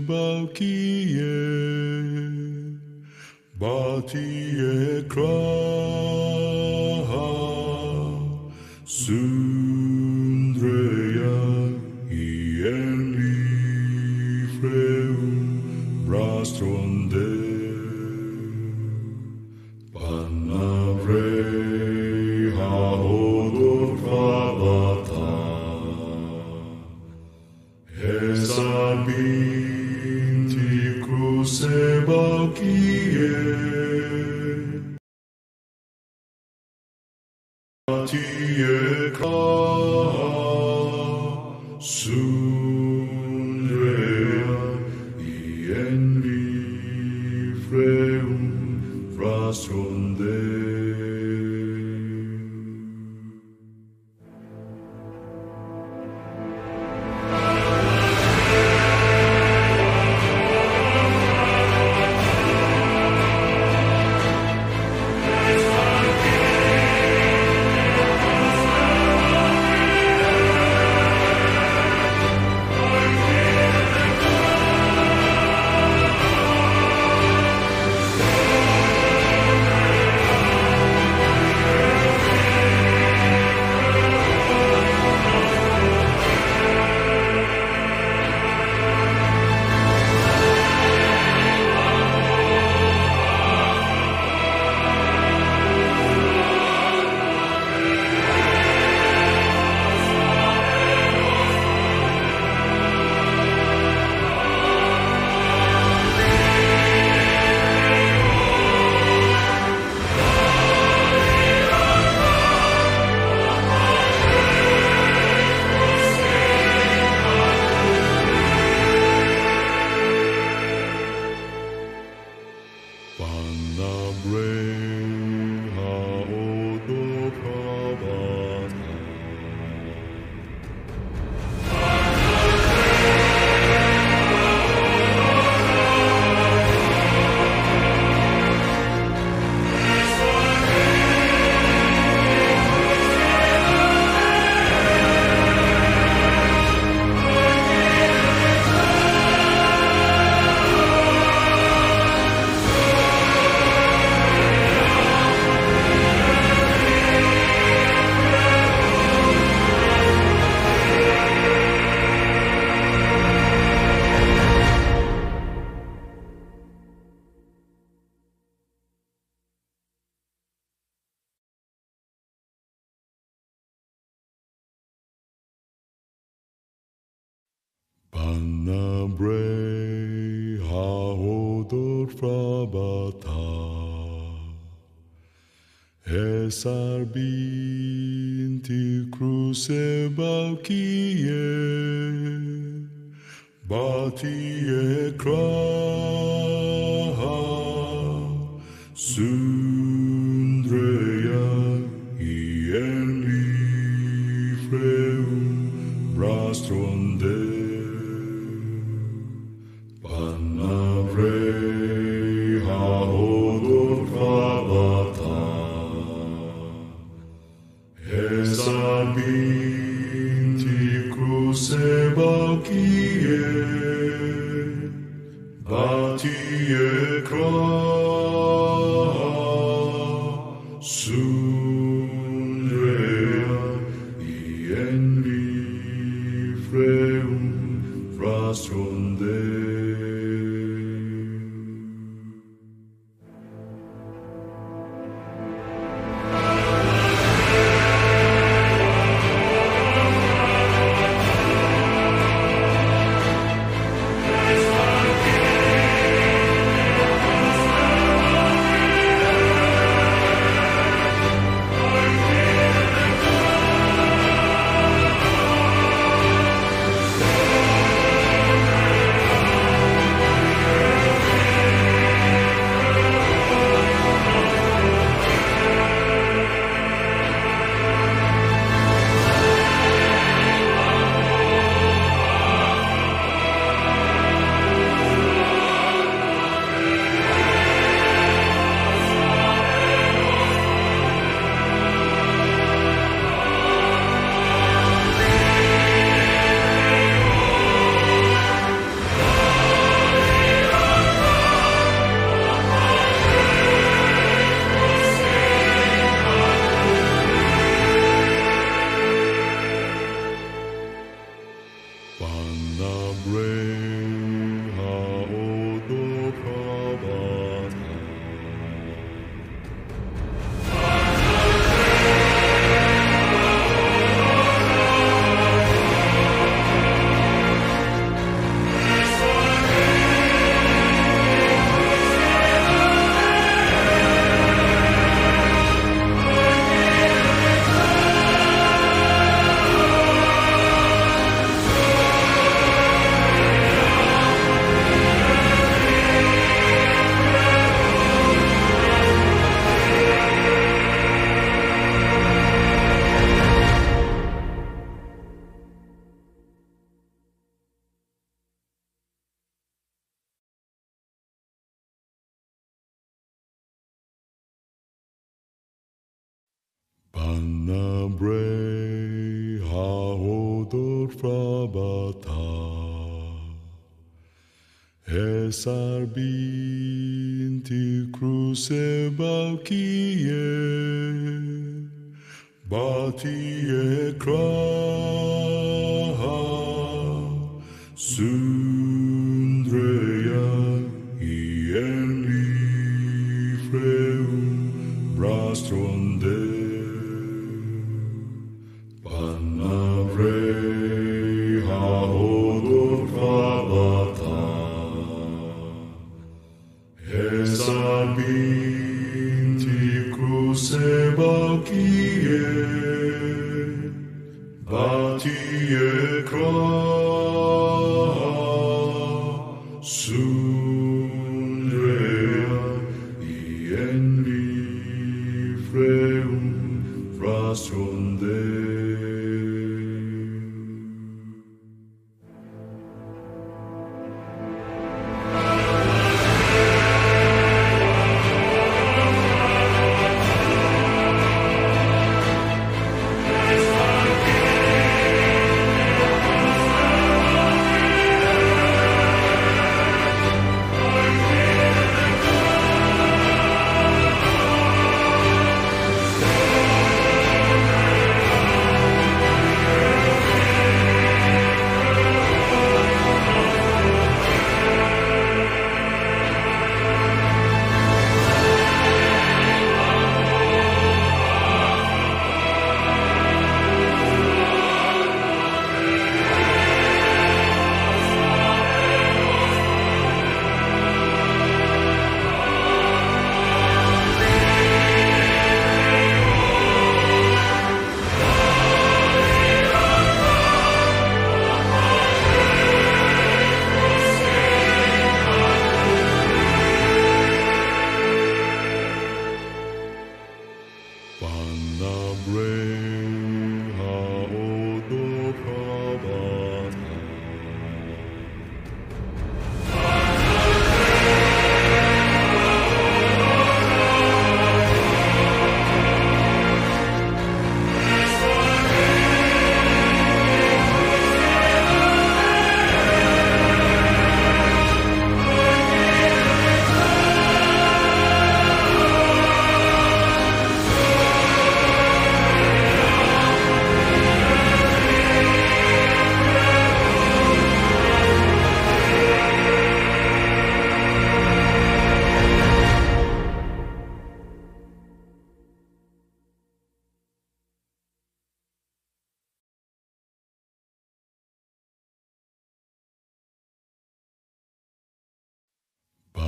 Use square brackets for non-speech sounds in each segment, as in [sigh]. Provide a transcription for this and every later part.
Bakiye, Batiye cry.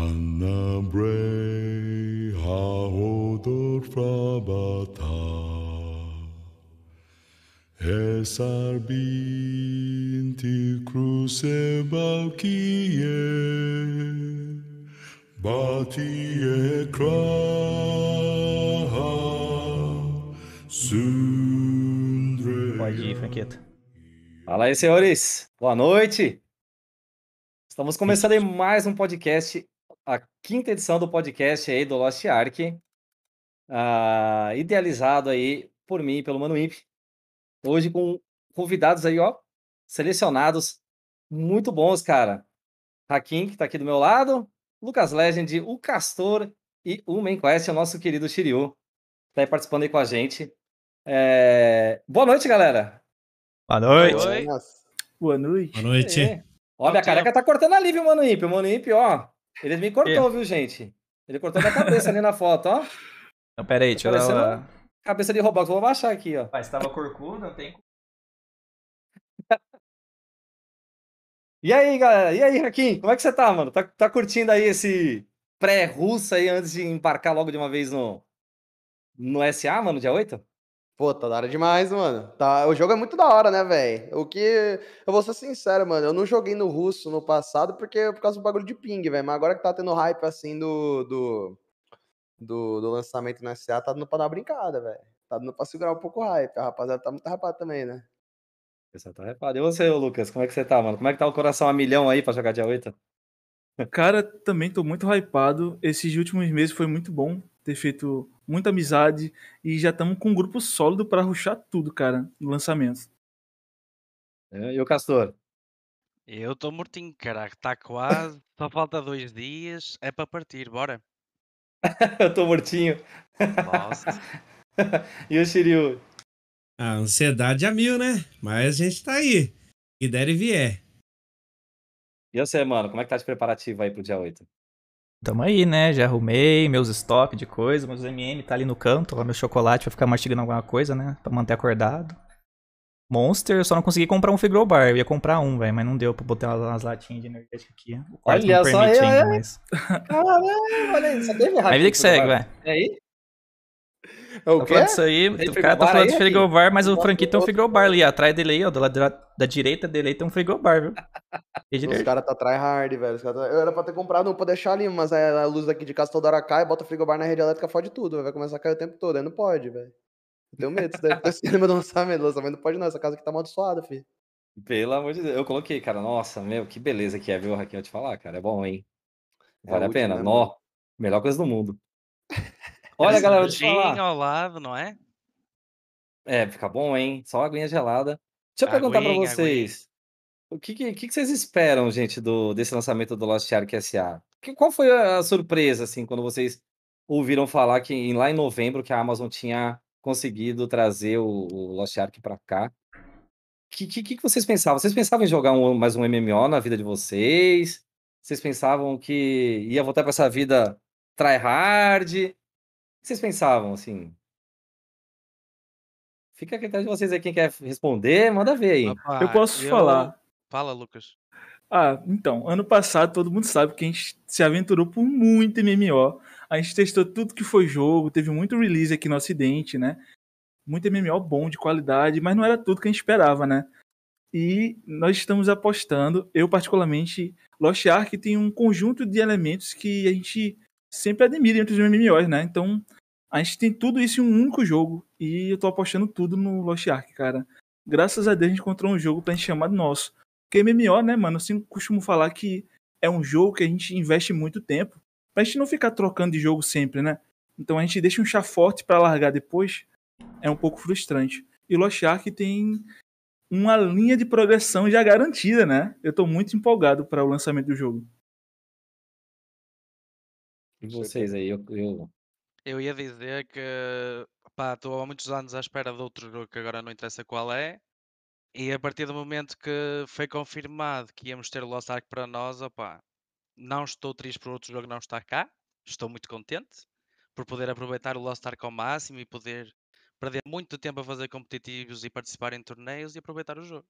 Hanabre Haodor Frabata Esar binti cruce baukie Batie kraha Sundre Pode ir, Franqueta. Fala aí, senhores. Boa noite. Estamos começando mais um podcast a quinta edição do podcast aí do Lost Ark, uh, idealizado aí por mim pelo Mano Imp. Hoje com convidados aí, ó, selecionados, muito bons, cara. Hakim, que tá aqui do meu lado, Lucas Legend, o Castor e o Mainquest, o nosso querido Shiryu, tá aí participando aí com a gente. É... Boa noite, galera! Boa noite! Boa noite! Boa noite! Boa noite. É. Olha, a careca tá cortando ali, viu, Mano Imp? O Mano Imp, ó, ele me cortou, é. viu, gente? Ele cortou na cabeça ali na foto, ó. Não, pera aí, tá deixa eu dar Cabeça de Roblox, vou baixar aqui, ó. Mas tava corcunda, não tem... [laughs] e aí, galera? E aí, Raquim? Como é que você tá, mano? Tá, tá curtindo aí esse pré russo aí antes de embarcar logo de uma vez no, no SA, mano, dia 8? Pô, tá da hora demais, mano. Tá, o jogo é muito da hora, né, velho? O que. Eu vou ser sincero, mano. Eu não joguei no russo no passado porque por causa do bagulho de ping, velho. Mas agora que tá tendo hype assim do. do, do, do lançamento no SA, tá dando pra dar uma brincada, velho. Tá dando pra segurar um pouco o hype. A rapaziada tá muito rapada também, né? Você tá hypada. E você, Lucas, como é que você tá, mano? Como é que tá o coração a milhão aí pra jogar dia 8? Cara, também tô muito hypado. Esses últimos meses foi muito bom ter feito muita amizade e já estamos com um grupo sólido para ruxar tudo, cara, no lançamento. É, e o Castor? Eu estou mortinho, caraca, está quase, só falta dois dias, é para partir, bora. [laughs] eu estou mortinho. Nossa. [laughs] e o Shiryu? A ansiedade a mil, né? Mas a gente está aí, que der e vier. E você, mano, como é que tá de preparativo aí pro dia 8? Tamo aí, né? Já arrumei meus estoques de coisa, meus MM tá ali no canto, ó, meu chocolate pra ficar mastigando alguma coisa, né? Pra manter acordado. Monster, eu só não consegui comprar um Figro Bar. Eu ia comprar um, velho, mas não deu pra botar umas latinhas de energética aqui. O quarto olha não permite só, ainda, é... mas. [laughs] Caramba, olha aí, só teve rápido. Mas vida que segue, velho. É aí? É o Tá falando isso aí, o cara tá falando de frigobar, mas o Franquinho tem é um frigobar ali, atrás dele aí, ó, do lado da, da direita dele aí tem um frigobar, viu? Os caras tá tryhard, velho. Tá... Eu era pra ter comprado não pra deixar ali, mas a luz daqui de casa toda hora cai, bota o frigobar na rede elétrica, fode tudo, vai começar a cair o tempo todo, aí não pode, velho. Eu tenho medo, isso deve ser sido meu lançamento, lançamento não pode não, essa casa aqui tá amaldiçoada, filho. Pelo amor de Deus, eu coloquei, cara, nossa, meu, que beleza que é, viu, Raquel, te falar, cara, é bom, hein? É vale é a, última, pena, né, nó, melhor coisa do mundo. [laughs] Olha, galera, deixa eu falar. ao lado, não é? É, fica bom, hein? Só aguinha gelada. Deixa eu aguinha, perguntar para vocês. Aguinha. O que, que, que, vocês esperam, gente, do, desse lançamento do Lost Ark S.A.? Que, qual foi a surpresa, assim, quando vocês ouviram falar que lá em novembro que a Amazon tinha conseguido trazer o, o Lost Ark para cá? O que, que, que, vocês pensavam? Vocês pensavam em jogar um, mais um MMO na vida de vocês? Vocês pensavam que ia voltar para essa vida tryhard? que vocês pensavam, assim? Fica a critério de vocês aí, quem quer responder, manda ver aí. eu posso eu... falar. Fala, Lucas. Ah, então, ano passado todo mundo sabe que a gente se aventurou por muito MMO. A gente testou tudo que foi jogo, teve muito release aqui no Ocidente, né? Muito MMO bom, de qualidade, mas não era tudo que a gente esperava, né? E nós estamos apostando, eu particularmente, Lost Ark tem um conjunto de elementos que a gente sempre admiro entre os MMOs, né? Então, a gente tem tudo isso em um único jogo. E eu tô apostando tudo no Lost Ark, cara. Graças a Deus a gente encontrou um jogo pra gente chamar de nosso. Porque MMO, né, mano? Eu sempre costumo falar que é um jogo que a gente investe muito tempo. Pra gente não ficar trocando de jogo sempre, né? Então a gente deixa um chá forte para largar depois. É um pouco frustrante. E Lost Ark tem uma linha de progressão já garantida, né? Eu tô muito empolgado para o lançamento do jogo. E é vocês aí, eu, eu... Eu ia dizer que pá, estou há muitos anos à espera de outro jogo que agora não interessa qual é. E a partir do momento que foi confirmado que íamos ter o Lost Ark para nós, opá, não estou triste por outro jogo não estar cá. Estou muito contente por poder aproveitar o Lost Ark ao máximo e poder perder muito tempo a fazer competitivos e participar em torneios e aproveitar o jogo.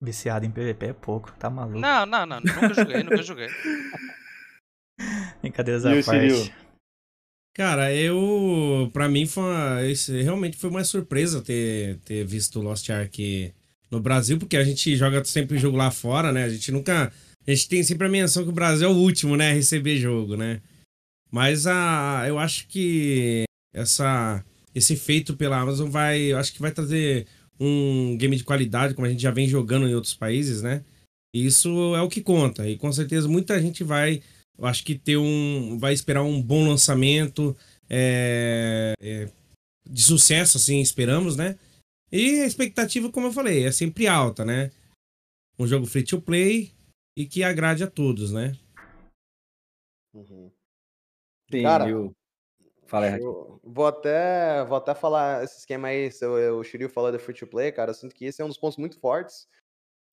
Viciado em PVP é pouco, tá maluco. Não, não, não, nunca joguei, nunca joguei. [laughs] Brincadeiras à parte. Cara, eu. Pra mim foi uma, realmente foi uma surpresa ter, ter visto Lost Ark no Brasil, porque a gente joga sempre jogo lá fora, né? A gente nunca. A gente tem sempre a menção que o Brasil é o último, né? A receber jogo, né? Mas a, eu acho que essa, esse feito pela Amazon vai. acho que vai trazer um game de qualidade, como a gente já vem jogando em outros países, né? E isso é o que conta. E com certeza muita gente vai eu acho que ter um. Vai esperar um bom lançamento é, é, de sucesso, assim, esperamos, né? E a expectativa, como eu falei, é sempre alta, né? Um jogo free to play e que agrade a todos, né? Uhum. Sim, Cara, Fala aí. Vou até, vou até falar esse esquema aí, se eu, o Shiryu falou de free to play, cara. Eu sinto que esse é um dos pontos muito fortes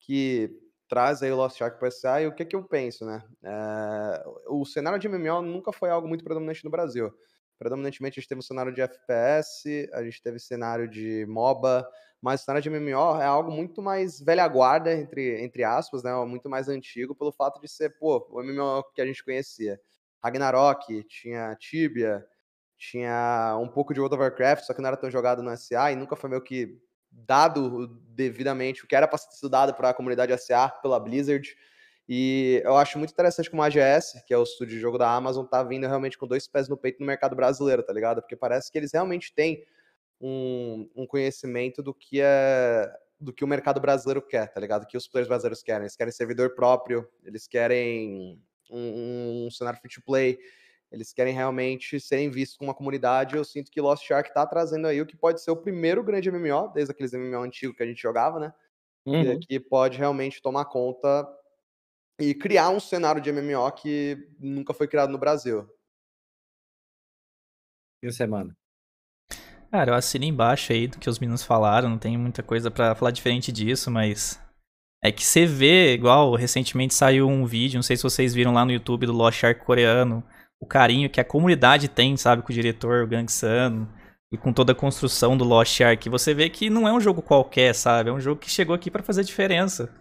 que traz aí o Lost Shark para SA e o que, é que eu penso, né? É, o cenário de MMO nunca foi algo muito predominante no Brasil. Predominantemente a gente teve um cenário de FPS, a gente teve cenário de MOBA, mas o cenário de MMO é algo muito mais velha guarda, entre, entre aspas, né? Muito mais antigo pelo fato de ser, pô, o MMO que a gente conhecia. Ragnarok, tinha Tibia, tinha um pouco de World of Warcraft, só que não era tão jogado no SA e nunca foi meio que dado devidamente o que era para ser dado para a comunidade SA pela Blizzard. E eu acho muito interessante como a AGS, que é o estúdio de jogo da Amazon, tá vindo realmente com dois pés no peito no mercado brasileiro, tá ligado? Porque parece que eles realmente têm um, um conhecimento do que é do que o mercado brasileiro quer, tá ligado? Que os players brasileiros querem. Eles querem servidor próprio, eles querem um, um, um cenário free to play, eles querem realmente serem vistos como uma comunidade. Eu sinto que Lost Shark está trazendo aí o que pode ser o primeiro grande MMO, desde aqueles MMO antigos que a gente jogava, né? É uhum. Que pode realmente tomar conta e criar um cenário de MMO que nunca foi criado no Brasil. E você, mano? Cara, eu assino embaixo aí do que os meninos falaram, não tem muita coisa para falar diferente disso, mas é que você vê, igual recentemente saiu um vídeo, não sei se vocês viram lá no YouTube do Lost Shark coreano, o carinho que a comunidade tem, sabe, com o diretor, o Gang San, e com toda a construção do Lost Ark. Você vê que não é um jogo qualquer, sabe? É um jogo que chegou aqui para fazer diferença.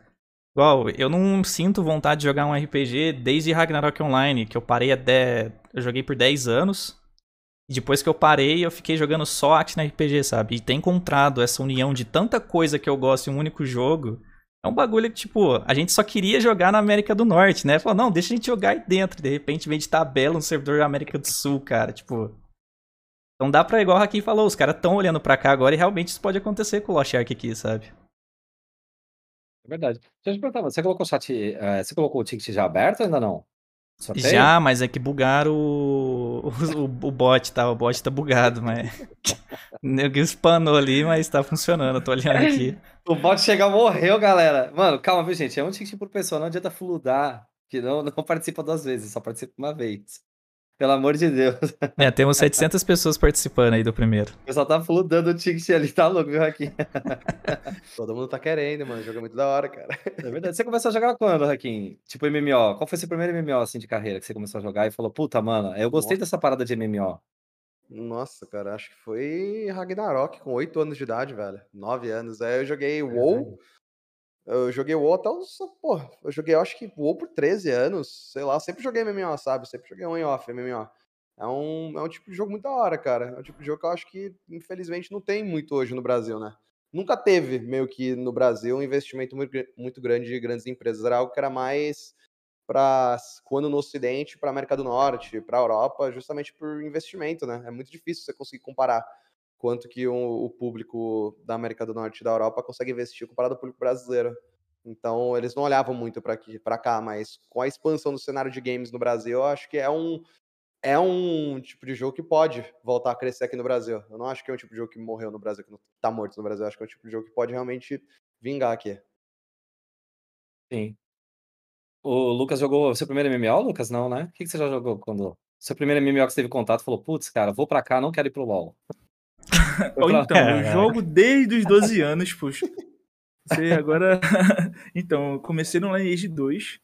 Igual, eu não sinto vontade de jogar um RPG desde Ragnarok Online, que eu parei até. Eu joguei por 10 anos. E depois que eu parei, eu fiquei jogando só Action RPG, sabe? E ter encontrado essa união de tanta coisa que eu gosto em um único jogo é um bagulho que, tipo, a gente só queria jogar na América do Norte, né? Falou, não, deixa a gente jogar aí dentro. De repente vem de tabela um servidor da América do Sul, cara. Tipo. Então dá pra, igual o Hakim falou, os caras estão olhando pra cá agora e realmente isso pode acontecer com o Lost Ark aqui, sabe? É verdade. Deixa eu te perguntar, você colocou, chat, eh, você colocou o ticket já aberto ou ainda não? Só Já, mas é que bugaram o, [laughs] o, o, bot, tá? O bot tá bugado, mas. [laughs] Ninguém espanou ali, mas tá funcionando, eu tô olhando [laughs] aqui. o bot chegar morreu, galera. Mano, calma, viu, gente? É um ticket por pessoa, não adianta fludar, que não, não participa duas vezes, só participa uma vez. Pelo amor de Deus. [laughs] É, temos 700 pessoas participando aí do primeiro. O pessoal tá fludando o ticket ali, tá louco, viu, Raquin? [laughs] Todo mundo tá querendo, mano. Joga é muito da hora, cara. É verdade. Você começou a jogar quando, Raquin? Tipo MMO. Qual foi seu primeiro MMO, assim, de carreira que você começou a jogar e falou, puta, mano, eu gostei Nossa. dessa parada de MMO? Nossa, cara, acho que foi Ragnarok, com 8 anos de idade, velho. 9 anos. Aí eu joguei é, WoW. Eu joguei o WoW até os. Pô, eu joguei, eu acho que WoW por 13 anos, sei lá. sempre joguei MMO, sabe? sempre joguei on off MMO. É um, é um tipo de jogo muito da hora, cara. É um tipo de jogo que eu acho que, infelizmente, não tem muito hoje no Brasil, né? Nunca teve, meio que no Brasil, um investimento muito, muito grande de grandes empresas. Era algo que era mais para quando no Ocidente, para América do Norte, para Europa, justamente por investimento, né? É muito difícil você conseguir comparar quanto que um, o público da América do Norte e da Europa consegue investir comparado ao público brasileiro. Então, eles não olhavam muito para cá, mas com a expansão do cenário de games no Brasil, eu acho que é um, é um tipo de jogo que pode voltar a crescer aqui no Brasil. Eu não acho que é um tipo de jogo que morreu no Brasil, que não tá morto no Brasil. Eu acho que é um tipo de jogo que pode realmente vingar aqui. Sim. O Lucas jogou o seu primeiro MMO, Lucas? Não, né? O que, você já jogou quando. Seu primeiro MMO que você teve contato falou: putz, cara, vou para cá, não quero ir pro LoL. Ou [laughs] então, é, eu é. jogo desde os 12 anos, poxa. Você agora. [laughs] então, comecei no Lineage 2.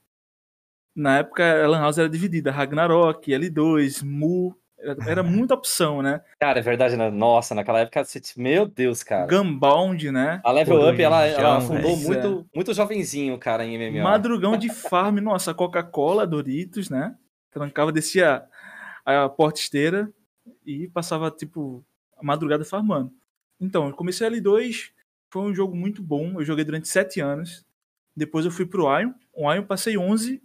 Na época, a Lan House era dividida: Ragnarok, L2, Mu. Era muita opção, né? Cara, é verdade, né? Nossa, naquela época, você... meu Deus, cara. Gunbound, né? A Level Pô, Up, ela, ela afundou mas, é. muito, é. muito jovenzinho, cara, em MMO. Madrugão de farm, [laughs] nossa, Coca-Cola, Doritos, né? Trancava, descia a porta esteira e passava, tipo, a madrugada farmando. Então, eu comecei L2, foi um jogo muito bom, eu joguei durante 7 anos. Depois eu fui pro Ion, o Ion passei 11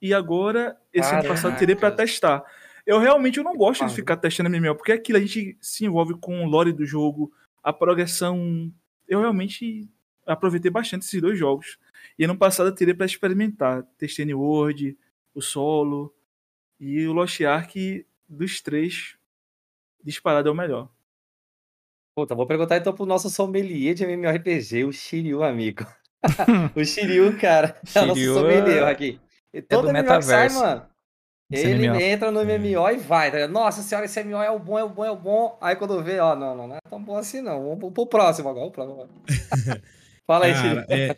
e agora esse Caraca. ano passado tirei para testar. Eu realmente eu não gosto de ficar testando MMO, porque aquilo a gente se envolve com o lore do jogo, a progressão. Eu realmente aproveitei bastante esses dois jogos. E ano passado eu tirei para experimentar, testei New World, o solo e o Lost Ark dos três disparado é o melhor. Puta, vou perguntar então pro nosso sommelier de MMORPG, o Shiryu, amigo. [laughs] o Shiryu, cara, [laughs] é o nosso sommelier é aqui. E é todo é metaverso. Sai, mano, ele MMO. entra no MMO e vai. Tá? Nossa senhora, esse MMO é o bom, é o bom, é o bom. Aí quando vê, ó, não, não, não é tão bom assim não. Vamos pro próximo agora, pro próximo. [laughs] Fala aí, Cara, é,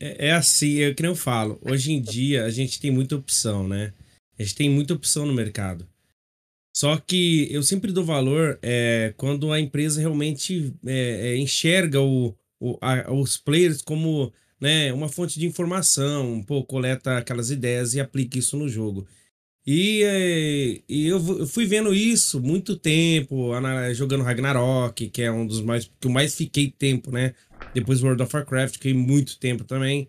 é, é, assim, é que nem eu falo. Hoje em dia a gente tem muita opção, né? A gente tem muita opção no mercado. Só que eu sempre dou valor é, quando a empresa realmente é, enxerga o, o a, os players como né, uma fonte de informação, pô, coleta aquelas ideias e aplica isso no jogo. E, é, e eu, eu, fui vendo isso muito tempo, jogando Ragnarok, que é um dos mais que eu mais fiquei tempo, né? Depois World of Warcraft, fiquei muito tempo também.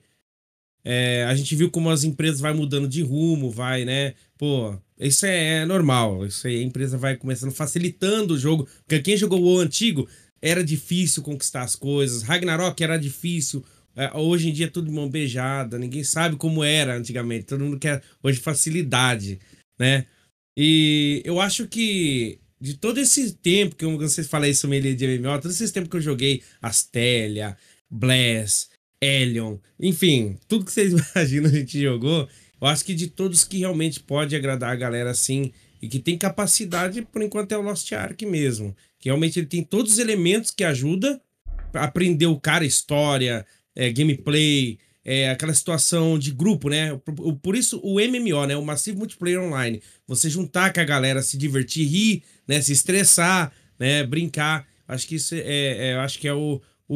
É, a gente viu como as empresas vai mudando de rumo, vai, né? Pô, isso é normal. Isso aí a empresa vai começando facilitando o jogo. Porque quem jogou o antigo era difícil conquistar as coisas. Ragnarok era difícil. É, hoje em dia é tudo mão beijada. Ninguém sabe como era antigamente. Todo mundo quer hoje facilidade, né? E eu acho que de todo esse tempo que vocês falam sobre ele de MMO, todo esse tempo que eu joguei Astelia, Bless, Elion, enfim, tudo que vocês [laughs] imaginam a gente jogou. Eu acho que de todos que realmente pode agradar a galera assim e que tem capacidade, por enquanto é o Lost Ark mesmo. Que realmente ele tem todos os elementos que ajuda a aprender o cara história, é, gameplay, é, aquela situação de grupo, né? Por, por isso o MMO, né? O Massive Multiplayer Online. Você juntar com a galera, se divertir, rir, né? Se estressar, né? Brincar. Acho que isso é, é acho que é o, o,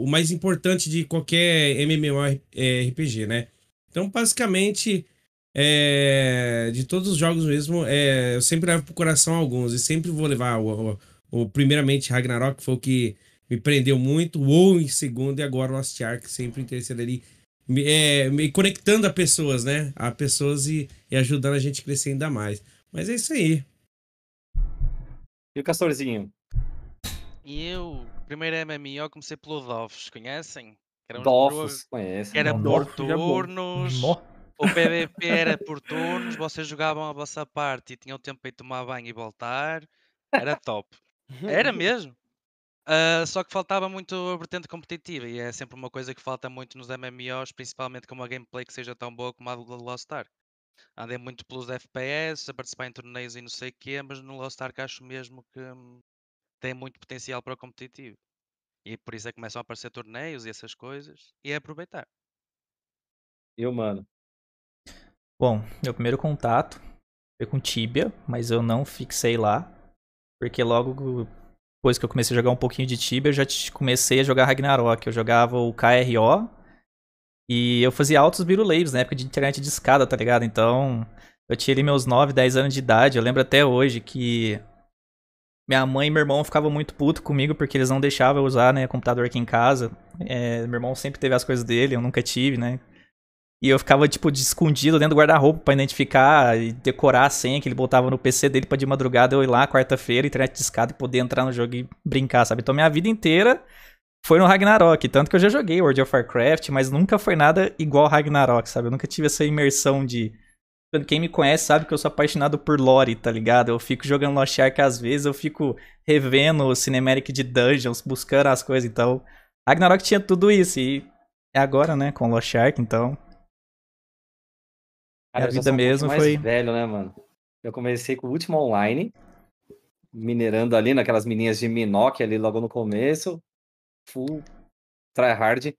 o, o mais importante de qualquer MMORPG, né? Então, basicamente, é, de todos os jogos mesmo, é, eu sempre levo pro coração alguns. E sempre vou levar o, o, o primeiramente Ragnarok, que foi o que me prendeu muito, ou em segundo, e agora o Lost Ark, sempre em terceiro ali. Me, é, me conectando a pessoas, né? A pessoas e, e ajudando a gente a crescer ainda mais. Mas é isso aí. E o Castorzinho? Eu, primeiro MMO, eu comecei pelo Dovs, conhecem? Era um jogo, conhece. Era por é turnos. O PVP [laughs] era por turnos, vocês jogavam a vossa parte e tinham tempo para ir tomar banho e voltar. Era top. Era [laughs] mesmo. Uh, só que faltava muito a vertente competitiva e é sempre uma coisa que falta muito nos MMOs, principalmente com uma gameplay que seja tão boa como a do Lost Ark. Andei muito pelos FPS, a participar em torneios e não sei o quê, mas no Lost Ark acho mesmo que hum, tem muito potencial para o competitivo. E por isso é que começam a aparecer torneios e essas coisas. E é aproveitar. Eu, mano. Bom, meu primeiro contato foi com Tibia, mas eu não fixei lá. Porque logo depois que eu comecei a jogar um pouquinho de Tibia, eu já comecei a jogar Ragnarok. Eu jogava o KRO e eu fazia altos biruleiros na época de internet de escada, tá ligado? Então eu tinha ali meus 9, 10 anos de idade. Eu lembro até hoje que minha mãe e meu irmão ficavam muito puto comigo porque eles não deixavam eu usar, né, computador aqui em casa. É, meu irmão sempre teve as coisas dele, eu nunca tive, né? E eu ficava, tipo, de escondido dentro do guarda-roupa para identificar e decorar a senha que ele botava no PC dele pra de madrugada eu ir lá quarta-feira, internet discada e poder entrar no jogo e brincar, sabe? Então minha vida inteira foi no Ragnarok. Tanto que eu já joguei World of Warcraft, mas nunca foi nada igual Ragnarok, sabe? Eu nunca tive essa imersão de quem me conhece sabe que eu sou apaixonado por lore, tá ligado? Eu fico jogando Lost Ark às vezes, eu fico revendo o Cinematic de Dungeons, buscando as coisas, então... Ragnarok tinha tudo isso e é agora, né, com Lost Ark, então... Cara, a vida mesmo mais foi... velho, né, mano? Eu comecei com o último online, minerando ali naquelas meninas de Minoc ali logo no começo, full tryhard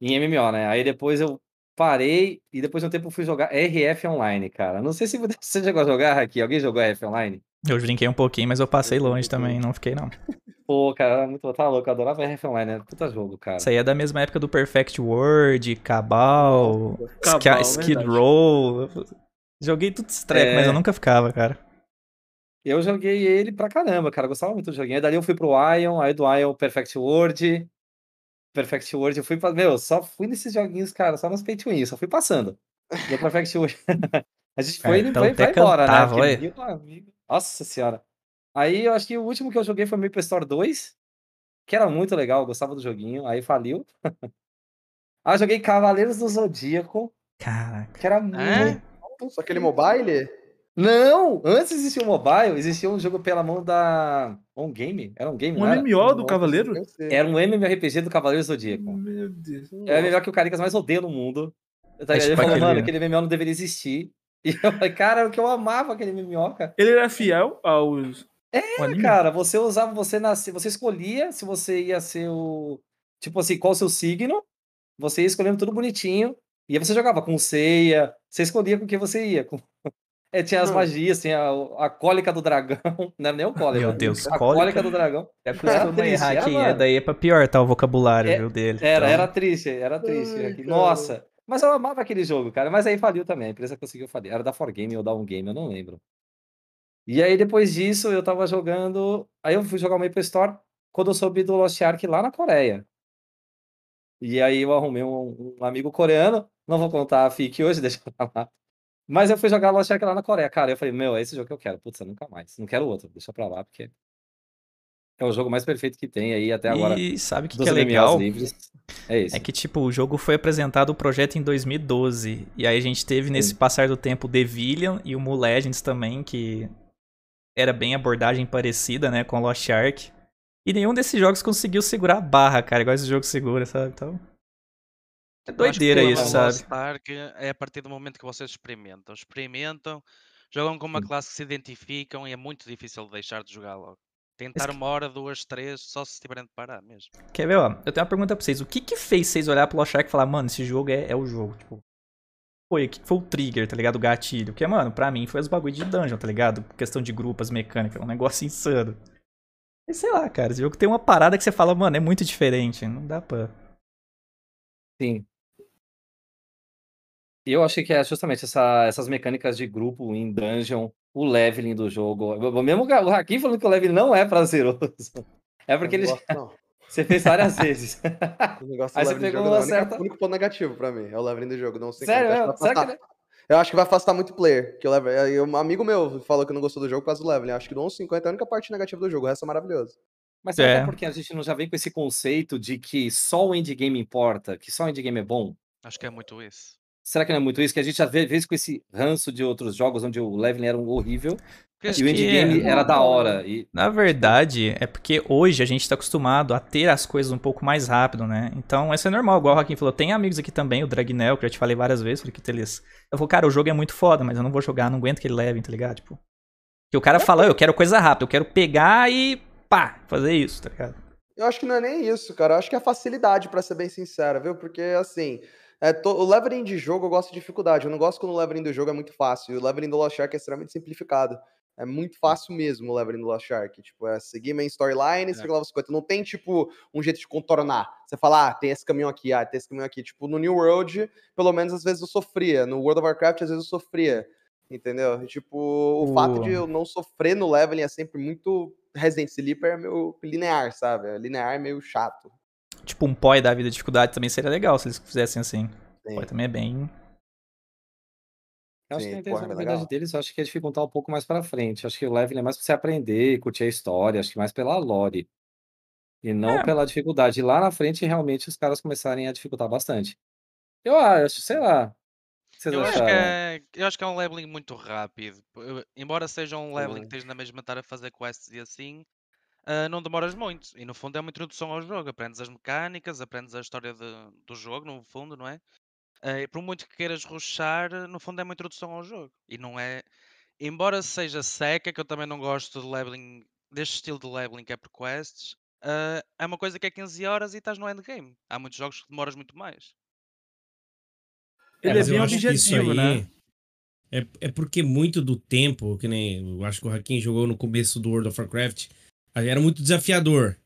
em MMO, né? Aí depois eu parei e depois de um tempo fui jogar RF Online, cara. Não sei se você [laughs] chegou a jogar aqui. Alguém jogou RF Online? Eu brinquei um pouquinho, mas eu passei longe também, não fiquei não. [laughs] Pô, cara, muito tá louco, eu adorava RF Online, né? Puta jogo, cara. Isso aí é da mesma época do Perfect World, Cabal, Cabal Skid Row. Joguei tudo esse é... mas eu nunca ficava, cara. Eu joguei ele pra caramba, cara. Eu gostava muito do joguinho. Aí dali eu fui pro Ion, aí do Ion Perfect World, Perfect World, eu fui, meu, só fui nesses joguinhos, cara, só nos pay to win, só fui passando. Do Perfect World. [laughs] a gente foi, é, então embora, cantava, né? Porque, amigo, nossa senhora. Aí eu acho que o último que eu joguei foi Maple Store 2, que era muito legal, eu gostava do joguinho, aí faliu. ah, [laughs] joguei Cavaleiros do Zodíaco. Caraca. Que era é? muito. só aquele mobile? Não! Antes existia o um mobile, existia um jogo pela mão da. Um game? Era um game, Um MMO do um Cavaleiro? Era um MMORPG do Cavaleiro Zodíaco. Meu Deus. Era o melhor que o Caricas mais odeia no mundo. Tá é Ele falou, mano, né? aquele MMO não deveria existir. [laughs] E eu falei, cara, é o que eu amava aquele MMO, cara. Ele era fiel aos. É, cara, você usava, você nasce, você escolhia se você ia ser o. Tipo assim, qual o seu signo. Você ia escolhendo tudo bonitinho. E aí você jogava com ceia, você escolhia com o que você ia. Com... É, tinha as hum. magias, assim, a, a cólica do dragão. [laughs] Não era é nem o cólica. Meu né? Deus, a cólica. cólica do dragão. É por [laughs] isso que eu errar aqui. Né? daí é pra pior, tá? O vocabulário, é, viu, dele. Era, então. era triste, era triste. Ai, Nossa. Mas eu amava aquele jogo, cara. Mas aí faliu também. A empresa conseguiu falir. Era da For Game ou da One Game, eu não lembro. E aí depois disso eu tava jogando. Aí eu fui jogar o Maple Store quando eu soube do Lost Ark lá na Coreia. E aí eu arrumei um, um amigo coreano. Não vou contar a FIC hoje, [laughs] deixa eu lá. Mas eu fui jogar Lost Ark lá na Coreia, cara. Eu falei, meu, é esse jogo que eu quero. Putz, eu nunca mais. Não quero outro. Deixa pra lá, porque é o jogo mais perfeito que tem aí até agora. E sabe o que, que é legal? É isso. É que, tipo, o jogo foi apresentado, o projeto em 2012. E aí a gente teve, Sim. nesse passar do tempo, The Villian e o Mu Legends também, que era bem abordagem parecida, né, com Lost Ark. E nenhum desses jogos conseguiu segurar a barra, cara, igual esse jogo segura, sabe? Então... É doideira isso, sabe? Target é a partir do momento que vocês experimentam. Experimentam, jogam com uma classe que se identificam e é muito difícil deixar de jogar logo. Tentar uma hora, duas, três, só se tiverem de parar mesmo. Quer ver, ó? Eu tenho uma pergunta pra vocês. O que que fez vocês olhar pro Ark e falar, mano, esse jogo é, é o jogo? Tipo, foi, que foi o trigger, tá ligado? O gatilho. Porque, mano, pra mim foi os bagulhos de dungeon, tá ligado? Questão de grupas, mecânica, um negócio [laughs] insano. E sei lá, cara, esse jogo tem uma parada que você fala, mano, é muito diferente. Não dá pra. Sim. E eu achei que é justamente essa, essas mecânicas de grupo em dungeon, o leveling do jogo. Mesmo o Hakim falando que o leveling não é prazeroso. [laughs] É porque ele. [laughs] Você fez várias vezes. O [laughs] você pegou jogo, uma é certa. O único ponto negativo pra mim é o leveling do jogo. Não sei Sério? Eu acho, que... eu acho que vai afastar muito player. Que level... É, um amigo meu falou que não gostou do jogo por causa do leveling. Acho que do 1.50 é a única parte negativa do jogo. O resto é maravilhoso. Mas é, é. porque a gente não já vem com esse conceito de que só o endgame importa, que só o endgame é bom. Acho que é muito isso. Será que não é muito isso? Que a gente já vê, vê com esse ranço de outros jogos onde o leveling era um horrível e o endgame é... era da hora. E... Na verdade, é porque hoje a gente está acostumado a ter as coisas um pouco mais rápido, né? Então, isso é normal. Igual o Raquin falou, tem amigos aqui também, o Dragnel, que eu já te falei várias vezes, falei que eles... Eu vou, cara, o jogo é muito foda, mas eu não vou jogar, não aguento que ele leve, tá ligado? Tipo, que o cara fala, eu quero coisa rápida, eu quero pegar e pá, fazer isso, tá ligado? Eu acho que não é nem isso, cara. Eu acho que é facilidade, para ser bem sincero, viu? Porque, assim... É, o leveling de jogo eu gosto de dificuldade. Eu não gosto quando o leveling do jogo é muito fácil. E o leveling do Lost Shark é extremamente simplificado. É muito fácil mesmo o leveling do Lost Shark. Tipo, é seguir main storyline, é. seguir level 50. Não tem, tipo, um jeito de contornar. Você fala, ah, tem esse caminho aqui, ah, tem esse caminho aqui. Tipo, no New World, pelo menos às vezes eu sofria. No World of Warcraft, às vezes eu sofria. Entendeu? E, tipo, o uh. fato de eu não sofrer no leveling é sempre muito Resident Sleeper é meio linear, sabe? É linear é meio chato tipo um poi da vida de dificuldade também seria legal se eles fizessem assim. Sim. Poi também é bem. Eu acho Sim, que a dificuldade é deles, acho que é dificultar um pouco mais pra frente. Eu acho que o level é mais pra você aprender curtir a história, acho que mais pela lore. E não é. pela dificuldade. E lá na frente, realmente, os caras começarem a dificultar bastante. Eu acho, sei lá. Eu acho, é, eu acho, que é, um leveling muito rápido. Eu, embora seja um leveling que esteja na mesma tarefa a fazer quests e assim, uh, não demoras muito. E no fundo é uma introdução ao jogo. Aprendes as mecânicas, aprendes a história de, do jogo, no fundo, não é? Uh, e por muito que queiras ruxar, no fundo é uma introdução ao jogo. E não é. Embora seja seca, que eu também não gosto de leveling, deste estilo de leveling que é por quests, uh, é uma coisa que é 15 horas e estás no endgame. Há muitos jogos que demoras muito mais. É, Ele é bem objetivo, né? aí... né? É, é porque é muito do tempo, que nem eu acho que o Hakim jogou no começo do World of Warcraft, era muito desafiador.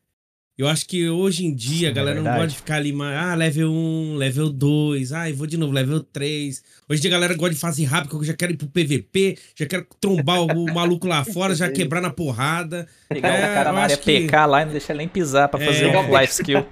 Eu acho que hoje em dia Sim, a galera é não gosta de ficar ali, mais. ah, level 1, level 2, ah, ah, vou de novo, level 3. Hoje em dia a galera gosta de fase rápida, porque eu já quero ir pro PVP, já quero trombar o [laughs] maluco lá fora, já quebrar na porrada. Pegar é, o cara na área que... PK lá e não deixar nem pisar pra é. fazer é... um life skill. [laughs]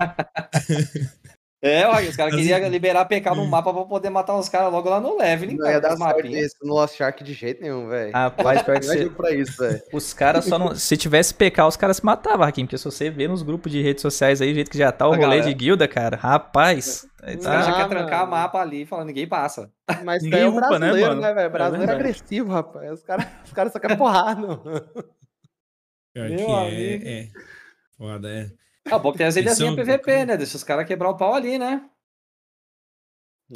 É, olha, os caras queriam liberar PK no hum. mapa pra poder matar os caras logo lá no level, hein? Não ia dar sorte isso no Lost Shark de jeito nenhum, velho. Rapaz, pior que é pra isso, velho. Os caras só não... Se tivesse PK, os caras se matavam, Raquim. Porque se você vê nos grupos de redes sociais aí, o jeito que já tá o rolê de guilda, cara, rapaz... Os tá caras já quer ah, trancar o mapa ali, falando, ninguém passa. Mas tá, é ninguém é o upa, né, velho? Né, Brasil brasileiro é, é agressivo, rapaz. Os caras os cara só querem porrada, mano. Pior Meu que é, amigo. é. é. Foda, é. É bom que tem as ilhazinhas PVP, é né? Deixa os caras quebrar o pau ali, né?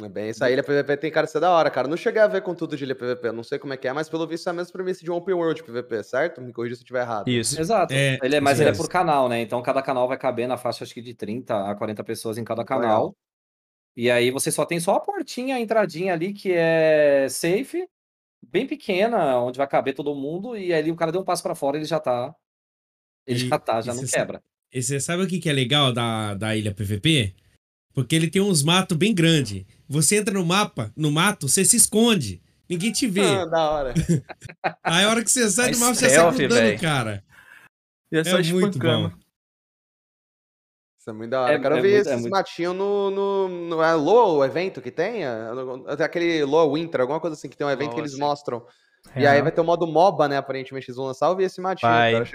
É bem, essa ilha PVP tem cara de ser da hora, cara. Não cheguei a ver tudo de ilha PVP, não sei como é que é, mas pelo visto é a mesma premissa de um open world PVP, certo? Me corrija se eu estiver errado. Isso. Exato. É, ele é, mas isso. ele é por canal, né? Então cada canal vai caber na faixa acho que de 30 a 40 pessoas em cada canal. E aí você só tem só a portinha, a entradinha ali que é safe, bem pequena, onde vai caber todo mundo, e ali o cara deu um passo para fora, ele já tá. Ele e, já tá, já não quebra. E você sabe o que, que é legal da, da ilha PVP? Porque ele tem uns matos bem grande. Você entra no mapa, no mato, você se esconde. Ninguém te vê. Ah, da hora. [laughs] Aí a hora que você sai do mapa, você sai grudando, cara. E é só é muito bom. Isso é muito da hora. É, Quero é ver esse é esses é muito... matinhos no, no, no é LoL evento que tem. Até é, é aquele LoL Winter, alguma coisa assim, que tem um evento Nossa. que eles mostram. É. E aí vai ter o modo MOBA, né? Aparentemente eles vão lançar. Eu vi esse matinho, vai. cara.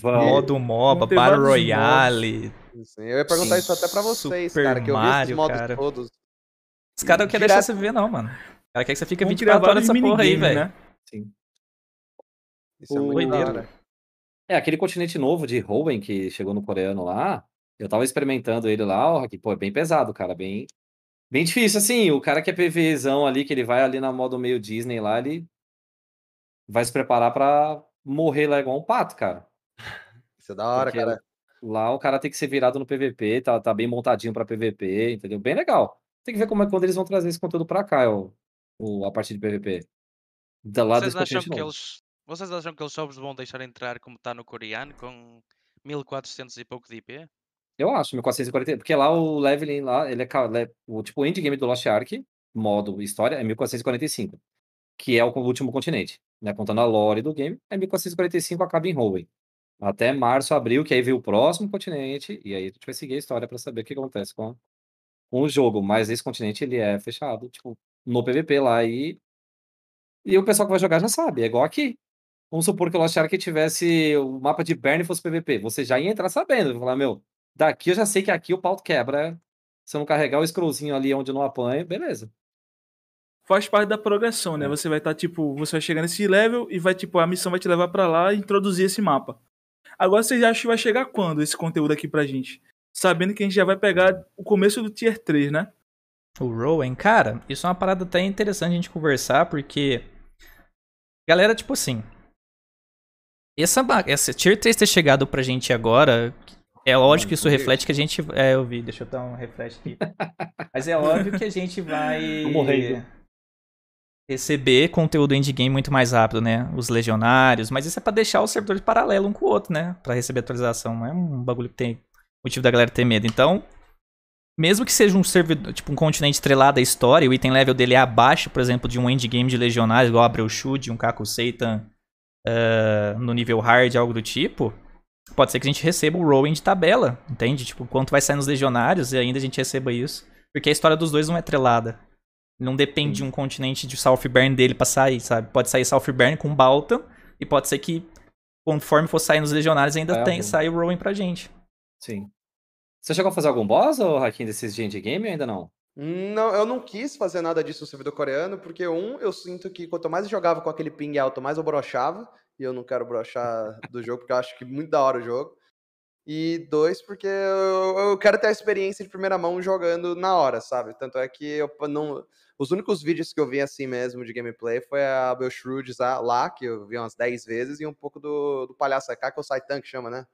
Modo MOBA, Battle Royale. Sim, eu ia perguntar isso até pra vocês, Super cara, que eu vi esses modos cara. todos. Os caras não querem deixar você ver, não, mano. Os quer que você fique 24 horas nessa porra aí, velho. Né? Sim. Isso é o... é muito É, aquele continente novo de Hoenn que chegou no coreano lá, eu tava experimentando ele lá, ó, que, pô, é bem pesado, cara, bem... Bem difícil, assim, o cara que é PVzão ali, que ele vai ali na modo meio Disney lá, ele vai se preparar para morrer lá igual um pato, cara. Isso é da hora, Porque cara. Lá o cara tem que ser virado no PVP, tá, tá bem montadinho pra PVP, entendeu? Bem legal. Tem que ver como é quando eles vão trazer esse conteúdo pra cá, o, o, a partir de PVP. Da, lá vocês, acham que eles, vocês acham que eles só vão deixar entrar como tá no coreano, com 1400 e pouco de IP? Eu acho, 1440, porque lá o leveling lá, ele é, o tipo endgame do Lost Ark, modo história, é 1445, que é o último continente, né? Contando a lore do game, é 1445 acaba em Hoenn. Até março, abril, que aí veio o próximo continente, e aí a gente vai seguir a história para saber o que acontece com, a, com o jogo. Mas esse continente, ele é fechado, tipo, no PVP lá, e, e o pessoal que vai jogar já sabe, é igual aqui. Vamos supor que o Lost Ark tivesse o mapa de Bern fosse PVP, você já ia entrar sabendo, falar, meu, daqui eu já sei que aqui o pau quebra, se eu não carregar o scrollzinho ali onde eu não apanho, beleza faz parte da progressão, né? É. Você vai estar, tá, tipo, você vai chegar nesse level e vai, tipo, a missão vai te levar para lá e introduzir esse mapa. Agora vocês acham que vai chegar quando esse conteúdo aqui pra gente? Sabendo que a gente já vai pegar o começo do Tier 3, né? O Rowan, cara, isso é uma parada até interessante a gente conversar, porque. Galera, tipo assim. Essa, essa Tier 3 ter chegado pra gente agora, é lógico que isso reflete que a gente. É, eu vi, deixa eu dar um reflete aqui. [laughs] Mas é óbvio que a gente vai. Morrer receber conteúdo endgame muito mais rápido, né? Os legionários, mas isso é para deixar os servidores paralelo um com o outro, né? Para receber atualização, não é um bagulho que tem motivo da galera ter medo. Então, mesmo que seja um servidor, tipo um continente estrelado à história, o item level dele é abaixo, por exemplo, de um endgame de legionários, igual Abreu Shud, um Kaku Seitan uh, no nível hard, algo do tipo. Pode ser que a gente receba o rolling de tabela, entende? Tipo, quanto vai sair nos legionários e ainda a gente receba isso. Porque a história dos dois não é trelada. Não depende de um continente de Southburn dele pra sair, sabe? Pode sair Southburn com Baltan, e pode ser que, conforme for sair nos Legionários, ainda é tem, sai o Rowan pra gente. Sim. Você chegou a fazer algum boss, ou Hakim, desses de game ainda não? Não, eu não quis fazer nada disso no servidor coreano, porque um, eu sinto que quanto mais eu jogava com aquele ping alto, mais eu brochava, e eu não quero brochar do jogo, porque eu acho que muito da hora o jogo. E dois, porque eu, eu, quero ter a experiência de primeira mão jogando na hora, sabe? Tanto é que eu não os únicos vídeos que eu vi assim mesmo de gameplay foi a Belshrudes ah, lá, que eu vi umas 10 vezes, e um pouco do, do Palhaço AK, que é o Saitan que chama, né?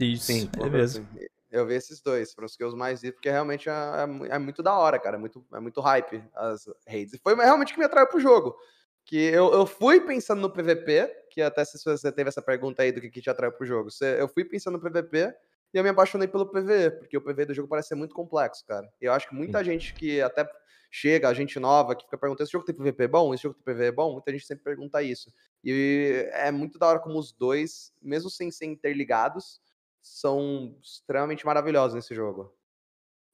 Isso, Sim, é mesmo. Assim. Eu vi esses dois, foram os que eu mais vi, porque realmente é, é, é muito da hora, cara. É muito, é muito hype as raids. E foi realmente o que me atraiu pro jogo. Que eu, eu fui pensando no PVP, que até se você teve essa pergunta aí do que, que te atraiu pro jogo. eu fui pensando no PVP, e eu me apaixonei pelo PVE, porque o PVE do jogo parece ser muito complexo, cara. Eu acho que muita Sim. gente que até chega, a gente nova, que fica perguntando: esse jogo tem PVP bom? Esse jogo tem PVE bom? Muita gente sempre pergunta isso. E é muito da hora como os dois, mesmo sem ser interligados, são extremamente maravilhosos nesse jogo.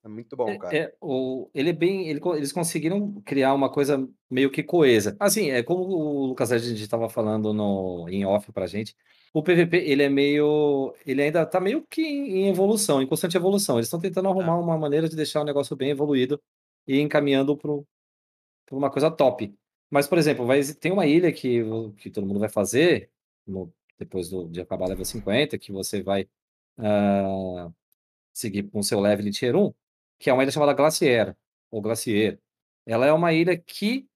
É muito bom, é, cara. É, é, o, ele é bem. Ele, eles conseguiram criar uma coisa meio que coesa. Assim, é como o Lucas a gente estava falando no, em off pra gente. O PVP, ele é meio. Ele ainda tá meio que em, evolução, em constante evolução. Eles estão tentando é. arrumar é. uma maneira de deixar o negócio bem evoluído e encaminhando para pra uma coisa top. Mas, por exemplo, vai, tem uma ilha que, que todo mundo vai fazer, no, depois do, de acabar level 50, que você vai uh, seguir com o seu level de tier 1 que é uma ilha chamada Glacier, ou Glacier. Ela é uma ilha que,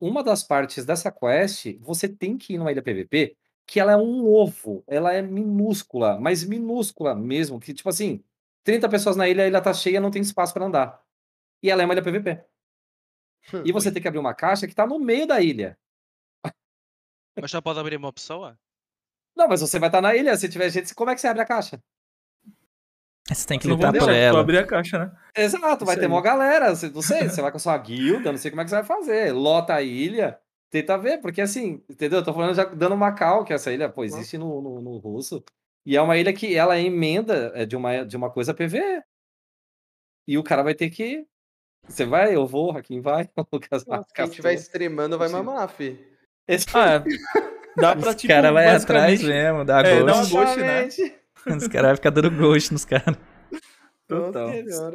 uma das partes dessa quest, você tem que ir numa ilha PVP, que ela é um ovo, ela é minúscula, mas minúscula mesmo, que tipo assim, 30 pessoas na ilha, a ilha tá cheia, não tem espaço para andar. E ela é uma ilha PVP. Hum, e você tem que abrir uma caixa que tá no meio da ilha. Mas já pode abrir uma pessoa? Não, mas você vai estar tá na ilha, se tiver gente, como é que você abre a caixa? Você tem que não lutar por ela. abrir a caixa, né? Exato, vai ter uma galera. não sei, você vai com a sua guilda, não sei como é que você vai fazer. Lota a ilha, tenta ver, porque assim, entendeu? Eu tô falando já dando Macau, que essa ilha, pô, existe no, no, no russo. E é uma ilha que ela é emenda é de uma, de uma coisa PVE. E o cara vai ter que. Você vai, eu vou, Hakim [laughs] vai. Se tiver quem streamando vai mamar, fi. Esse... Ah, é. [laughs] dá pra, Esse tipo, cara vai atrás mesmo, dá é, gosto. Dá um gosto, né? [laughs] Os caras vão ficar dando ghost nos caras. Total. Então.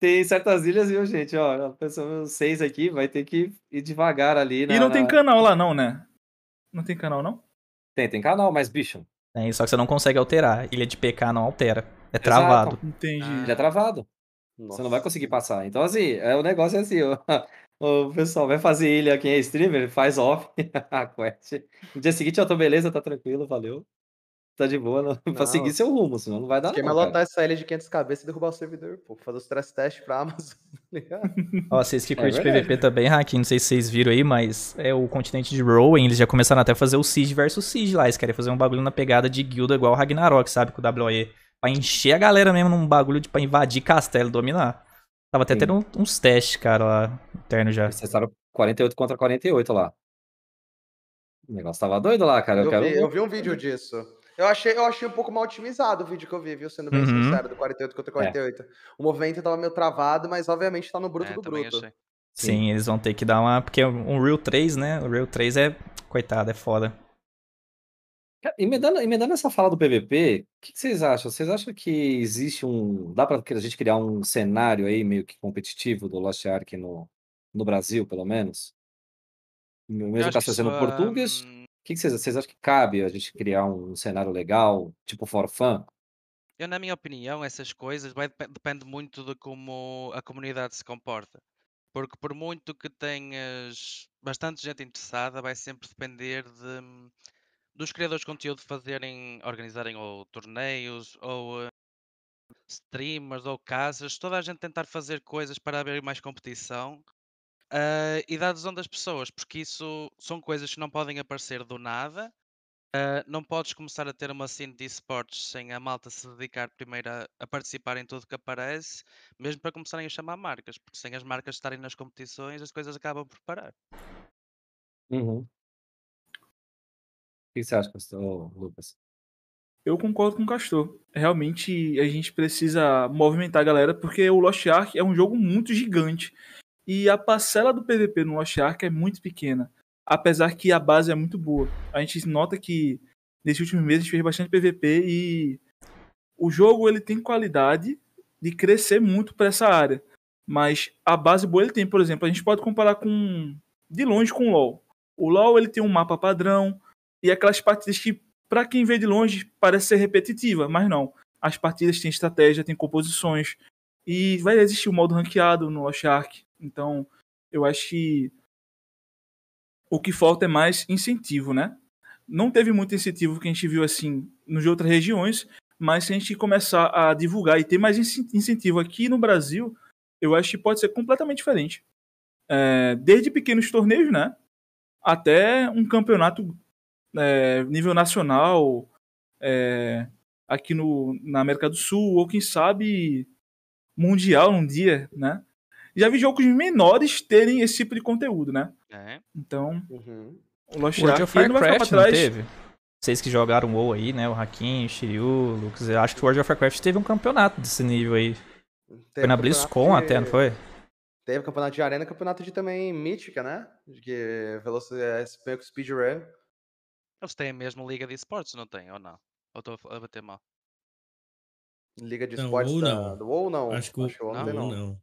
Tem certas ilhas, viu, gente? Ó, pensamos seis aqui, vai ter que ir devagar ali. Na, e não na... tem canal lá, não, né? Não tem canal, não? Tem, tem canal, mas, bicho. Tem, só que você não consegue alterar. Ilha de PK não altera. É Exato. travado. Entendi. Já é travado. Nossa. Você não vai conseguir passar. Então, assim, é, o negócio é assim, ó. [laughs] O pessoal vai fazer ilha, quem é streamer, faz off [laughs] a quest. No dia seguinte eu tô beleza, tá tranquilo, valeu tá de boa não, não. pra seguir seu rumo, senão não vai dar Quem não, lotar essa L de 500 cabeças e derrubar o servidor, pô. Fazer os stress test pra Amazon. [laughs] Tá Ó, vocês que curtiram é curtem PVP também, Haki, não sei se vocês viram aí, mas é o continente de Rowan, eles já começaram até a fazer o Siege versus Siege lá. Eles querem fazer um bagulho na pegada de guilda igual o Ragnarok, sabe? Com o WoE. Pra encher a galera mesmo num bagulho de pra invadir castelo, dominar. Tava até Sim. tendo uns testes, cara, lá, interno já. Vocês estavam 48 contra 48 lá. O negócio tava doido lá, cara. Eu, eu, quero... vi, eu vi um vídeo disso. Eu achei, eu achei um pouco mal otimizado o vídeo que eu vi, viu? Sendo bem uhum. sincero, do 48 contra 48. É. O movimento tava meio travado, mas obviamente tá no bruto é, do bruto. Sim. Sim, eles vão ter que dar uma. Porque um Real 3, né? O Real 3 é. Coitado, é foda. E me dando essa fala do PVP, o que, que, vocês acham? Vocês acham que existe um. Dá pra a gente criar um cenário aí meio que competitivo do Lost Ark no, no Brasil, pelo menos? Mesmo que tá sendo é português? O que vocês, vocês acham que cabe a gente criar um cenário legal, tipo for fun? Eu, na minha opinião, essas coisas vai, depende muito de como a comunidade se comporta. Porque por muito que tenhas bastante gente interessada, vai sempre depender de, dos criadores de conteúdo fazerem, organizarem ou torneios, ou uh, streamers, ou casas, toda a gente tentar fazer coisas para haver mais competição Uh, e da adesão das pessoas, porque isso são coisas que não podem aparecer do nada. Uh, não podes começar a ter uma cena de esportes sem a malta se dedicar primeiro a, a, participar em tudo que aparece, mesmo para começarem a chamar marcas, porque sem as marcas estarem nas competições as coisas acabam por parar. Uhum. O que você acha, pastor, Lucas? Eu concordo com o Castor. Realmente a gente precisa movimentar a galera, porque o Lost Ark é um jogo muito gigante. E a parcela do PVP no Lost Ark é muito pequena, apesar que a base é muito boa. A gente nota que nesses últimos meses a gente fez bastante PVP e o jogo ele tem qualidade de crescer muito para essa área. Mas a base boa ele tem, por exemplo, a gente pode comparar com de longe com o LoL. O LoL ele tem um mapa padrão e aquelas partidas que para quem vê de longe parece ser repetitiva, mas não. As partidas têm estratégia, têm composições e vai existir o modo ranqueado no Lost Ark. Então, eu acho que o que falta é mais incentivo, né? Não teve muito incentivo que a gente viu assim nas outras regiões, mas se a gente começar a divulgar e ter mais incentivo aqui no Brasil, eu acho que pode ser completamente diferente. É, desde pequenos torneios, né? Até um campeonato é, nível nacional é, aqui no, na América do Sul, ou quem sabe mundial um dia, né? Já vi jogos menores terem esse tipo de conteúdo, né? É. Então, uhum. o Lost Ark não vai ficar pra trás. teve? Vocês que jogaram o WoW aí, né? O Hakim, Shiryu, o Lucas. Eu acho que o World of Warcraft teve um campeonato desse nível aí. Teve foi na BlizzCon de... até, não foi? Teve campeonato de arena, campeonato de também mítica, né? De velocidade, é, speedrun. Eles têm mesmo liga de esportes, não tem? Ou não? Ou tô a bater mal? Liga de não, esportes ou não. do WoW, não. Acho que acho que não, não. não.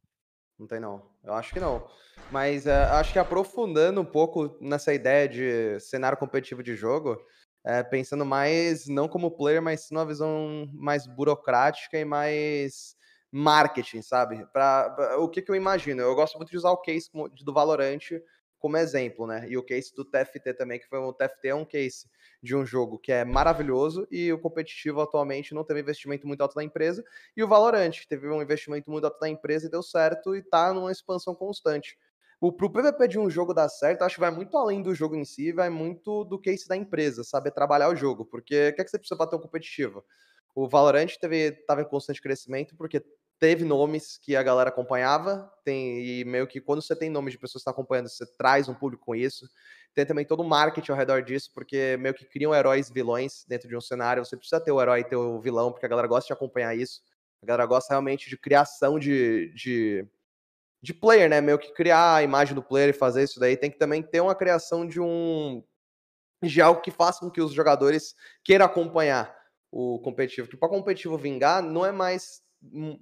Não tem, não. Eu acho que não. Mas uh, acho que aprofundando um pouco nessa ideia de cenário competitivo de jogo, uh, pensando mais, não como player, mas numa visão mais burocrática e mais marketing, sabe? Pra, pra o que, que, eu imagino? Eu gosto muito de usar o case do Valorant como exemplo, né? E o case do TFT também, que foi um TFT é um case de um jogo que é maravilhoso e o competitivo atualmente não teve investimento muito alto da empresa. E o Valorant teve um investimento muito alto da empresa e deu certo e tá numa expansão constante. O, pro PVP de um jogo dar certo, acho que vai muito além do jogo em si, vai muito do case da empresa, saber trabalhar o jogo. Porque o que, é que você precisa para ter um competitivo? O Valorant teve, tava em constante crescimento porque teve nomes que a galera acompanhava, tem e meio que quando você tem nome de pessoas que está acompanhando, você traz um público com isso tem também todo o marketing ao redor disso, porque meio que criam heróis vilões dentro de um cenário. Você precisa ter o herói e ter o vilão, porque a galera gosta de acompanhar isso. A galera gosta realmente de criação de, de, de player, né? Meio que criar a imagem do player e fazer isso daí. Tem que também ter uma criação de um. de algo que faça com que os jogadores queiram acompanhar o competitivo. Porque para competitivo vingar, não é mais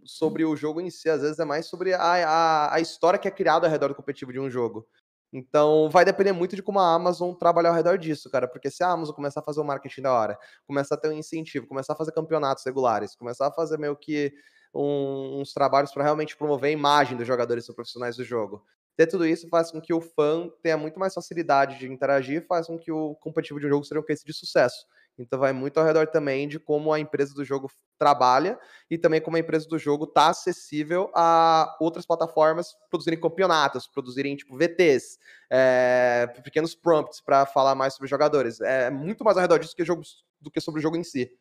sobre o jogo em si, às vezes é mais sobre a, a, a história que é criada ao redor do competitivo de um jogo. Então, vai depender muito de como a Amazon trabalhar ao redor disso, cara. Porque se a Amazon começar a fazer o marketing da hora, começar a ter um incentivo, começar a fazer campeonatos regulares, começar a fazer meio que um, uns trabalhos para realmente promover a imagem dos jogadores profissionais do jogo. Ter tudo isso faz com que o fã tenha muito mais facilidade de interagir, faz com que o competitivo de um jogo seja um case de sucesso. Então vai muito ao redor também de como a empresa do jogo trabalha e também como a empresa do jogo está acessível a outras plataformas produzirem campeonatos, produzirem tipo VTs, é, eh, pequenos prompts para falar mais sobre jogadores. É muito mais ao redor disso que jogo, do que sobre o jogo em si.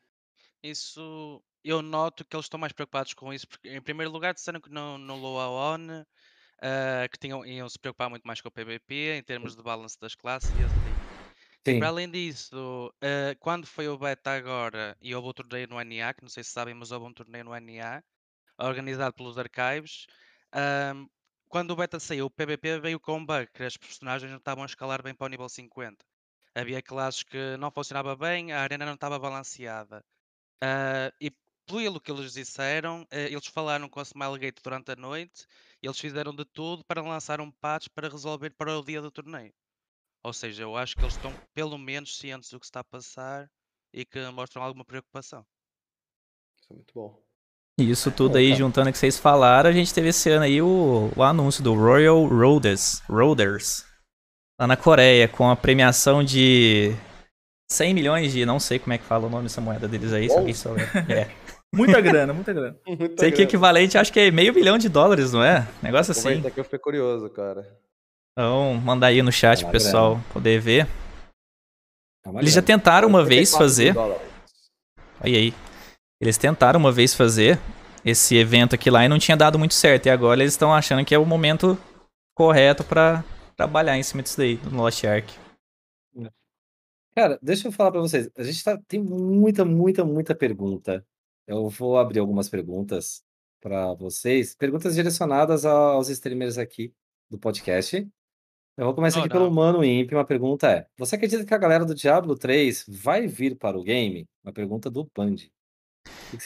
Isso eu noto que eles estão mais preocupados com isso, porque em primeiro lugar disseram que não, não Loa On, uh, eh, que tinham, iam se preocupar muito mais com o PVP em termos de balance das classes e para além disso, eh, quando foi o beta agora e houve o torneio no NA, que não sei se sabem, mas houve um torneio no NA, organizado pelos Archives. quando o beta saiu, o PvP veio com um bug, que as personagens não estavam a escalar bem para o nível 50. Havia classes que não funcionava bem, a arena não estava balanceada. Ah, e pelo que eles disseram, eh, eles falaram com a Smilegate durante a noite, e eles fizeram de tudo para lançar um patch para resolver para o dia do torneio. Ou seja, eu acho que eles estão pelo menos cientes do que está a passar e que mostram alguma preocupação. Isso é muito bom. E isso é, tudo aí, juntando o que vocês falaram, a gente teve esse ano aí o, o anúncio do Royal Roaders, Roaders, lá na Coreia, com a premiação de 100 milhões de, não sei como é que fala o nome dessa moeda deles aí, se alguém souber. É. [laughs] Muita grana, muita grana. Muita Sei grana. que equivalente, acho que é meio bilhão de dólares, não é? Negócio assim. Comenta é que eu fiquei curioso, cara. Então, manda aí no chat pro pessoal grana. poder ver. É Eles já tentaram uma vez fazer. Olha aí. Eles tentaram uma vez fazer esse evento aqui lá e não tinha dado muito certo. E agora eles estão achando que é o momento correto para trabalhar em cima disso daí, no Lost Ark. Cara, deixa eu falar para vocês. A gente tá, tem muita, muita, muita pergunta. Eu vou abrir algumas perguntas para vocês. Perguntas direcionadas aos streamers aqui do podcast. Eu vou começar Não, aqui pelo Mano Imp. Uma pergunta é: Você acredita que a galera do Diablo 3 vai vir para o game? Uma pergunta do Band.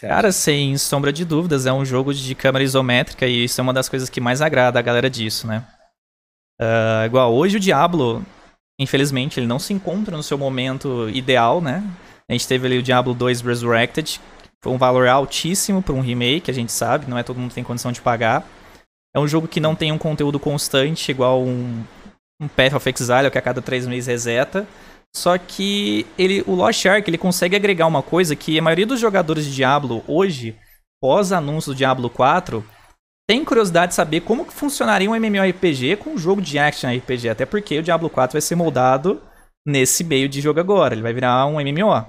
Cara, sem sombra de dúvidas, é um jogo de câmera isométrica e isso é uma das coisas que mais agrada a galera disso, né? Ah, igual hoje o Diablo, infelizmente, ele não se encontra no seu momento ideal, né? A gente teve ali o Diablo 2 Resurrected, foi um valor altíssimo para um remake, a gente sabe, não é todo mundo que tem condição de pagar. É um jogo que não tem um conteúdo constante, igual um um path of exile que a cada três meses reseta. Só que ele, o Lost Ark ele consegue agregar uma coisa que a maioria dos jogadores de Diablo hoje, pós anúncio do Diablo 4, tem curiosidade de saber como que funcionaria um MMORPG com um jogo de action RPG, até porque o Diablo 4 vai ser moldado nesse meio de jogo agora, ele vai virar um MMO.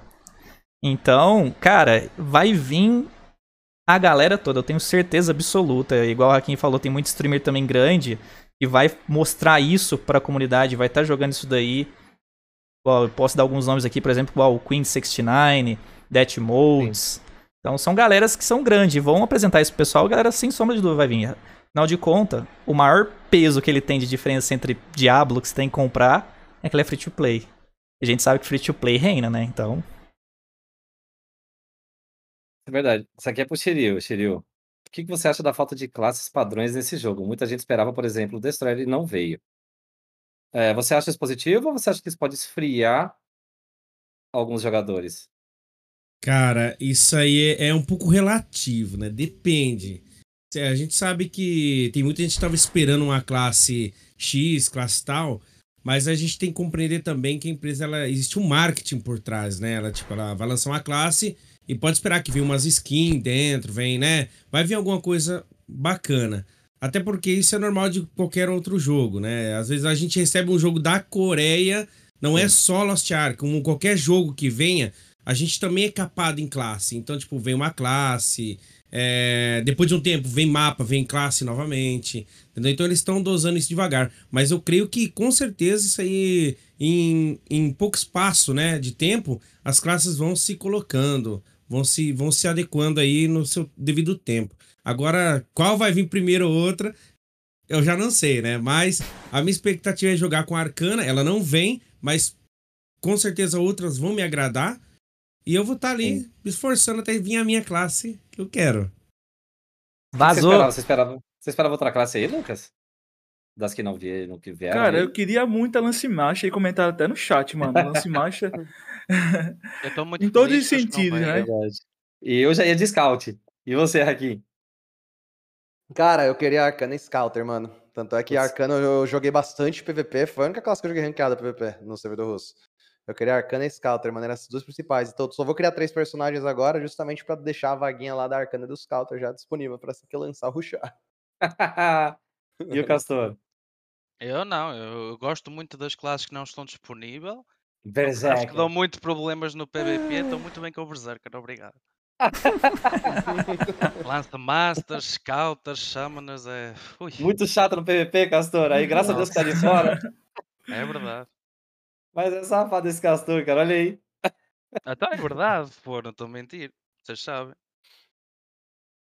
Então, cara, vai vir a galera toda, eu tenho certeza absoluta. Igual a quem falou, tem muito streamer também grande e vai mostrar isso para a comunidade, vai estar tá jogando isso daí. eu posso dar alguns nomes aqui, por exemplo, igual o Queen 69, Death Modes. Sim. Então são galeras que são grandes, vão apresentar isso pro pessoal, a galera sem sombra de dúvida vai vir. Afinal de conta, o maior peso que ele tem de diferença entre Diablo que você tem que comprar é que ele é free to play. A gente sabe que free to play reina, né? Então. É verdade. Isso aqui é pro Shiryu, Shiryu. O que você acha da falta de classes padrões nesse jogo? Muita gente esperava, por exemplo, o Destroyer e não veio. É, você acha isso positivo ou você acha que isso pode esfriar alguns jogadores? Cara, isso aí é, é um pouco relativo, né? Depende. A gente sabe que tem muita gente que estava esperando uma classe X, classe tal, mas a gente tem que compreender também que a empresa ela existe um marketing por trás, né? Ela tipo, ela vai lançar uma classe, e pode esperar que vem umas skins dentro, vem, né? Vai vir alguma coisa bacana. Até porque isso é normal de qualquer outro jogo, né? Às vezes a gente recebe um jogo da Coreia, não Sim. É, é só Lost Ark, como qualquer jogo que venha, a gente também é capado em classe. Então, tipo, vem uma classe, é... depois de um tempo vem mapa, vem classe novamente. Entendeu? Então eles estão dosando isso devagar. Mas eu creio que com certeza isso aí, em, em pouco espaço né, de tempo, as classes vão se colocando vão se, vão se adequando aí no seu devido tempo. Agora, qual vai vir primeiro ou outra, eu já não sei, né? Mas a minha expectativa é jogar com a Arcana. Ela não vem, mas com certeza outras vão me agradar. E eu vou estar tá ali Sim. me esforçando até vir a minha classe que eu quero. Vazou! Você esperava, você esperava, você esperava outra classe aí, Lucas? das que não vieram, que vieram. Cara, aí. eu queria muito a Lance Marcha e comentaram até no chat, mano. Lance Marcha eu tô [laughs] muito em todos os sentidos, né? E eu já ia de scout. E você, Hakim? Cara, eu queria Arcana e Scouter, mano. Tanto é que Arcana eu joguei bastante PVP. Foi a única classe que eu joguei ranqueada PVP no servidor russo. Eu queria Arcana e Scouter, mano. Eram as duas principais. Então eu só vou criar três personagens agora, justamente para deixar a vaguinha lá da Arcana e do Scouter já disponível para se assim que lançar o Ruxar. [laughs] e o Castor? [laughs] Eu não. Eu gosto muito das classes que não estão disponíveis. Berserker. Acho que dão muito problemas no PvP, então muito bem com o Berserker, obrigado. [laughs] Lance Masters, Scouters, chamas é. Ui. Muito chato no PVP, Castor. Aí, graças a Deus, está de fora. É verdade. Mas é safado esse Castor, cara, olha aí. Até ah, tá, é verdade, pô, não estou a mentir. Vocês sabem.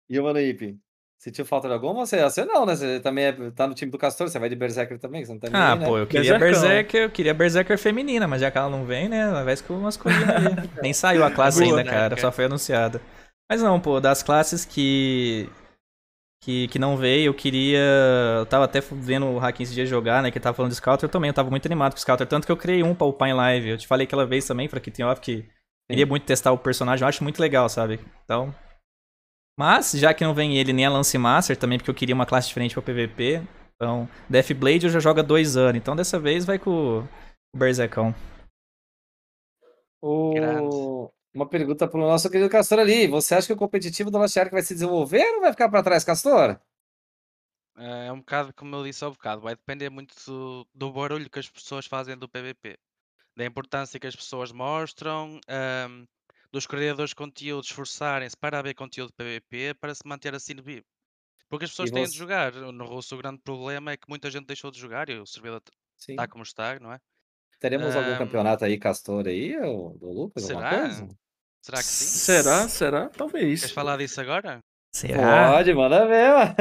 E o Manaípe? Sentiu falta de alguma? Você, você não, né? Você também é, tá no time do Castor, você vai de Berserker também, você não tá ninguém, Ah, né? pô, eu queria Berserker, eu queria Berserker feminina, mas já que ela não vem, né? Ela vai com umas coisas ali. [laughs] Nem saiu a classe ainda, né? cara, só foi anunciada. Mas não, pô, das classes que. Que, que não veio, eu queria. Eu tava até vendo o Hakim esse dia jogar, né? Que tava falando de Scouter eu também. Eu tava muito animado com o Scouter. Tanto que eu criei um pra upar em live. Eu te falei aquela vez também, pra que off que queria muito testar o personagem. Eu acho muito legal, sabe? Então, mas, já que não vem ele nem a Lance Master também, porque eu queria uma classe diferente para PVP. Então, Deathblade eu já jogo há dois anos. Então, dessa vez vai com o Berserkão O... Uma pergunta pro nosso querido Castor ali. Você acha que o competitivo do Lanchark vai se desenvolver ou vai ficar para trás, Castor? É, é um bocado, como eu disse há um bocado, vai depender muito do, do barulho que as pessoas fazem do PVP. Da importância que as pessoas mostram. Um dos criadores de conteúdo esforçarem-se para haver conteúdo PVP para se manter assim no vivo. Porque as pessoas têm de jogar. Eh, no russo o grande problema é que muita gente deixou de jogar e o servidor está como está, não é? Teremos um... algum campeonato aí, Castor, aí, ou do Lucas? Será? Será que sim? Será? Será? Talvez. Queres falar disso agora? Será? Pode, manda ver, [laughs] mano.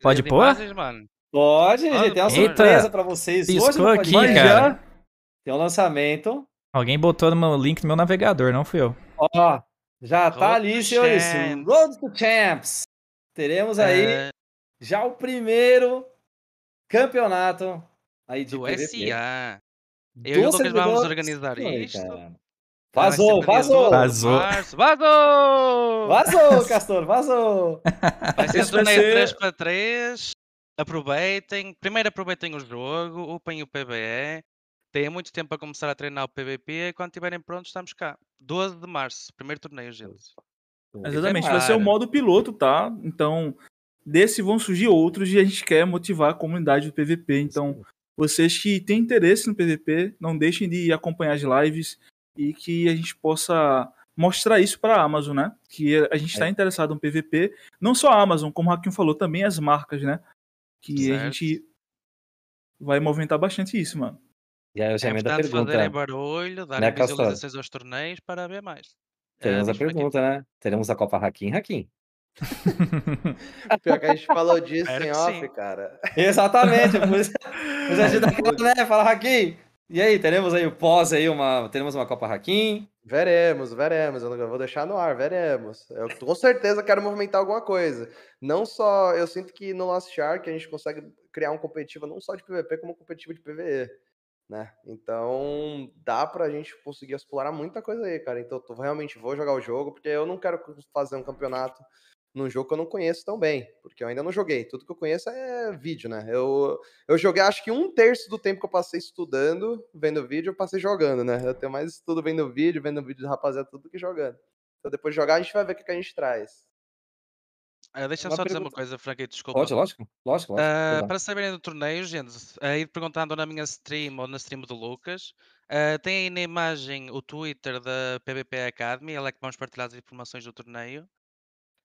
Pode pôr? Pode, gente. Tem uma Eita. surpresa pra vocês. Piscou Hoje aqui, cara. Tem um lançamento. Alguém botou no link no meu navegador, não fui eu. Ó, já tá Road tá ali, senhores. Road to Champs. Teremos aí é. já o primeiro campeonato aí de do PVP. SA. Eu do e o Lucas vamos organizar isso. Vazou, vazou, vazou. Vazou! Vazou, Castor, vazou! Vai ser torneio 3 x 3. Aproveitem. Primeiro aproveitem o jogo, upem o PBE. Têm muito tempo para começar a treinar o PVP. Quando estiverem prontos, estamos cá. 12 de março, primeiro torneio, gente. É exatamente, vai ser o modo piloto, tá? Então, desse vão surgir outros e a gente quer motivar a comunidade do PVP. Então, vocês que têm interesse no PVP, não deixem de acompanhar as lives e que a gente possa mostrar isso para a Amazon, né? Que a gente está é. interessado no PVP, não só a Amazon, como o Hakim falou, também as marcas, né? Que certo. a gente vai movimentar bastante isso, mano. Já eu já é emendo a importante pergunta. fazerem barulho, Né, darem visualizações aos torneios para ver mais. É, Teremos a aqui. pergunta, né? Teremos a Copa Hakim Hakim. [laughs] Pior que a gente falou disso Espero em off, sim. cara. Exatamente, por isso [laughs] a gente né? Fala Hakim. E aí, teremos aí o pós aí, uma, teremos uma Copa Hakim. Veremos, veremos. Eu não- vou deixar no ar, veremos. Eu com certeza quero movimentar alguma coisa. Não só. Eu sinto que no Lost Shark a gente consegue criar um competitivo não só de PVP, como um competitivo de PVE né? Então, dá pra gente conseguir explorar muita coisa aí, cara. Então, eu realmente vou jogar o jogo, porque eu não quero fazer um campeonato num jogo que eu não conheço tão bem, porque eu ainda não joguei. Tudo que eu conheço é vídeo, né? Eu, eu joguei acho que um terço do tempo que eu passei estudando, vendo vídeo, eu passei jogando, né? Eu tenho mais estudo vendo vídeo, vendo vídeo do rapaziada, tudo que jogando. Então depois de jogar, a gente vai ver o que, que a gente traz. Uh, ah, deixa só dizer uma coisa, Frank, desculpa. lógico, lógico. lógico uh, para saberem do torneio, gente, uh, ir perguntando na minha stream ou na stream do Lucas, uh, tem aí na imagem o Twitter da PBP Academy, ela é que vamos partilhar as informações do torneio.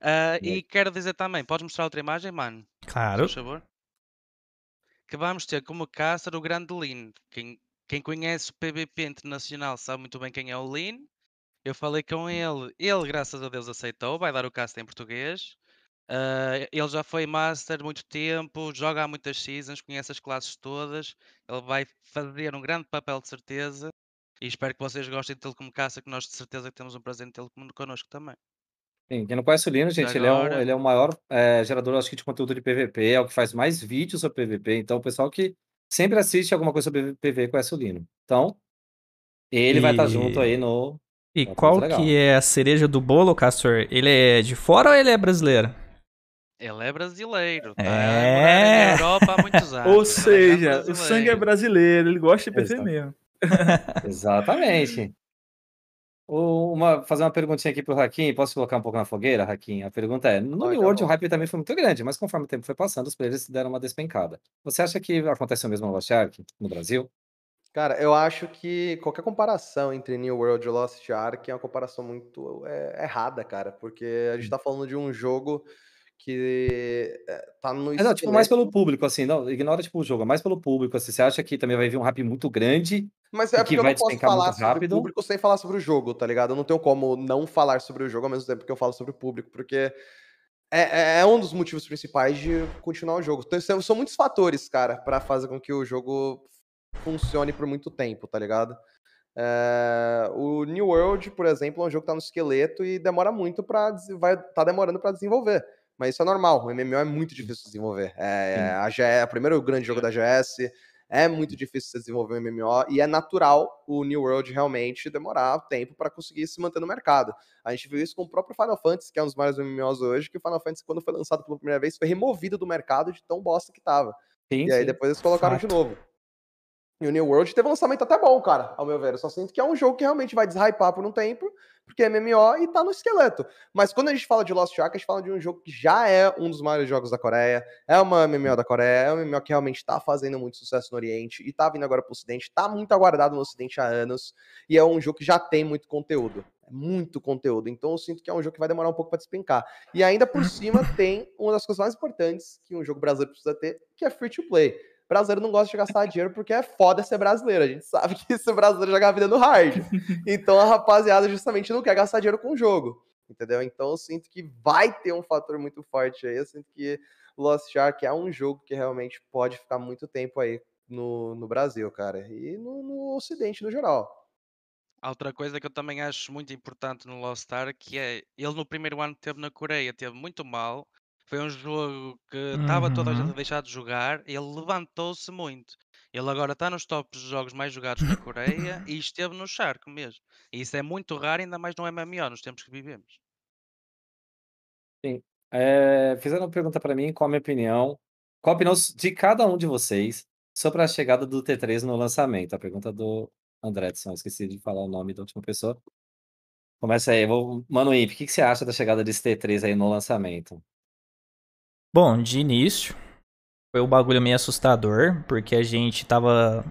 Uh, e quero dizer também, podes mostrar outra imagem, mano? Claro. Por favor. Que vamos ter como caça o grande Lean. Quem, quem conhece o PBP Internacional sabe muito bem quem é o Lean. Eu falei com ele, ele, graças a Deus, aceitou, vai dar o cast em português. Uh, ele já foi master muito tempo, joga há muitas seasons, conhece as classes todas. Ele vai fazer um grande papel de certeza. E espero que vocês gostem de tê-lo como caça, que nós de certeza temos um prazer em tê-lo conosco também. Sim, quem não conhece o Lino, gente, ele é, um, ele é, o maior é, gerador, acho que, de conteúdo de PVP, é o que faz mais vídeos sobre PVP. Então, o pessoal que sempre assiste alguma coisa sobre PVP conhece o Lino. Então, ele e... vai tá estar junto aí no. E é qual que é a cereja do bolo, Castor? Ele é de fora ou ele é brasileiro? Ele é brasileiro, tá? É. é Europa há muitos [laughs] anos. Ou é seja, é o sangue é brasileiro, ele gosta de PC mesmo. [laughs] Exatamente. [laughs] Uma, fazer uma perguntinha aqui pro Hakim, posso colocar um pouco na fogueira, Hakim? A pergunta é: no New World o hype também foi muito grande, mas conforme o tempo foi passando, os players deram uma despencada. Você acha que acontece o mesmo no Lost Ark no Brasil? Cara, eu acho que qualquer comparação entre New World e Lost Ark é uma comparação muito é, errada, cara, porque a gente hum. tá falando de um jogo que eh, tá no. não, tipo, mais pelo público, assim, não, ignora tipo, o jogo, é mais pelo público. Assim, você acha que também vai vir um rap muito grande? Mas é porque que vai eu não posso falar sobre rápido. o público sem falar sobre o jogo, tá ligado? Eu não tenho como não falar sobre o jogo ao mesmo tempo que eu falo sobre o público, porque é, é, é um dos motivos principais de continuar o jogo. Então, são muitos fatores, cara, para fazer com que o jogo funcione por muito tempo, tá ligado? É, o New World, por exemplo, é um jogo que tá no esqueleto e demora muito para vai tá demorando para desenvolver. Mas isso é normal. O MMO é muito difícil de desenvolver. É, é a GS, é o primeiro grande jogo da GS. É muito difícil você desenvolver um MMO e é natural o New World realmente demorar tempo para conseguir se manter no mercado. A gente viu isso com o próprio Final Fantasy, que é um dos maiores MMOs hoje, que o Final Fantasy, quando foi lançado pela primeira vez, foi removido do mercado de tão bosta que tava. Sim, e aí sim. depois eles colocaram Fato. de novo. E o New World teve um lançamento até bom, cara, ao meu ver. Eu só sinto que é um jogo que realmente vai deshypar por um tempo, porque é MMO e tá no esqueleto. Mas quando a gente fala de Lost Ark, a gente fala de um jogo que já é um dos maiores jogos da Coreia, é uma MMO da Coreia, é um MMO que realmente tá fazendo muito sucesso no Oriente e tá vindo agora pro Ocidente, tá muito aguardado no Ocidente há anos, e é um jogo que já tem muito conteúdo. É muito conteúdo. Então eu sinto que é um jogo que vai demorar um pouco para despencar. E ainda por cima tem uma das coisas mais importantes que um jogo brasileiro precisa ter, que é free to play brasileiro não gosta de gastar dinheiro porque é foda ser brasileiro. A gente [laughs] sabe que ser brasileiro é joga a vida no hard. Então a rapaziada justamente não quer gastar dinheiro com o jogo. Entendeu? Então eu sinto que vai ter um fator muito forte aí. Eu sinto que Lost Ark é um jogo que realmente pode ficar muito tempo aí no, no Brasil, cara. E no, no Ocidente no geral. Outra coisa que eu também acho muito importante no Lost Ark é ele no primeiro ano teve na Coreia, teve muito mal, foi um jogo que estava uhum. toda a gente a uhum. deixar de jogar, ele levantou-se muito. Ele agora está nos tops dos jogos mais jogados na Coreia [laughs] e esteve no Shark mesmo. E isso é muito raro, ainda mais no MMO, nos tempos que vivemos. Sim. É, fizeram uma pergunta para mim, qual a minha opinião? Qual a opinião de cada um de vocês sobre a chegada do T3 no lançamento? A pergunta do Andretson, esqueci de falar o nome da última pessoa. Começa aí, vou... o que, que você acha da chegada desse T3 aí no lançamento? Bom, de início foi um bagulho meio assustador, porque a gente tava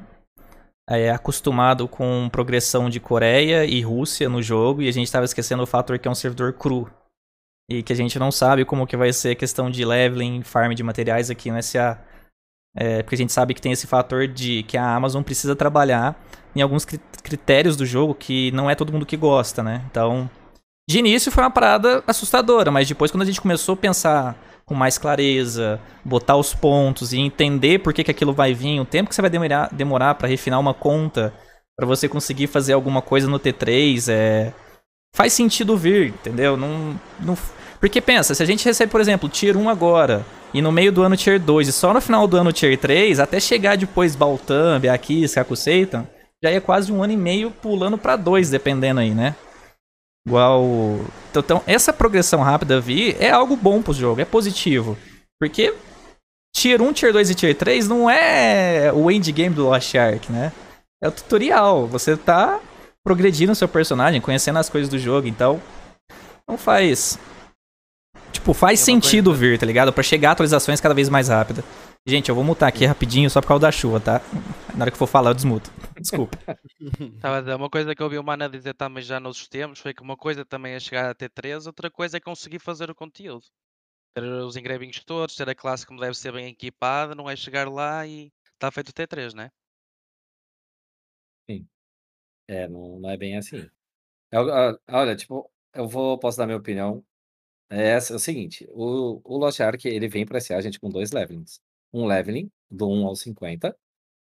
é, acostumado com progressão de Coreia e Rússia no jogo e a gente tava esquecendo o fator que é um servidor cru. E que a gente não sabe como que vai ser a questão de leveling, farm de materiais aqui no SA. É, porque a gente sabe que tem esse fator de que a Amazon precisa trabalhar em alguns critérios do jogo que não é todo mundo que gosta, né? Então, de início foi uma parada assustadora, mas depois quando a gente começou a pensar com mais clareza, botar os pontos e entender por que, que aquilo vai vir, o tempo que você vai demorar, demorar para refinar uma conta, para você conseguir fazer alguma coisa no T3, é faz sentido vir, entendeu? Não, não porque pensa, se a gente recebe, por exemplo, tier 1 agora, e no meio do ano tier 2, e só no final do ano tier 3, até chegar depois Baltan, Beakis, Kakuseitan, já é quase um ano e meio pulando para dois, dependendo aí, né? Igual. Então, então, essa progressão rápida vir é algo bom pro jogo, é positivo. Porque Tier 1, Tier 2 e Tier 3 não é o endgame do Lost Ark, né? É o tutorial. Você tá progredindo o seu personagem, conhecendo as coisas do jogo, então. Não faz. Tipo, faz é sentido coisa. vir, tá ligado? Pra chegar a atualizações cada vez mais rápida. Gente, eu vou mutar aqui rapidinho só por causa da chuva, tá? Na hora que for falar, eu desmuto. Desculpa. [laughs] uma coisa que eu ouvi o Mana dizer também já nos sistemas foi que uma coisa também é chegar a T3, outra coisa é conseguir fazer o conteúdo. Ter os engrevinhos todos, ter a classe como deve ser bem equipada, não é chegar lá e está feito o T3, né? Sim. É, não, não é bem assim. Eu, eu, olha, tipo, eu vou, posso dar minha opinião. É, é o seguinte, o, o Lost Ark, ele vem pra ser agente gente com dois levelings um leveling do 1 ao 50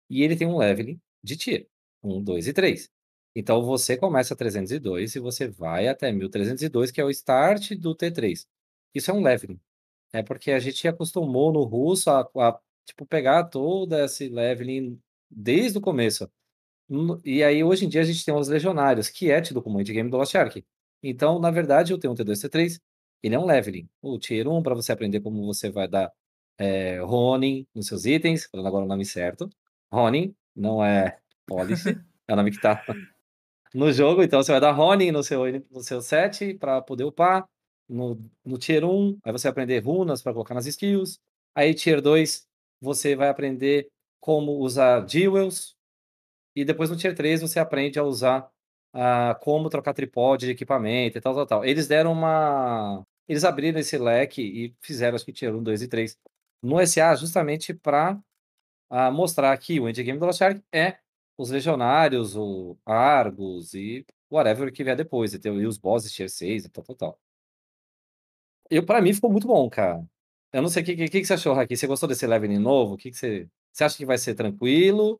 e ele tem um leveling de tier, 1, 2 e 3. Então você começa 302 e você vai até 1302, que é o start do T3. Isso é um leveling. É porque a gente acostumou no russo a, a tipo, pegar todo esse leveling desde o começo. E aí, hoje em dia, a gente tem os legionários, que é tido como endgame do Lost Ark. Então, na verdade, eu tenho um T2, T3, ele é um leveling. O tier 1, para você aprender como você vai dar é, Ronin nos seus itens, falando agora o nome certo. Ronin, não é Policy, [laughs] é o nome que tá no jogo. Então você vai dar Ronin no seu, no seu set para poder upar. No, no tier 1, aí você vai aprender runas para colocar nas skills. Aí, tier 2, você vai aprender como usar jewels. E depois no tier 3, você aprende a usar como trocar tripode de equipamento e tal, tal, tal. Eles deram uma. Eles abriram esse leque e fizeram, acho que tier 1, 2 e 3, no SA justamente para uh, ah, mostrar que o endgame do Lost Ark é os Legionários, o Argus e whatever que vier depois, e, os bosses tier 6 e tal, tal, tal. Eu, pra mim ficou muito bom, cara. Eu não sei o que, que, que, você achou, aqui. Você gostou desse leveling novo? O que, que você, você acha que vai ser tranquilo?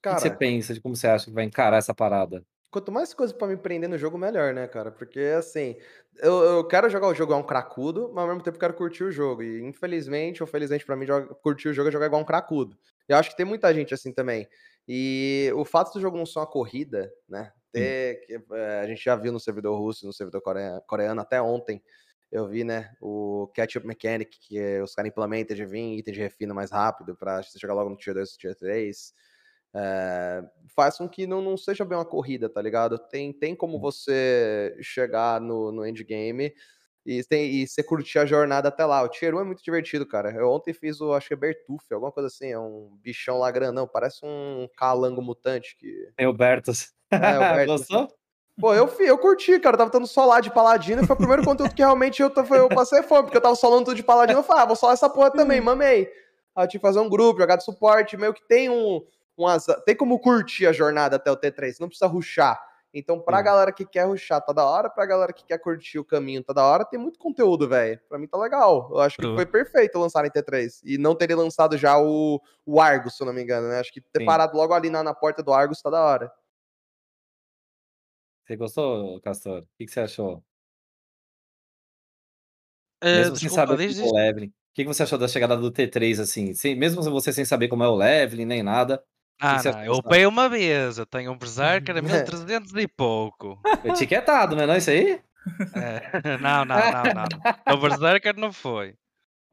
Cara, o que você pensa de como você acha que vai encarar essa parada? Quanto mais coisa pra me prender no jogo, melhor, né, cara? Porque, assim, eu, eu quero jogar o jogo igual um cracudo, mas ao mesmo tempo quero curtir o jogo. E, infelizmente, ou felizmente pra mim, curtir o jogo é jogar igual um cracudo. Eu acho que tem muita gente assim também. E o fato do jogo não ser uma corrida, né? Ter, que, é, a gente já viu no servidor russo, no servidor coreano, coreano até ontem, eu vi, né, o Catch-Up Mechanic, que é os caras implementam de vir item de refino mais rápido pra você chegar logo no Tier 2 e Tier 3 é, com que não, não seja bem uma corrida, tá ligado? Tem, tem como você chegar no, no endgame e, tem, e você curtir a jornada até lá. O Tier 1 é muito divertido, cara. Eu ontem fiz o, acho que é Bertuf, alguma coisa assim, é um bichão lá grandão, parece um calango mutante que... É o Bertus. É, o [laughs] Bertus. Gostou? Pô, eu, eu curti, cara. Eu tava dando solar de paladino. Foi o primeiro conteúdo que realmente eu, eu passei fome, porque eu tava solando tudo de paladino. Eu falei, ah, vou solar essa porra também, mamei. Aí eu tive que fazer um grupo, jogar de suporte, meio que tem um um azar. Tem como curtir a jornada até o T3, não precisa ruxar. Então, pra hum. galera que quer ruxar, tá da hora. Pra galera que quer curtir o caminho, tá da hora. Tem muito conteúdo, velho. Pra mim tá legal. Eu acho que uhum. foi perfeito lançar em T3. E não terem lançado já o, o Argus, se eu não me engano, né? Acho que ter Sim. parado logo ali na, na porta do Argus tá da hora. Você gostou, Castor? O que, que você achou? É, Mesmo desculpa, sem saber desde... É o leveling. O que, que você achou da chegada do T3, assim? Sem, mesmo você sem saber como é o leveling, nem nada. Ah, não, eu upei uma vez, eu tenho um Berserker é a [laughs] 1300 e pouco. Etiquetado, né, não é não isso aí? É, [laughs] não, não, não, não. Então, o Berserker não foi.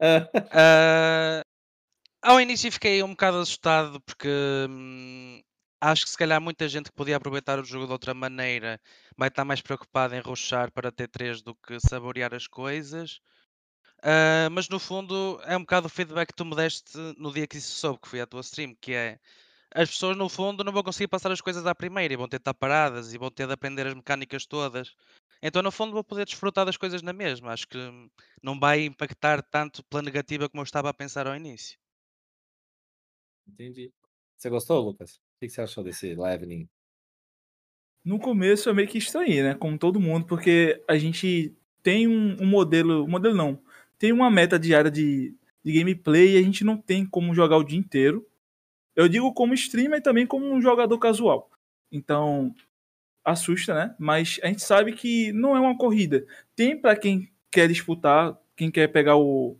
Uh, [laughs] ao início fiquei um bocado assustado porque hum, acho que se calhar muita gente que podia aproveitar o jogo de outra maneira vai estar mais preocupada em ruxar para T3 do que saborear as coisas. Uh, mas no fundo é um bocado o feedback que tu me deste no dia que isso soube, que foi a tua stream, que é as pessoas no fundo não vão conseguir passar as coisas à primeira e vão ter de estar paradas e vão ter de aprender as mecânicas todas. Então, no fundo, vou poder desfrutar das coisas na mesma. Acho que não vai impactar tanto pela negativa como eu estava a pensar ao início. Entendi. Você gostou, Lucas? O que você achou desse leveling? No começo eu meio que estranhei, né? Como todo mundo, porque a gente tem um, um modelo. Um modelo não. Tem uma meta diária de, de gameplay e a gente não tem como jogar o dia inteiro eu digo como streamer e também como um jogador casual. Então, assusta, né? Mas a gente sabe que não é uma corrida. Tem para quem quer disputar, quem quer pegar o,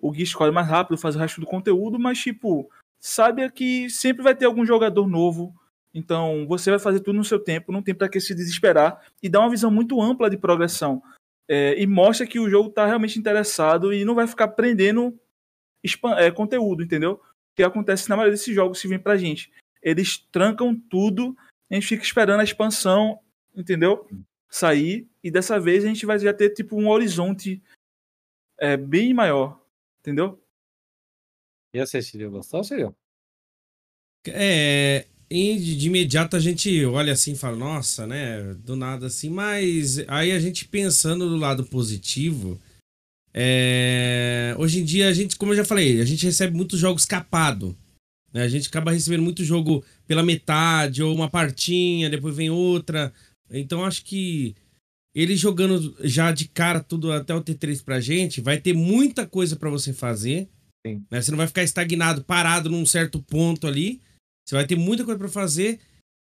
o Gui Score mais rápido, fazer o resto do conteúdo, mas, tipo, sabe que sempre vai ter algum jogador novo. Então, você vai fazer tudo no seu tempo, não tem para que se desesperar e dá uma visão muito ampla de progressão. É, e mostra que o jogo tá realmente interessado e não vai ficar prendendo é, conteúdo, entendeu? que acontece na maioria desses jogos que vem pra gente. Eles trancam tudo, a gente fica esperando a expansão, entendeu? Sair, e dessa vez a gente vai já ter tipo um horizonte é, bem maior, entendeu? E você, Cirilo, gostou, Cirilo? É, e de, imediato a gente olha assim e fala, nossa, né? Do nada assim, mas aí a gente pensando do lado positivo, é... Hoje em dia, a gente, como eu já falei, a gente recebe muitos jogos capado. Né? A gente acaba recebendo muito jogo pela metade, ou uma partinha, depois vem outra. Então acho que ele jogando já de cara tudo até o T3 pra gente, vai ter muita coisa para você fazer. Né? Você não vai ficar estagnado, parado num certo ponto ali. Você vai ter muita coisa para fazer.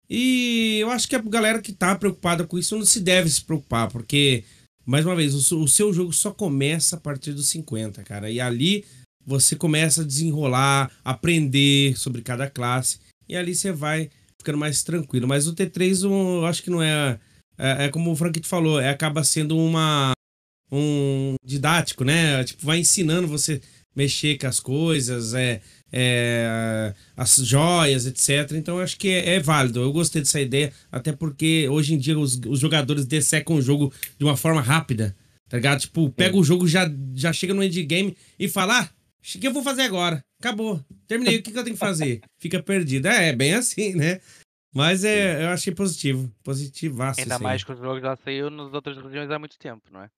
E eu acho que a galera que tá preocupada com isso não se deve se preocupar, porque mais uma vez, o, seu jogo só começa a partir dos 50, cara. E ali você começa a desenrolar, aprender sobre cada classe. E ali você vai ficando mais tranquilo. Mas o T3, eu acho que não é, é. É, como o Frank te falou, é, acaba sendo uma. Um didático, né? Tipo, vai ensinando você mexer com as coisas, é, é, as joias, etc. Então acho que é, é, válido. Eu gostei dessa ideia, até porque hoje em dia os, os jogadores dessecam o jogo de uma forma rápida, tá ligado? Tipo, pega é. o jogo, já, já chega no endgame e fala: ah, o que eu vou fazer agora? Acabou, terminei, o que, que eu tenho que fazer? [laughs] Fica perdido. É, é bem assim, né? Mas é, eu achei positivo. Positivaço. Ainda assim. mais que o jogo já saiu nas outras regiões há muito tempo, não é?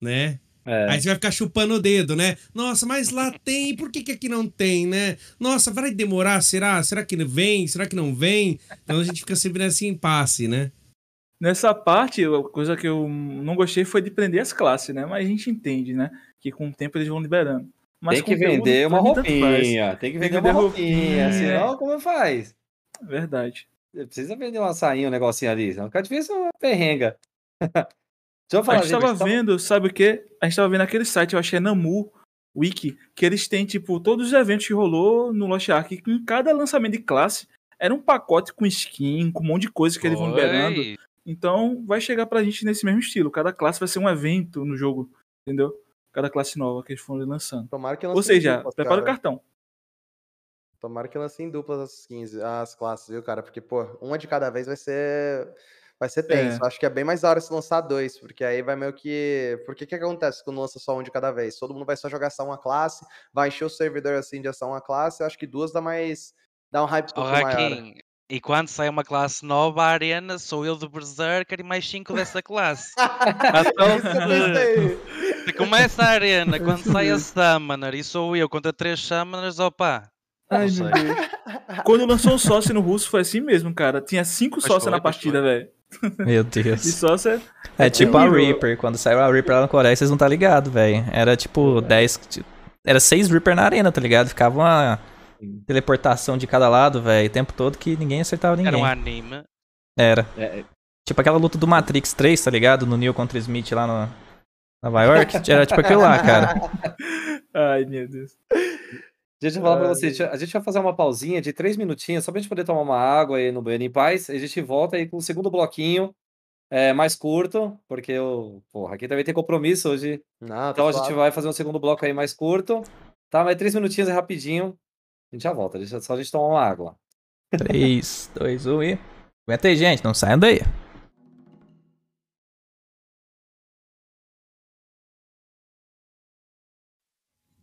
Né? É. Aí você vai ficar chupando o dedo, né? Nossa, mas lá tem, por que, que aqui não tem, né? Nossa, vai demorar, será? Será que vem? Será que não vem? Então a gente fica sempre nesse impasse, né? Nessa parte, a coisa que eu não gostei foi de prender as classes, né? Mas a gente entende, né? Que com o tempo eles vão liberando. Mas tem que vender uma roupinha, tem que vender uma roupinha, é. senão como faz? Verdade. Precisa vender uma sainha, um negocinho ali, senão fica difícil uma perrenga. [laughs] falar, a gente tava vendo, sabe o quê? A gente tava vendo aquele site, eu acho que é Namu Wiki, que eles têm, tipo, todos os eventos que rolou no Lost Ark, que em cada lançamento de classe era um pacote com skin, com um monte de coisa que eles vão liberando. Então vai chegar pra gente nesse mesmo estilo. Cada classe vai ser um evento no jogo, entendeu? Cada classe nova que eles foram lançando. Tomara que Ou seja, duplas, prepara cara. o cartão. Tomara que lancem duplas as skins, as classes, viu, cara? Porque, pô, uma de cada vez vai ser Vai ser é. tenso. É. Acho que é bem mais da hora se lançar dois, porque aí vai meio que. Porque que acontece quando lança só um de cada vez? Todo mundo vai só jogar só uma classe, vai encher o servidor assim de só uma classe. Acho que duas dá mais. dá um hype um pouco maior. E quando sai uma classe nova, a Arena sou eu do Berserker e mais cinco dessa classe. [laughs] Então, se começa a Arena, [laughs] quando sai a Summoner e sou eu contra três Summoners, opa, tá Ai, Quando lançou o sócio no russo, foi assim mesmo, cara. Tinha cinco sócios na partida, velho. Meu [laughs] Deus. E só você. É tipo a Reaper. Quando saiu a Reaper lá na Coreia, vocês não tá ligado, velho. Era tipo 10. É. era 6 Reaper na arena, tá ligado? Ficava uma teleportação de cada lado, velho, o tempo todo que ninguém acertava ninguém. Era um anima. Era. É, é. Tipo aquela luta do Matrix 3, tá ligado? No Neo contra Smith lá no Nova York. Era tipo aquilo lá, cara. [laughs] Ai, meu Deus. Deixa eu falar pra vocês, a gente vai fazer uma pausinha de três minutinhos, só pra gente poder tomar uma água aí no banheiro em paz. A gente volta aí com o segundo bloquinho, é, mais curto, porque eu, porra, aqui também tem compromisso hoje. Não, tá então a gente vai fazer um segundo bloco aí mais curto, tá? Mas três minutinhos é rapidinho. A gente já volta, deixa só a gente tomar uma água. Três, dois, um e. Aguenta aí, gente, não sai daí.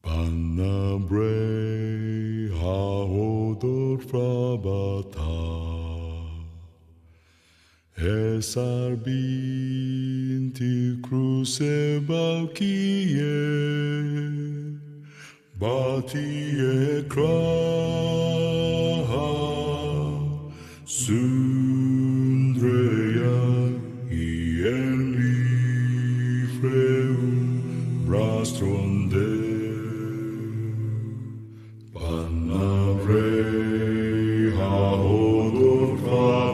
Banana bread. Prabhata Esar binti cruce balkie Batie kraha Su Logos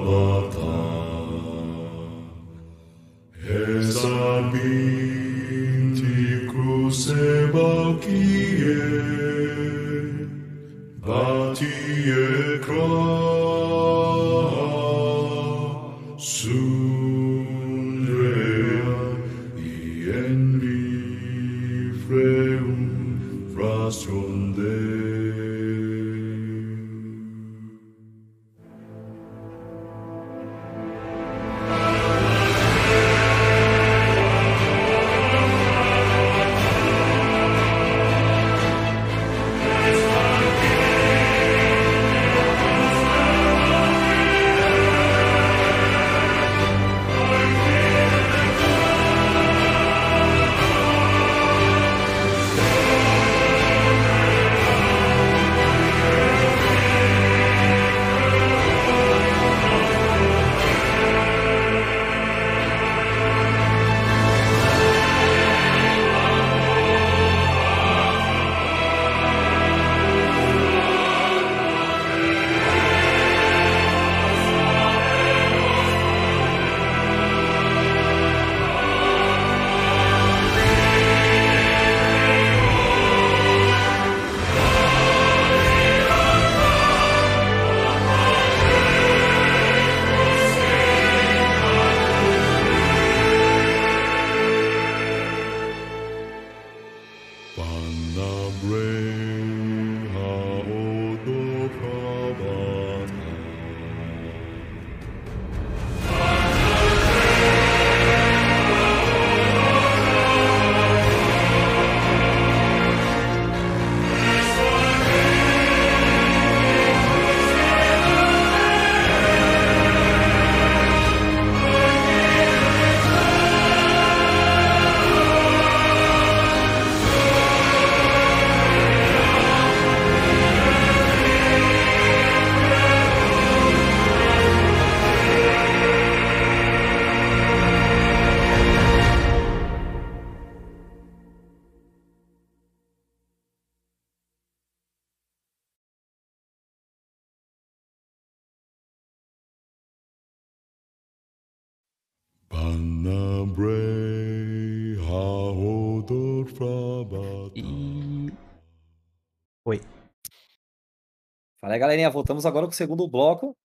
galerinha, ah, voltamos agora com o segundo bloco.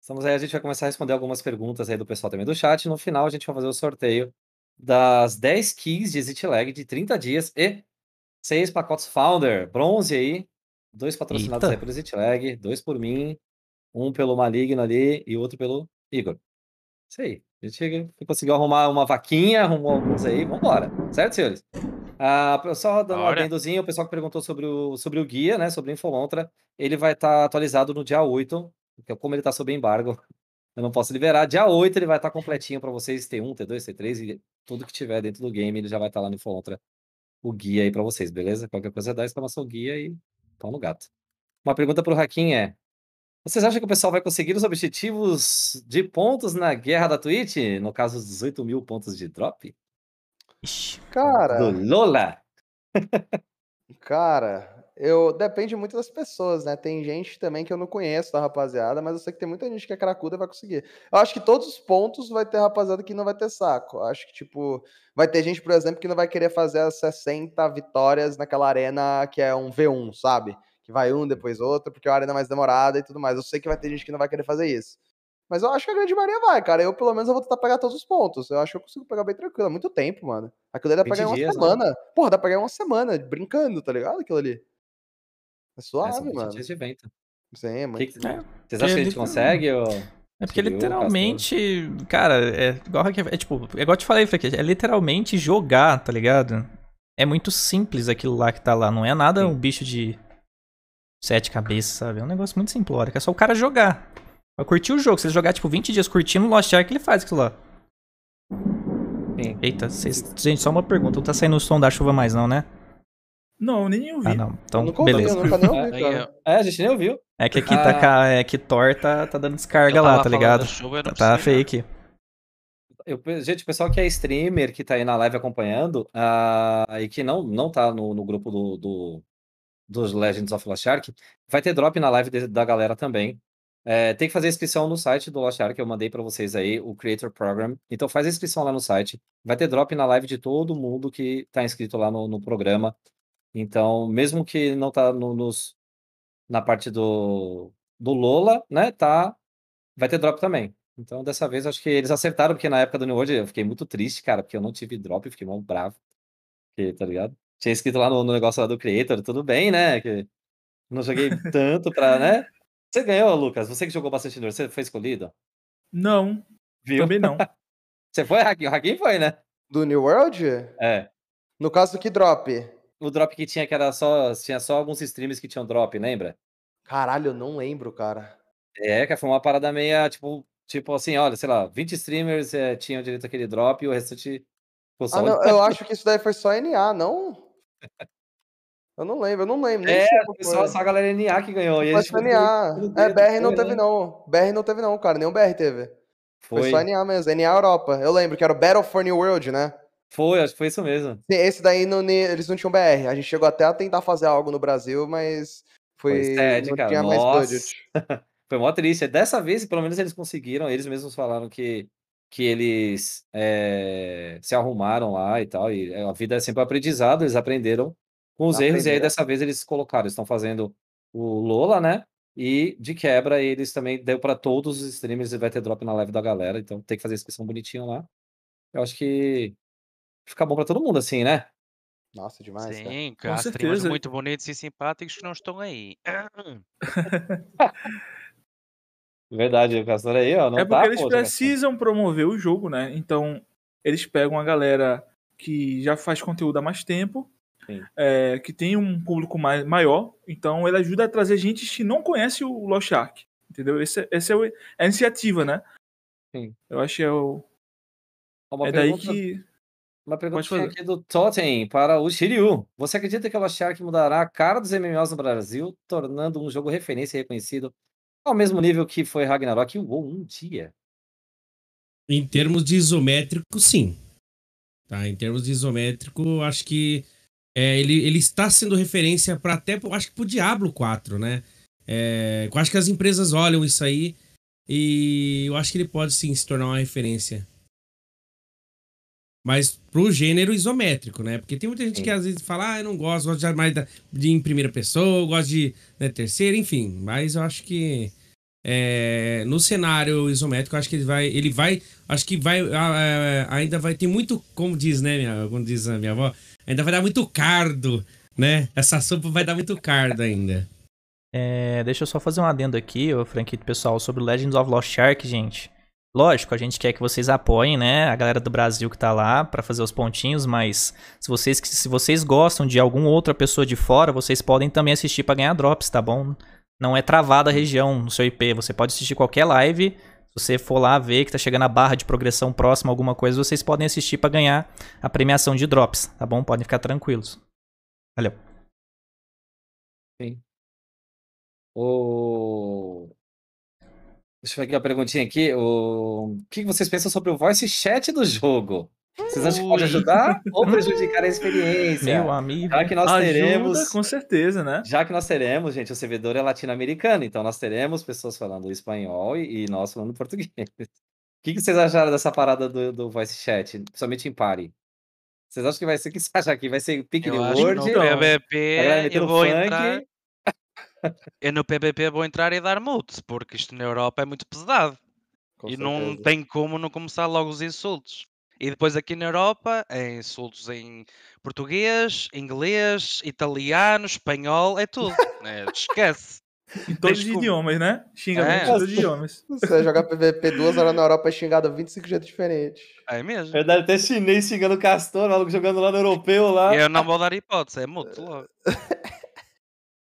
Estamos aí, a gente vai começar a responder algumas perguntas aí do pessoal também do chat. No final, a gente vai fazer o sorteio das 10 keys de Exit Lag de 30 dias e 6 pacotes Founder, bronze aí. Dois patrocinados Eita. aí pelo Exit Lag, dois por mim, um pelo Maligno ali e outro pelo Igor. Isso aí. A gente conseguiu arrumar uma vaquinha, arrumou alguns aí. Vambora. Certo, senhores? Ah, só dando um adendozinho, o pessoal que perguntou sobre o, sobre o guia, né? Sobre o Infomontra, ele vai estar tá atualizado no dia 8, porque como ele está sob embargo, eu não posso liberar. Dia 8 ele vai estar tá completinho para vocês, T1, T2, T3 e tudo que tiver dentro do game, ele já vai estar tá lá no Infomontra, o guia aí para vocês, beleza? Qualquer coisa dá exclamação guia e pau no gato. Uma pergunta para o Hakim é: vocês acham que o pessoal vai conseguir os objetivos de pontos na guerra da Twitch? No caso, os 18 mil pontos de drop? Cara. Do Lola? cara, eu depende muito das pessoas, né? Tem gente também que eu não conheço da rapaziada, mas eu sei que tem muita gente que é cracuda e vai conseguir. Eu acho que todos os pontos vai ter rapaziada que não vai ter saco. Eu acho que, tipo, vai ter gente, por exemplo, que não vai querer fazer as 60 vitórias naquela arena que é um V1, sabe? Que vai um, hum. depois outro, porque é uma arena mais demorada e tudo mais. Eu sei que vai ter gente que não vai querer fazer isso. Mas eu acho que a grande maioria vai, cara. Eu, pelo menos, eu vou tentar pegar todos os pontos. Eu acho que eu consigo pegar bem tranquilo. É muito tempo, mano. Aquilo ali dá pra pegar uma né? semana. Né? Porra, dá pra pegar uma semana brincando, tá ligado? Aquilo ali. É, é suave, é, mano. dias de vento. Sim, é muito. Que que... É. Vocês acham que a gente consegue? Ou... É porque literalmente, cara, é igual, é, tipo, é igual eu te falei, Frank, é literalmente jogar, tá ligado? É muito simples aquilo lá que tá lá, não é nada Sim. um bicho de sete cabeças, sabe? É um negócio muito simplório, é só o cara jogar vai curtir o jogo. Se você jogar, tipo, 20 dias curtindo Lost Ark, ele faz aquilo lá. Sim. Eita, cês... gente, só uma pergunta. Não tá saindo o som da chuva mais não, né? Não, nem ouvi. Ah, não. Então, não beleza. nem ouvi, [laughs] ah, É, a gente nem ouviu. É que aqui tá ah. tá, é que Thor tá, tá dando descarga lá, tá ligado? Chuva, tá, tá feio aqui. Eu, gente, o pessoal que é streamer, que tá aí na live acompanhando, uh, e que não, não tá no, no grupo do, do, dos Legends of Lost Shark, vai ter drop na live de, da galera também. É, tem que fazer a inscrição no site do Lost Ark, que eu mandei para vocês aí, o Creator Program. Então faz a inscrição lá no site. Vai ter drop na live de todo mundo que está inscrito lá no, no, programa. Então, mesmo que não tá no, nos, na parte do, do Lola, né? Tá, vai ter drop também. Então, dessa vez, acho que eles acertaram, porque na época do New World eu fiquei muito triste, cara, porque eu não tive drop, fiquei mal bravo. Porque, tá ligado? Tinha escrito lá no, no negócio lá do Creator, tudo bem, né? Que não joguei tanto pra, né? Você ganhou, Lucas? Você que jogou bastante no você foi escolhido? Não. Viu? Também não. [laughs] você foi, Hakim? O Hakim foi, né? Do New World? É. No caso do que drop? O drop que tinha, que era só. Tinha só alguns streams que tinham drop, lembra? Caralho, eu não lembro, cara. É, que foi uma parada meia, tipo, tipo assim, olha, sei lá, 20 streamers é, tinham direito àquele drop e o restante. Ah, não, eu acho que isso daí foi só NA, não? [laughs] Eu não lembro, eu não lembro. É, só, só a galera NA que ganhou. E foi NA. É, BR não teve, não. BR não teve, não, cara. Nenhum BR teve. Foi. foi só NA mesmo, NA Europa. Eu lembro que era o Battle for New World, né? Foi, acho que foi isso mesmo. Esse daí não, eles não tinham BR. A gente chegou até a tentar fazer algo no Brasil, mas foi. foi sede, não cara. tinha Nossa. mais budget. [laughs] foi mó triste. Dessa vez, pelo menos, eles conseguiram. Eles mesmos falaram que, que eles é, se arrumaram lá e tal. E eh, a vida é sempre aprendizado, eles aprenderam com os Na erros, primeira. e aí dessa vez eles colocaram, estão fazendo o Lola, né? E de quebra, eles também deu para todos os streamers e vai ter drop na live da galera, então tem que fazer a inscrição bonitinha lá. Eu acho que fica bom para todo mundo, assim, né? Nossa, demais. Sim, cara, cara streamers muito bonitos e simpáticos que não estão aí. [laughs] Verdade, o Castor aí, ó. Não é tá, porque eles pô, precisam promover o jogo, né? Então, eles pegam a galera que já faz conteúdo há mais tempo é, que tem um público mais, maior, então ele ajuda a trazer gente que não conhece o Lost Ark, entendeu? Essa esse é, é a iniciativa, né? Sim. Eu acho que é o... Uma é pergunta, daí que... Uma pergunta aqui é do Totem para o Shiryu. Você acredita que o Lost Ark mudará a cara dos MMOs no Brasil, tornando um jogo referência e reconhecido ao mesmo nível que foi Ragnarok e WoW um dia? Em termos de isométrico, sim. Tá, em termos de isométrico, acho que é, ele, ele está sendo referência para até, acho que pro Diablo 4, né? É, eu acho que as empresas olham isso aí e eu acho que ele pode sim se tornar uma referência. Mas pro gênero isométrico, né? Porque tem muita gente que às vezes fala, ah, eu não gosto, gosto de mais de em primeira pessoa, gosto de né, terceira, enfim. Mas eu acho que é, no cenário isométrico, acho que ele vai. Ele vai. Acho que vai. ainda vai ter muito, como diz, né, minha, como diz a minha avó, Ainda vai dar muito cardo, né? Essa sopa vai dar muito cardo ainda. É, deixa eu só fazer um adendo aqui, ô Franquito, pessoal, sobre Legends of Lost Shark, gente. Lógico, a gente quer que vocês apoiem, né, a galera do Brasil que tá lá para fazer os pontinhos, mas se vocês, se vocês gostam de alguma outra pessoa de fora, vocês podem também assistir para ganhar drops, tá bom? Não é travada a região no seu IP, você pode assistir qualquer live se você for lá ver que tá chegando a barra de progressão próxima alguma coisa, vocês podem assistir para ganhar a premiação de drops, tá bom? Podem ficar tranquilos. Valeu. Sim. O... Deixa eu ver aqui uma perguntinha aqui. O... o que vocês pensam sobre o voice chat do jogo? Vocês acham que pode ajudar ou [laughs] prejudicar a experiência? Meu amigo. Já que nós ajuda, teremos. Com certeza, né? Já que nós teremos, gente, o servidor é latino-americano, então nós teremos pessoas falando espanhol e, nós falando [laughs] português. O que, que, vocês acharam dessa parada do, do voice chat, principalmente em party? Vocês acham que vai ser o que [laughs] vocês acha aqui? Vai ser pique de Word? Não, não. PBP, eu vou funk. entrar. eu no PBP vou entrar e dar mute, porque isto na Europa é muito pesado. Com e certeza. não tem como não começar logo os insultos. E depois aqui na Europa, em insultos em português, inglês, italiano, espanhol, é tudo. É, esquece. [laughs] Em todos Desculpa. os idiomas, né? Xinga é. em todos os idiomas. [laughs] Você joga PVP duas horas na Europa é xingado 25 jeitos diferentes. É mesmo. Verdade, até chinês xingando castor, jogando lá no europeu lá. Eu não vou dar hipótese, é muito logo. [laughs]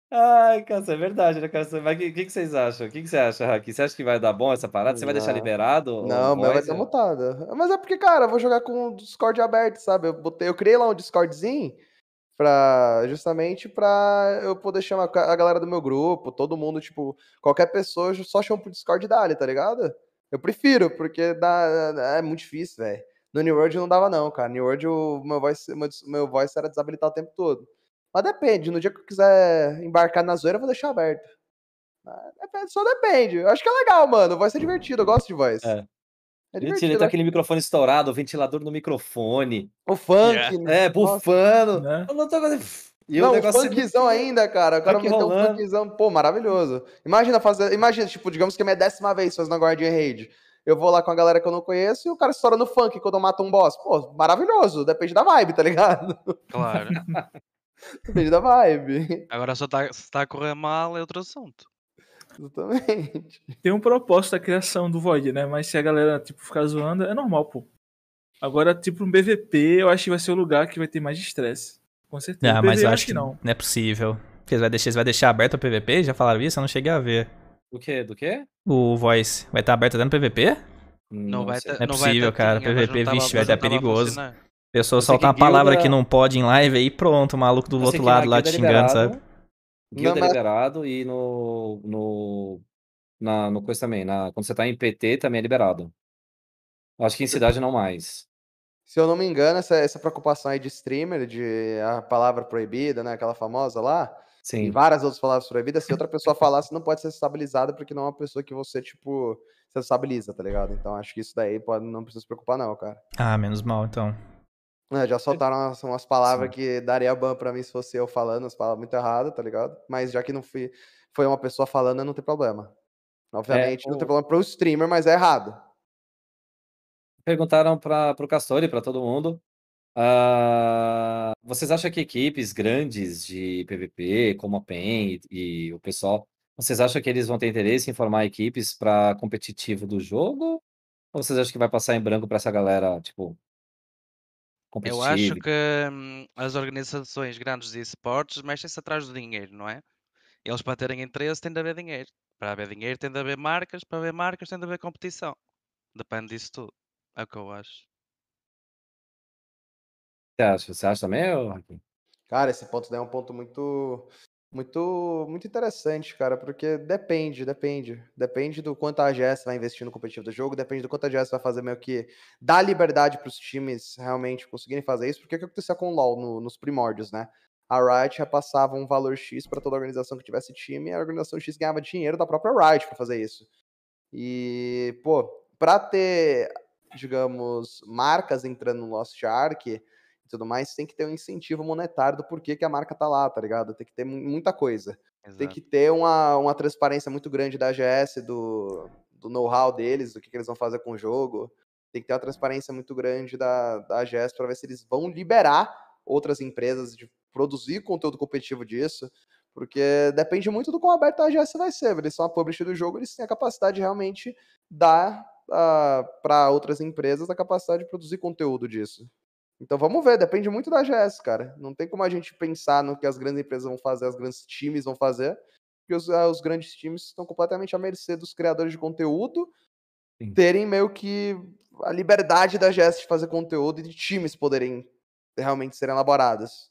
Ai, cara, é verdade, né, cara? Mas o que, que, que vocês acham? O que, que você acha, Haki? Você acha que vai dar bom essa parada? Você vai deixar liberado? ou Não, meu vai ser mutado. Mas é porque, cara, eu vou jogar com o Discord aberto, sabe? Eu, botei, eu criei lá um Discordzinho pra, justamente pra eu poder chamar a galera do meu grupo, todo mundo, tipo, qualquer pessoa, eu só chamo pro Discord dali, tá ligado? Eu prefiro, porque dá, é muito difícil, velho. No New World não dava, não, cara. New World, o meu voice, meu, meu voice era desabilitar o tempo todo. Mas depende, no dia que eu quiser embarcar na zoeira, eu vou deixar aberto. Ah, é, só depende. Eu acho que é legal, mano. Voz é divertido, eu gosto de voz. É. É divertido, Mentira, né? tá aquele microfone estourado, o ventilador no microfone. O funk, yeah. né? É, bufando. Né? Eu não tô... E não, o negócio é funkzão é... ainda, cara. O cara meteu um funkzão, pô, maravilhoso. Imagina fazer, imagina, tipo, digamos que é minha décima vez fazendo a Guardian Raid. Eu vou lá com a galera que eu não conheço e o cara estoura no funk quando eu mato um boss. Pô, maravilhoso, depende da vibe, tá ligado? Claro. [laughs] [laughs] Depende da vibe. Agora só tá, se tá correr mal é outro assunto. Exatamente. Tem um propósito da criação do Void, né? Mas se a galera, tipo, ficar zoando, é normal, pô. Agora, tipo, um BVP, eu acho que vai ser o lugar que vai ter mais estresse. Com certeza. Ah, mas eu acho que não. Não é possível. Vocês vai deixar, vai deixar aberto o PVP? Já falaram isso? Eu não cheguei a ver. O quê? Do quê? O Voice. Vai estar tá aberto dando PVP? Hum, não, não vai tá, Não é possível, cara. PVP, vixe, vai estar tá perigoso. Funcionar pessoa Você soltar uma guilda... palavra que não pode em live aí, pronto, o maluco do outro lado lá te é xingando, sabe? Guilda é não, liberado e no. no na, no coisa também. Na, quando você tá em PT também é liberado. Acho que em cidade não mais. Se eu não me engano, essa, essa preocupação aí de streamer, de a palavra proibida, né? Aquela famosa lá. Sim. E várias outras palavras proibidas. Se outra pessoa falar, você não pode ser estabilizada porque não é uma pessoa que você, tipo, se estabiliza, tá ligado? Então acho que isso daí pode, não precisa se preocupar, não, cara. Ah, menos mal, então. É, já soltaram umas, umas palavras Sim. que daria ban pra mim se fosse eu falando, as palavras muito erradas, tá ligado? Mas já que não fui, foi uma pessoa falando, não tem problema. É, Obviamente, é, o... não tem problema pro streamer, mas é errado. Perguntaram pra, pro Castori, pra todo mundo. Uh, vocês acham que equipes grandes de PVP, como a PEN e, e o pessoal, vocês acham que eles vão ter interesse em formar equipes para competitivo do jogo? Ou vocês acham que vai passar em branco para essa galera, tipo, competitivo. Eu acho que hum, as organizações grandes de esportes mexem-se atrás do dinheiro, não é? Eles para terem interesse têm de haver dinheiro. Para haver dinheiro tem de haver marcas, para haver marcas tem de haver competição. Depende disso tudo. É o que eu acho. Você acha, você acha também, Raquel? Cara, esse ponto daí é um ponto muito muito, muito interessante, cara, porque depende, depende. Depende do quanto a AGS vai investir no competitivo do jogo, depende do quanto a AGS vai fazer meio que dar liberdade para os times realmente conseguirem fazer isso, porque o que acontecia com o LoL no, nos primórdios, né? A Riot repassava um valor X para toda organização que tivesse time, e a organização X ganhava dinheiro da própria Riot para fazer isso. E, pô, para ter, digamos, marcas entrando no Lost Ark, e tudo mais, tem que ter um incentivo monetário do porquê que a marca tá lá, tá ligado? Tem que ter muita coisa. Exato. Tem que ter uma, uma transparência muito grande da AGS, do, do know-how deles, do que, que eles vão fazer com o jogo. Tem que ter uma transparência muito grande da, da AGS para ver se eles vão liberar outras empresas de produzir conteúdo competitivo disso. Porque depende muito do quão aberta a AGS vai ser. Eles são a publisher do jogo, eles têm a capacidade de realmente dar uh, ah, para outras empresas a capacidade de produzir conteúdo disso. Então vamos ver, depende muito da GS, cara. Não tem como a gente pensar no que as grandes empresas vão fazer, as grandes times vão fazer, porque os, ah, os grandes times estão completamente à mercê dos criadores de conteúdo Sim. terem meio que a liberdade da GS de fazer conteúdo e de times poderem realmente serem elaboradas.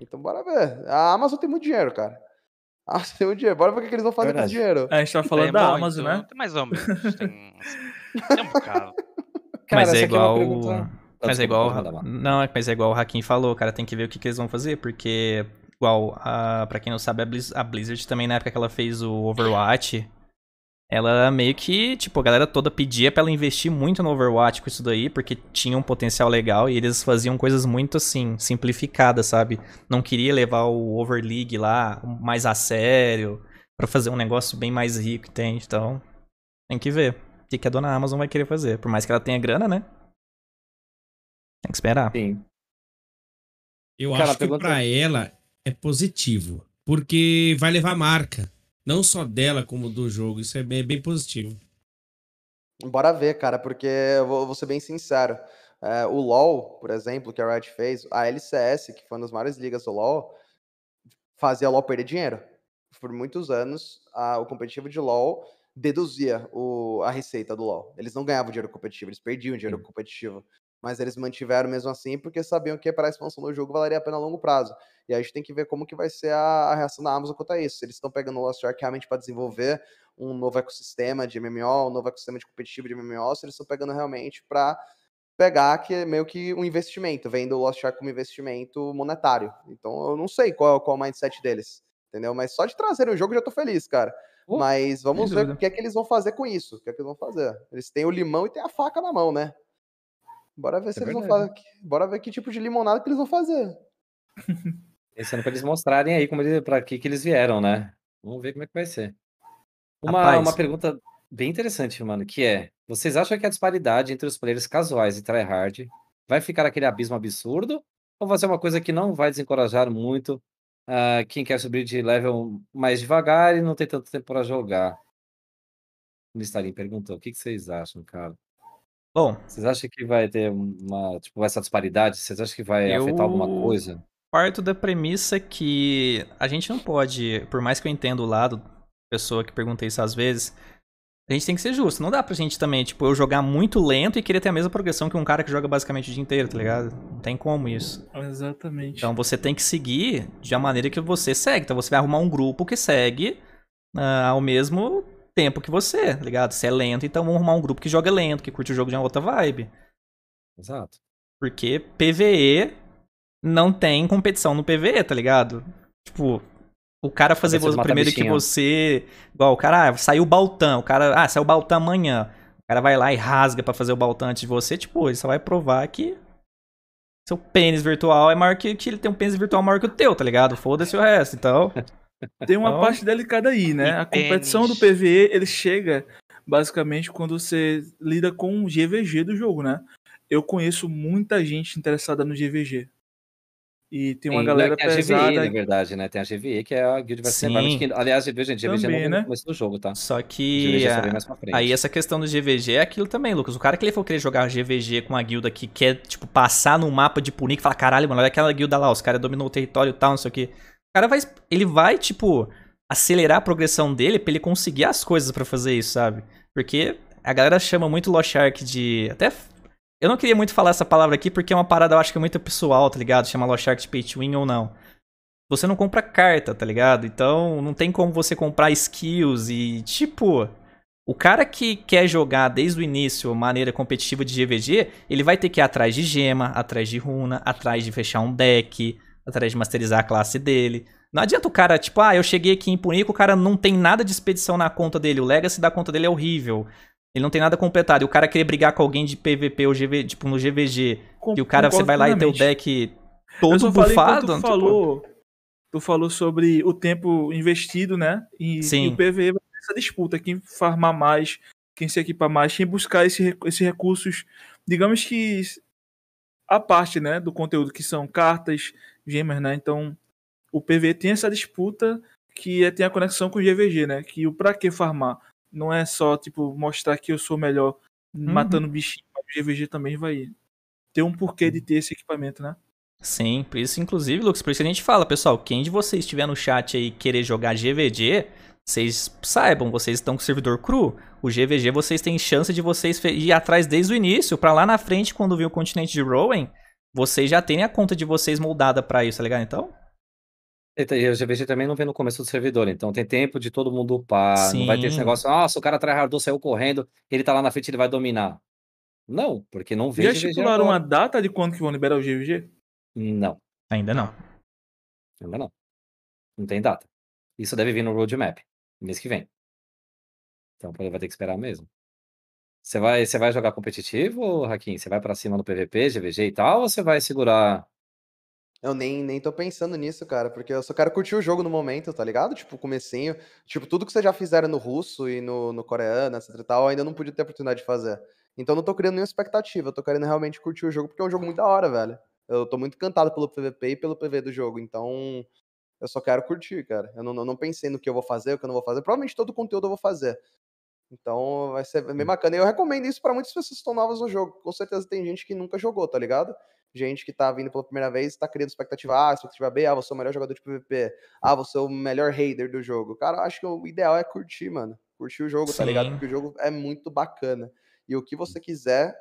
Então bora ver. A Amazon tem muito dinheiro, cara. [laughs] A Amazon tem muito dinheiro. Bora ver o que eles vão fazer Verdade. com o dinheiro. É, a gente tá falando tem da Amazon, né? Tem mais ou menos. Tem, tem um bocado. Cara, Mas é, é igual... É mas é igual. Não, é, mas é igual o Hakim falou, cara, tem que ver o que, que eles vão fazer, porque, igual, a, pra quem não sabe, a Blizzard, a Blizzard também, na época que ela fez o Overwatch, ela meio que, tipo, a galera toda pedia pra ela investir muito no Overwatch com isso daí, porque tinha um potencial legal e eles faziam coisas muito assim, simplificadas, sabe? Não queria levar o Over League lá mais a sério, para fazer um negócio bem mais rico, entende? Então, tem que ver o que a dona Amazon vai querer fazer. Por mais que ela tenha grana, né? Tem que esperar. Sim. Eu Cara, acho que pra para ela é positivo, porque vai levar marca, não só dela como do jogo. Isso é bem, bem positivo. Bora ver, cara, porque eu vou, vou ser bem sincero. É, o LoL, por exemplo, que a Riot fez, a LCS, que foi uma das maiores ligas do LoL, fazia a LoL perder dinheiro. Por muitos anos, a, o competitivo de LoL deduzia o, a receita do LoL. Eles não ganhavam dinheiro competitivo, eles perdiam dinheiro competitivo mas eles mantiveram mesmo assim porque sabiam que para a expansão do jogo valeria a pena a longo prazo. E a gente tem que ver como que vai ser a, reação da Amazon quanto a isso. Eles estão pegando o Lost Ark realmente para desenvolver um novo ecossistema de MMO, um novo ecossistema de competitivo de MMO, ou se eles estão pegando realmente para pegar que é meio que um investimento, vendo o Lost Ark como investimento monetário. Então eu não sei qual, qual é o mindset deles, entendeu? Mas só de trazer o jogo já tô feliz, cara. Uh, Mas vamos ver dúvida. o que é que eles vão fazer com isso, o que é que eles vão fazer. Eles têm o limão e têm a faca na mão, né? Bora ver é se verdade. eles vão fazer. Bora ver que tipo de limonada que eles vão fazer. [laughs] Esse ano pra eles mostrarem aí como eles, que, que eles vieram, né? Vamos ver como é que vai ser. Uma, uma pergunta bem interessante, mano, que é: vocês acham que a disparidade entre os players casuais e tryhard vai ficar aquele abismo absurdo? Ou vai ser uma coisa que não vai desencorajar muito uh, quem quer subir de level mais devagar e não tem tanto tempo para jogar? O Nistarin perguntou: o que, que vocês acham, cara? Bom. Vocês acham que vai ter uma, tipo, essa disparidade? Vocês acham que vai eu... afetar alguma coisa? Parto da premissa que a gente não pode, por mais que eu entenda o lado pessoa que pergunta isso às vezes, a gente tem que ser justo. Não dá pra gente também, tipo, eu jogar muito lento e querer ter a mesma progressão que um cara que joga basicamente o dia inteiro, tá ligado? Não tem como isso. Exatamente. Então você tem que seguir de a maneira que você segue. Então você vai arrumar um grupo que segue uh, ao mesmo tempo que você, tá ligado? Se é lento, então vamos arrumar um grupo que joga lento, que curte o jogo de uma outra vibe. Exato. Porque PVE não tem competição no PVE, tá ligado? Tipo, o cara fazer você primeiro que você. Igual, o cara, ah, saiu o Baltan, o cara, ah, saiu o Baltan amanhã. O cara vai lá e rasga para fazer o Baltan antes de você, tipo, ele só vai provar que seu pênis virtual é maior que, que ele tem um pênis virtual maior que o teu, tá ligado? Foda-se o resto, então. [laughs] Tem uma então, parte delicada aí, né? a competição do PVE, ele chega basicamente quando você lida com o GVG do jogo, né? Eu conheço muita gente interessada no GVG. E tem uma tem, galera tem a pesada. GVE, na verdade, né? Tem a GVE, que é a Guild Versus Environment. Que, aliás, GVG, gente, GVG é também, é no né? começo do jogo, tá? Só que. É a... Aí essa questão do GVG é aquilo também, Lucas. O cara que ele for querer jogar GVG com a guilda que quer, tipo, passar no mapa de punir, que fala, caralho, mano, olha aquela guilda lá, os caras dominou o território e tal, não sei o que. O cara vai. Ele vai, tipo, acelerar a progressão dele pra ele conseguir as coisas para fazer isso, sabe? Porque a galera chama muito Lost Ark de. Até. Eu não queria muito falar essa palavra aqui porque é uma parada, eu acho que é muito pessoal, tá ligado? Chama Lost Ark de pay to win ou não. Você não compra carta, tá ligado? Então não tem como você comprar skills e, tipo. O cara que quer jogar desde o início maneira competitiva de GVG, ele vai ter que ir atrás de gema, atrás de runa, atrás de fechar um deck, atrás de masterizar a classe dele. Não adianta o cara, tipo, ah, eu cheguei aqui em Punico, o cara não tem nada de expedição na conta dele, o legacy da conta dele é horrível. Ele não tem nada completado. E o cara querer brigar com alguém de PVP ou GV, tipo, no GVG. Com, e o cara, você vai lá e tem o deck todo bufado. Tu tipo, falou, tipo... tu falou sobre o tempo investido, né? E, Sim. e o PVE vai essa disputa, quem farmar mais, quem se equipar mais, quem buscar esse, esses recursos, digamos que a parte, né, do conteúdo que são cartas, gemas, né? Então, o PV tem essa disputa que é, tem a conexão com o GVG, né? Que o pra que farmar não é só, tipo, mostrar que eu sou melhor uhum. matando bichinho, mas o GVG também vai ter um porquê de ter esse equipamento, né? Sim, por isso, inclusive, Lucas, por isso que a gente fala, pessoal, quem de vocês estiver no chat aí querer jogar GVG, vocês saibam, vocês estão com o servidor cru, o GVG vocês têm chance de vocês ir atrás desde o início, para lá na frente, quando vir o continente de Rowan, vocês já têm a conta de vocês moldada para isso, tá ligado? Então. Eu já vejo também não vem no começo do servidor, então tem tempo de todo mundo upar. Sim. Não vai ter esse negócio, nossa, o cara tryhardou, saiu correndo, ele tá lá na frente, ele vai dominar. Não, porque não vejo. Já estipularam uma data de quando que vão liberar o GVG? Não. Ainda não. Ainda não. Não tem data. Isso deve vir no roadmap, mês que vem. Então vai ter que esperar mesmo. Você vai, você vai jogar competitivo, Hakim? Você vai para cima no PVP, GVG e tal, ou você vai segurar? Eu nem, nem tô pensando nisso, cara, porque eu só quero curtir o jogo no momento, tá ligado? Tipo, comecinho. Tipo, tudo que vocês já fizeram no russo e no, no coreano, etc e tal, eu ainda não pude ter a oportunidade de fazer. Então não tô criando nenhuma expectativa, eu tô querendo realmente curtir o jogo, porque é um jogo muito da hora, velho. Eu tô muito encantado pelo PVP e pelo PV do jogo, então eu só quero curtir, cara. Eu não, não, não pensei no que eu vou fazer, o que eu não vou fazer. Provavelmente todo o conteúdo eu vou fazer. Então vai ser bem bacana. E eu recomendo isso para muitas pessoas que estão novas no jogo. Com certeza tem gente que nunca jogou, tá ligado? Gente que tá vindo pela primeira vez, tá criando expectativa A, expectativa B, ah, você é o melhor jogador de PVP, ah, você é o melhor hater do jogo. Cara, acho que o ideal é curtir, mano. Curtir o jogo, Sim. tá ligado? Porque o jogo é muito bacana. E o que você quiser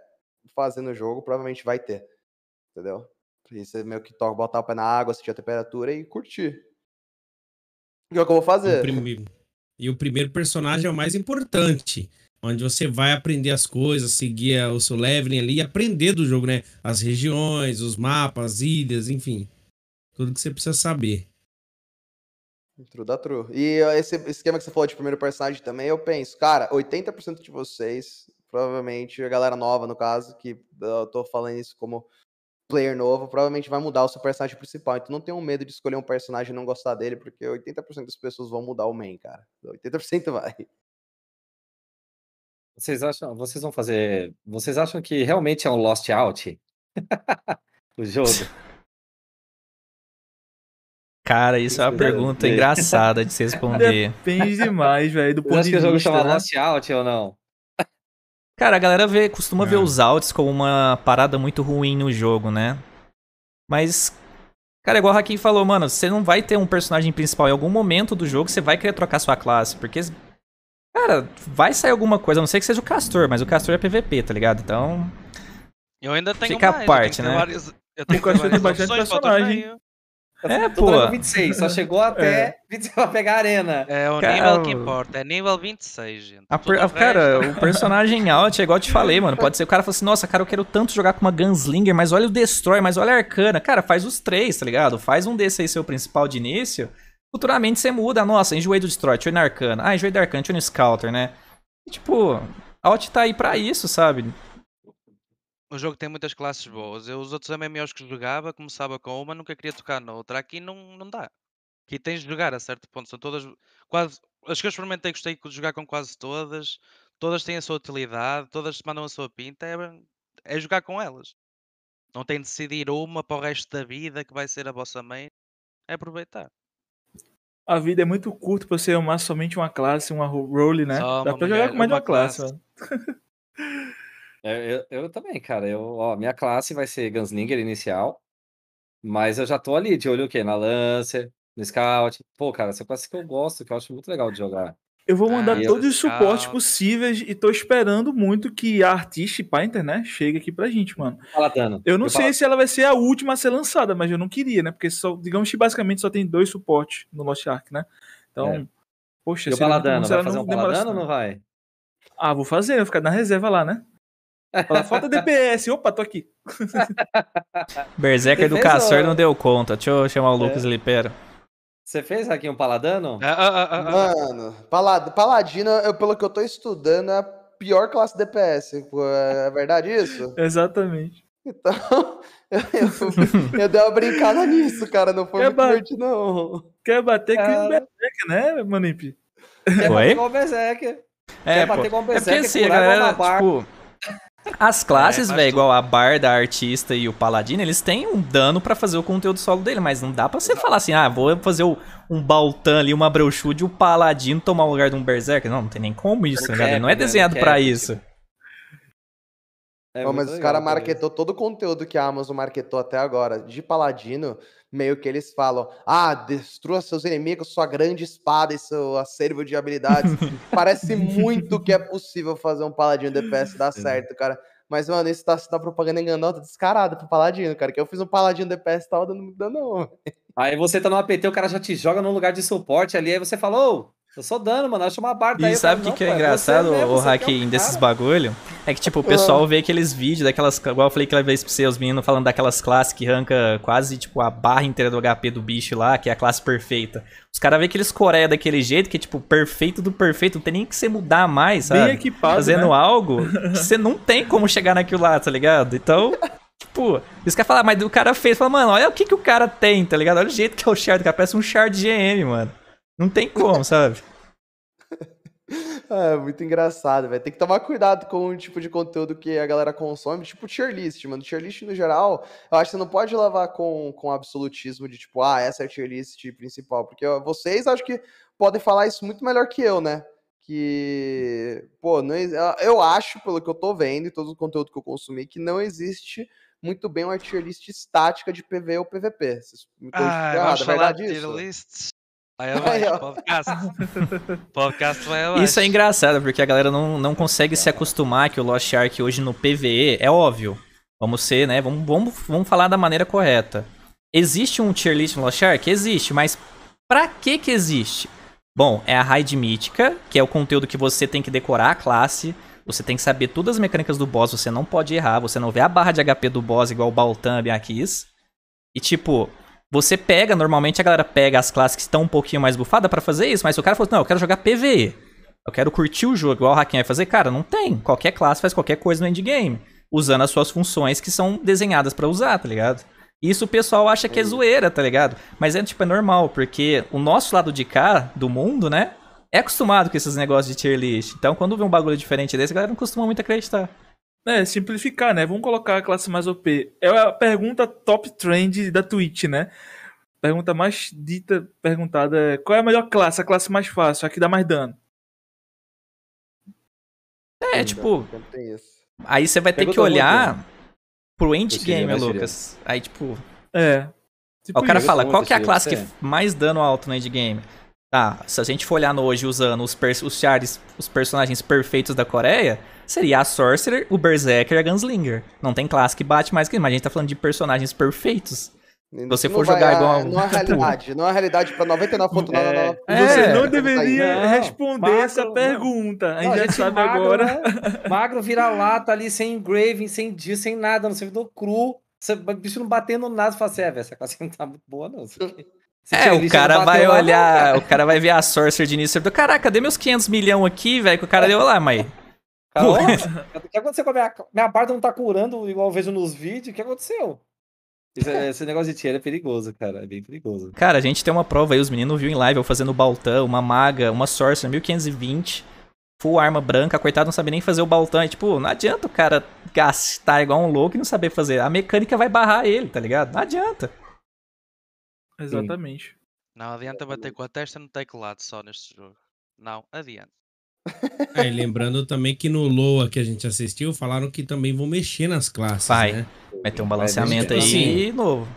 fazer no jogo, provavelmente vai ter. Entendeu? E você meio que toca, botar o pé na água, sentir a temperatura e curtir. O que é o que eu vou fazer? Imprimir e o primeiro personagem é o mais importante, onde você vai aprender as coisas, seguir eh, o seu leveling ali e aprender do jogo, né? As regiões, os mapas, as ilhas, enfim. Tudo que você precisa saber. True, dá true. E eh, esse esquema que você falou de primeiro personagem também, eu penso, cara, 80% de vocês, provavelmente a galera nova no caso, que eh, eu tô falando isso como player novo, provavelmente vai mudar o seu personagem principal. Então não tenham medo de escolher um personagem e não gostar dele, porque 80% das pessoas vão mudar o main, cara. 80% vai. Vocês acham, vocês vão fazer, vocês acham que realmente é um Lost Out? [laughs] o jogo. Cara, isso é uma pergunta é? engraçada de se responder. Depende demais, velho, do ponto Você acha que o jogo chama né? Lost Out ou não? Cara, a galera vê, costuma é. ver os alts como uma parada muito ruim no jogo, né? Mas, cara, igual o Hakim falou, mano, você não vai ter um personagem principal. Em algum momento do jogo você vai querer trocar sua classe, porque. Cara, vai sair alguma coisa, a não sei que seja o Castor, mas o Castor é PVP, tá ligado? Então. Eu ainda tenho Fica mais, a parte, né? Várias, eu tenho, eu tenho bastante personagem. Tá é, pô. 26, só chegou até é. pra pegar a arena. É, o cara, nível que importa, é nível 26, gente. A per... cara, né? o personagem out [laughs] é igual eu te falei, mano. Pode ser o cara fala assim, nossa, cara, eu quero tanto jogar com uma Gunslinger, mas olha o Destroy, mas olha a Arcana. Cara, faz os três, tá ligado? Faz um desse aí seu principal de início. Futuramente você muda, nossa, enjoei do Destroy, deixa eu ir na Arcana. Ah, enjoei da Arcana, deixa eu ir no Scouter, né? E, tipo, out tá aí pra isso, sabe? O jogo tem muitas classes uhum. boas. Eu, os outros MMOs que jogava, começava com uma, nunca queria tocar noutra. Aqui não, não dá. Aqui tens de jogar a certo ponto. São todas. Quase, as que eu experimentei, gostei de jogar com quase todas. Todas têm a sua utilidade, todas mandam a sua pinta. É, é jogar com elas. Não tem de decidir uma para o resto da vida que vai ser a vossa mãe. É aproveitar. A vida é muito curta para você amar somente uma classe, uma role, né? Só Dá para jogar com mais de uma, classe, classe. [laughs] É, eu, eu, também, cara. Eu, ó, minha classe vai ser Gunslinger inicial, mas eu já tô ali de olho o quê? Na Lancer, no Scout. Pô, cara, essa é classe que eu gosto, que eu acho muito legal de jogar. Eu vou mandar ah, todos os suportes possíveis e tô esperando muito que a artista Painter, né, chegue aqui pra gente, mano. Fala, Eu não eu sei falo. se ela vai ser a última a ser lançada, mas eu não queria, né? Porque só, digamos que basicamente só tem dois suportes no Lost Ark, né? É. Então, é. poxa, eu ela vai fazer um Baladano ou não vai? Ah, vou fazer, vou ficar na reserva lá, né? Fala, falta DPS. [laughs] Opa, tô aqui. [laughs] Berserker do Caçor não deu conta. Deixa eu chamar o é. Lucas Lipero. Você fez aqui um Paladano? Ah ah, ah, ah, ah, Mano, palad Paladino, eu, pelo que eu tô estudando, é a pior classe DPS. É, é verdade isso? [laughs] Exatamente. Então, eu, eu, eu, dei uma brincada nisso, cara. Não foi quer muito bater, divertido, não. Quer bater com o Berserk, né, Manip? Quer Oi? bater com o Berserk. É, quer pô. bater com o Berserk. É porque assim, a galera, tipo... As é, classes, é, velho, igual a barda, a artista e o paladino, eles têm um dano para fazer o conteúdo solo dele, mas não dá para você Exato. falar assim, ah, vou fazer o, um Baltan ali, uma Breuchude e o paladino tomar o lugar de um berserker. Não, não tem nem como isso, é, né? Não é desenhado para isso. É mas os caras marketou todo o conteúdo que a Amazon marketou até agora de Paladino, meio que eles falam: ah, destrua seus inimigos, sua grande espada e seu acervo de habilidades. [laughs] Parece muito que é possível fazer um Paladino DPS dar certo, cara. Mas, mano, isso tá, isso tá propaganda enganosa tá descarada pro Paladino, cara. Que eu fiz um Paladino DPS e tava dando, dando não. Aí você tá no APT, o cara já te joga no lugar de suporte ali, aí você falou. Tô só dando, mano. Acho uma barda E aí, sabe o que, que é, é engraçado, o é hacking desses bagulho? É que, tipo, o pessoal ah. vê aqueles vídeos daquelas. Igual eu falei aquela vez pra você, os meninos falando daquelas classes que arranca quase, tipo, a barra inteira do HP do bicho lá, que é a classe perfeita. Os caras vê aqueles Coreia daquele jeito, que é, tipo, perfeito do perfeito, não tem nem que você mudar mais, sabe? Bem equipado, Fazendo né? algo que [laughs] você não tem como chegar naquilo lá, tá ligado? Então. Tipo, isso quer falar, mas o cara fez, fala, mano, olha o que, que o cara tem, tá ligado? Olha o jeito que é o shard, cara, parece um shard GM, mano. Não tem como, sabe? [laughs] É muito engraçado, velho. Tem que tomar cuidado com o tipo de conteúdo que a galera consome, tipo tier list, mano. Tier list no geral, eu acho que você não pode lavar com, com absolutismo de tipo, ah, essa é a tier list principal. Porque ó, vocês acho que podem falar isso muito melhor que eu, né? Que, pô, não, eu acho, pelo que eu tô vendo e todo o conteúdo que eu consumi, que não existe muito bem uma tier list estática de PV ou PVP. Vocês me ah, errado, é verdade tier lists Vai vai, podcast. [laughs] podcast vai abaixo. Isso é engraçado, porque a galera não, não consegue se acostumar que o Lost Ark hoje no PVE é óbvio. Vamos ser, né? Vamos, vamos, vamos falar da maneira correta. Existe um tier list no Lost Ark? Existe, mas pra que que existe? Bom, é a raid mítica, que é o conteúdo que você tem que decorar a classe, você tem que saber todas as mecânicas do boss, você não pode errar, você não vê a barra de HP do boss igual o Baltan e a Kiss. E tipo, você pega, normalmente a galera pega as classes que estão um pouquinho mais bufadas para fazer isso, mas o cara falou, assim, não, eu quero jogar PVE. Eu quero curtir o jogo, igual o Hakim vai fazer. Cara, não tem. Qualquer classe faz qualquer coisa no endgame, usando as suas funções que são desenhadas para usar, tá ligado? Isso o pessoal acha que é zoeira, tá ligado? Mas é tipo, é normal, porque o nosso lado de cá, do mundo, né? É acostumado com esses negócios de tier list. Então, quando vê um bagulho diferente desse, a galera não costuma muito acreditar. É, simplificar, né? Vamos colocar a classe mais OP. É a pergunta top trend da Twitch, né? Pergunta mais dita, perguntada é qual é a melhor classe? A classe mais fácil, a que dá mais dano. É, tipo. Aí você vai ter que olhar pro endgame, Lucas. Aí, tipo. É. Tipo, o cara fala, qual que é a classe que mais dano alto no endgame? Tá, se a gente for olhar hoje usando os, os, os personagens perfeitos da Coreia, seria a Sorcerer, o Berserker e a Gunslinger. Não tem classe que bate mais que isso, mas a gente tá falando de personagens perfeitos. Se você não for jogar a, igual. É, não é realidade. Não é realidade pra 99,99. É, você é. não deveria não, responder magro, essa né? pergunta. Não, a gente já sabe magro, agora. Né? [laughs] Magro vira lata ali, sem engraving, sem dia, sem nada, no servidor cru. Você, bicho não batendo nada, você fala assim, é, velho, essa classe não tá muito boa, não. É, o cara vai lá, olhar, cara. o cara vai ver a Sorcerer de início e caraca, cadê meus 500 milhões aqui, velho, que o cara deu lá, mãe. Cara, o que aconteceu com a minha, minha barba não tá curando igual eu vejo nos vídeos, o que aconteceu? É, esse, negócio de tier é perigoso, cara, é bem perigoso. Cara, a gente tem uma prova aí, os meninos viu em live eu fazendo baltão, uma maga, uma Sorcerer, 1520, full arma branca, coitado não sabe nem fazer o baltão, tipo, não adianta o cara gastar igual um louco e não saber fazer, a mecânica vai barrar ele, tá ligado? Não adianta. Exatamente. Não adianta bater com a testa no teclado só neste jogo. Não adianta. É, e lembrando também que no Loa que a gente assistiu, falaram que também vão mexer nas classes. Vai. Né? Vai ter um é, balanceamento aí Sim. novo.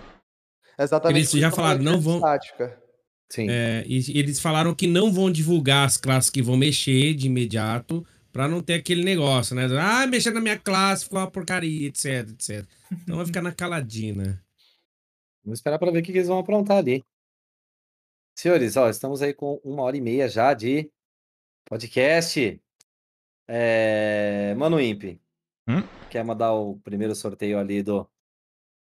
Exatamente. Eles já falaram, não é vão. Tática. Sim. É, e eles falaram que não vão divulgar as classes que vão mexer de imediato, para não ter aquele negócio, né? Ah, mexer na minha classe, ficou uma porcaria, etc, etc. Então vai ficar na né? Vamos esperar para ver o que, eles vão aprontar ali. Senhores, ó, estamos aí com uma hora e meia já de podcast. É... Mano Imp, hum? quer mandar o primeiro sorteio ali do,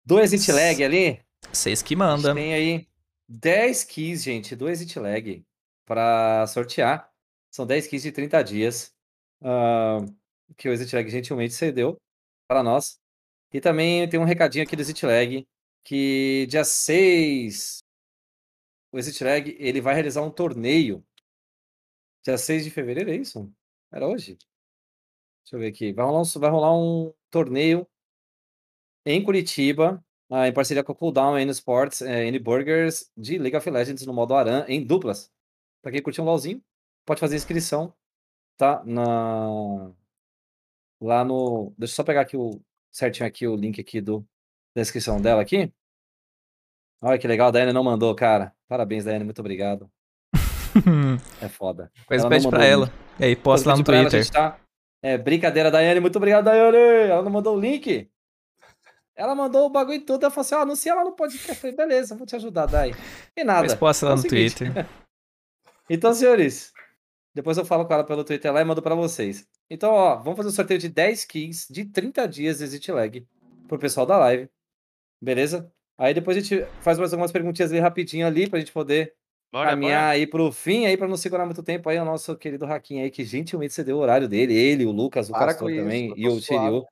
do Exit Lag ali? Vocês que mandam. Tem aí 10 keys, gente, do Exit Lag para sortear. São 10 keys de 30 dias uh, que o Exit Lag gentilmente cedeu para nós. E também tem um recadinho aqui do Exit Lag que dia 6 o Exit Lag ele vai realizar um torneio. Dia 6 de fevereiro, é isso? Era hoje? Deixa eu ver aqui. Vai rolar um, vai rolar um torneio em Curitiba, ah, em parceria com o Cooldown, N Sports, eh, N Burgers, de League of Legends no modo Aran, em duplas. Pra quem curtiu um LOLzinho, pode fazer inscrição, tá? Na... Lá no... Deixa eu só pegar aqui o certinho aqui o link aqui do descrição dela aqui. Olha que legal, a Daiane não mandou, cara. Parabéns, Daiane, muito obrigado. [laughs] é foda. Mas ela pede pra ela. É, e aí, posta lá no Twitter. Ela, tá... É, brincadeira, Daiane, muito obrigado, Daiane. Ela não mandou o link. Ela mandou o bagulho todo, ela falou assim, ó, ah, anuncia lá no podcast. Eu falei, beleza, vou te ajudar, Dai. E nada. Mas posta lá é no seguinte. Twitter. [laughs] então, senhores, depois eu falo com ela pelo Twitter lá e mando para vocês. Então, ó, vamos fazer um sorteio de 10 skins de 30 dias de Exit Lag pro pessoal da live. Beleza? Aí depois a gente faz mais algumas perguntinhas ali rapidinho ali pra gente poder bora, caminhar bora. aí pro fim aí para não segurar muito tempo aí o nosso querido Raquinho aí que gentilmente cedeu o horário dele, ele, o Lucas, o Para Castor isso, também e o Tiriu,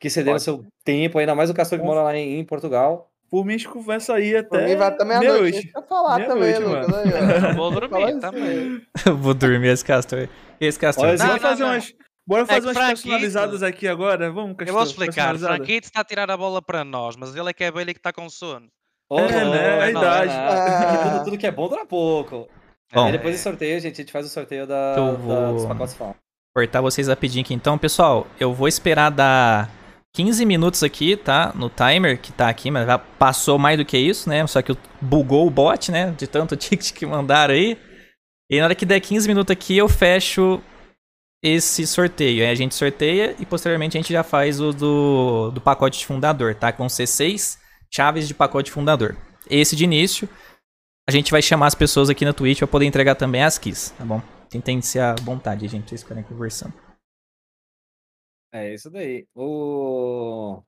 que cederam Pode. seu tempo, ainda mais o Castor que mora lá em, em Portugal. Por mim, a gente conversa aí até. Por mim, vai até meia-noite. Meia falar meia também, noite, Lucas. Aí, [laughs] vou dormir também. Tá [laughs] vou dormir esse Castor aí. Esse Castor. Olha, não, não, fazer não. É umas. Bora é fazer é umas personalizadas aqui agora. Vamos, Castor. Eu vou explicar. Franquito está a tirar a bola para nós, mas ele é que é a abelha que está com sono. Oh, é, né? É não, não. Ah, tudo, tudo, que é bom dura pouco. Bom, é, depois do sorteio, gente, a gente faz o sorteio da, então vou... dos pacotes FAM. Cortar vocês rapidinho aqui. Então, pessoal, eu vou esperar dar 15 minutos aqui, tá? No timer que tá aqui, mas já passou mais do que isso, né? Só que bugou o bot, né? De tanto [laughs] ticket que mandaram aí. E na hora que der 15 minutos aqui, eu fecho esse sorteio. Aí a gente sorteia e posteriormente a gente já faz o do, do pacote de fundador, tá? com C 6 seis chaves de pacote fundador. Esse de início, a gente vai chamar as pessoas aqui na Twitch para poder entregar também as keys, tá bom? Tentem ser à vontade, gente, vocês ficarem conversando. É isso daí. O...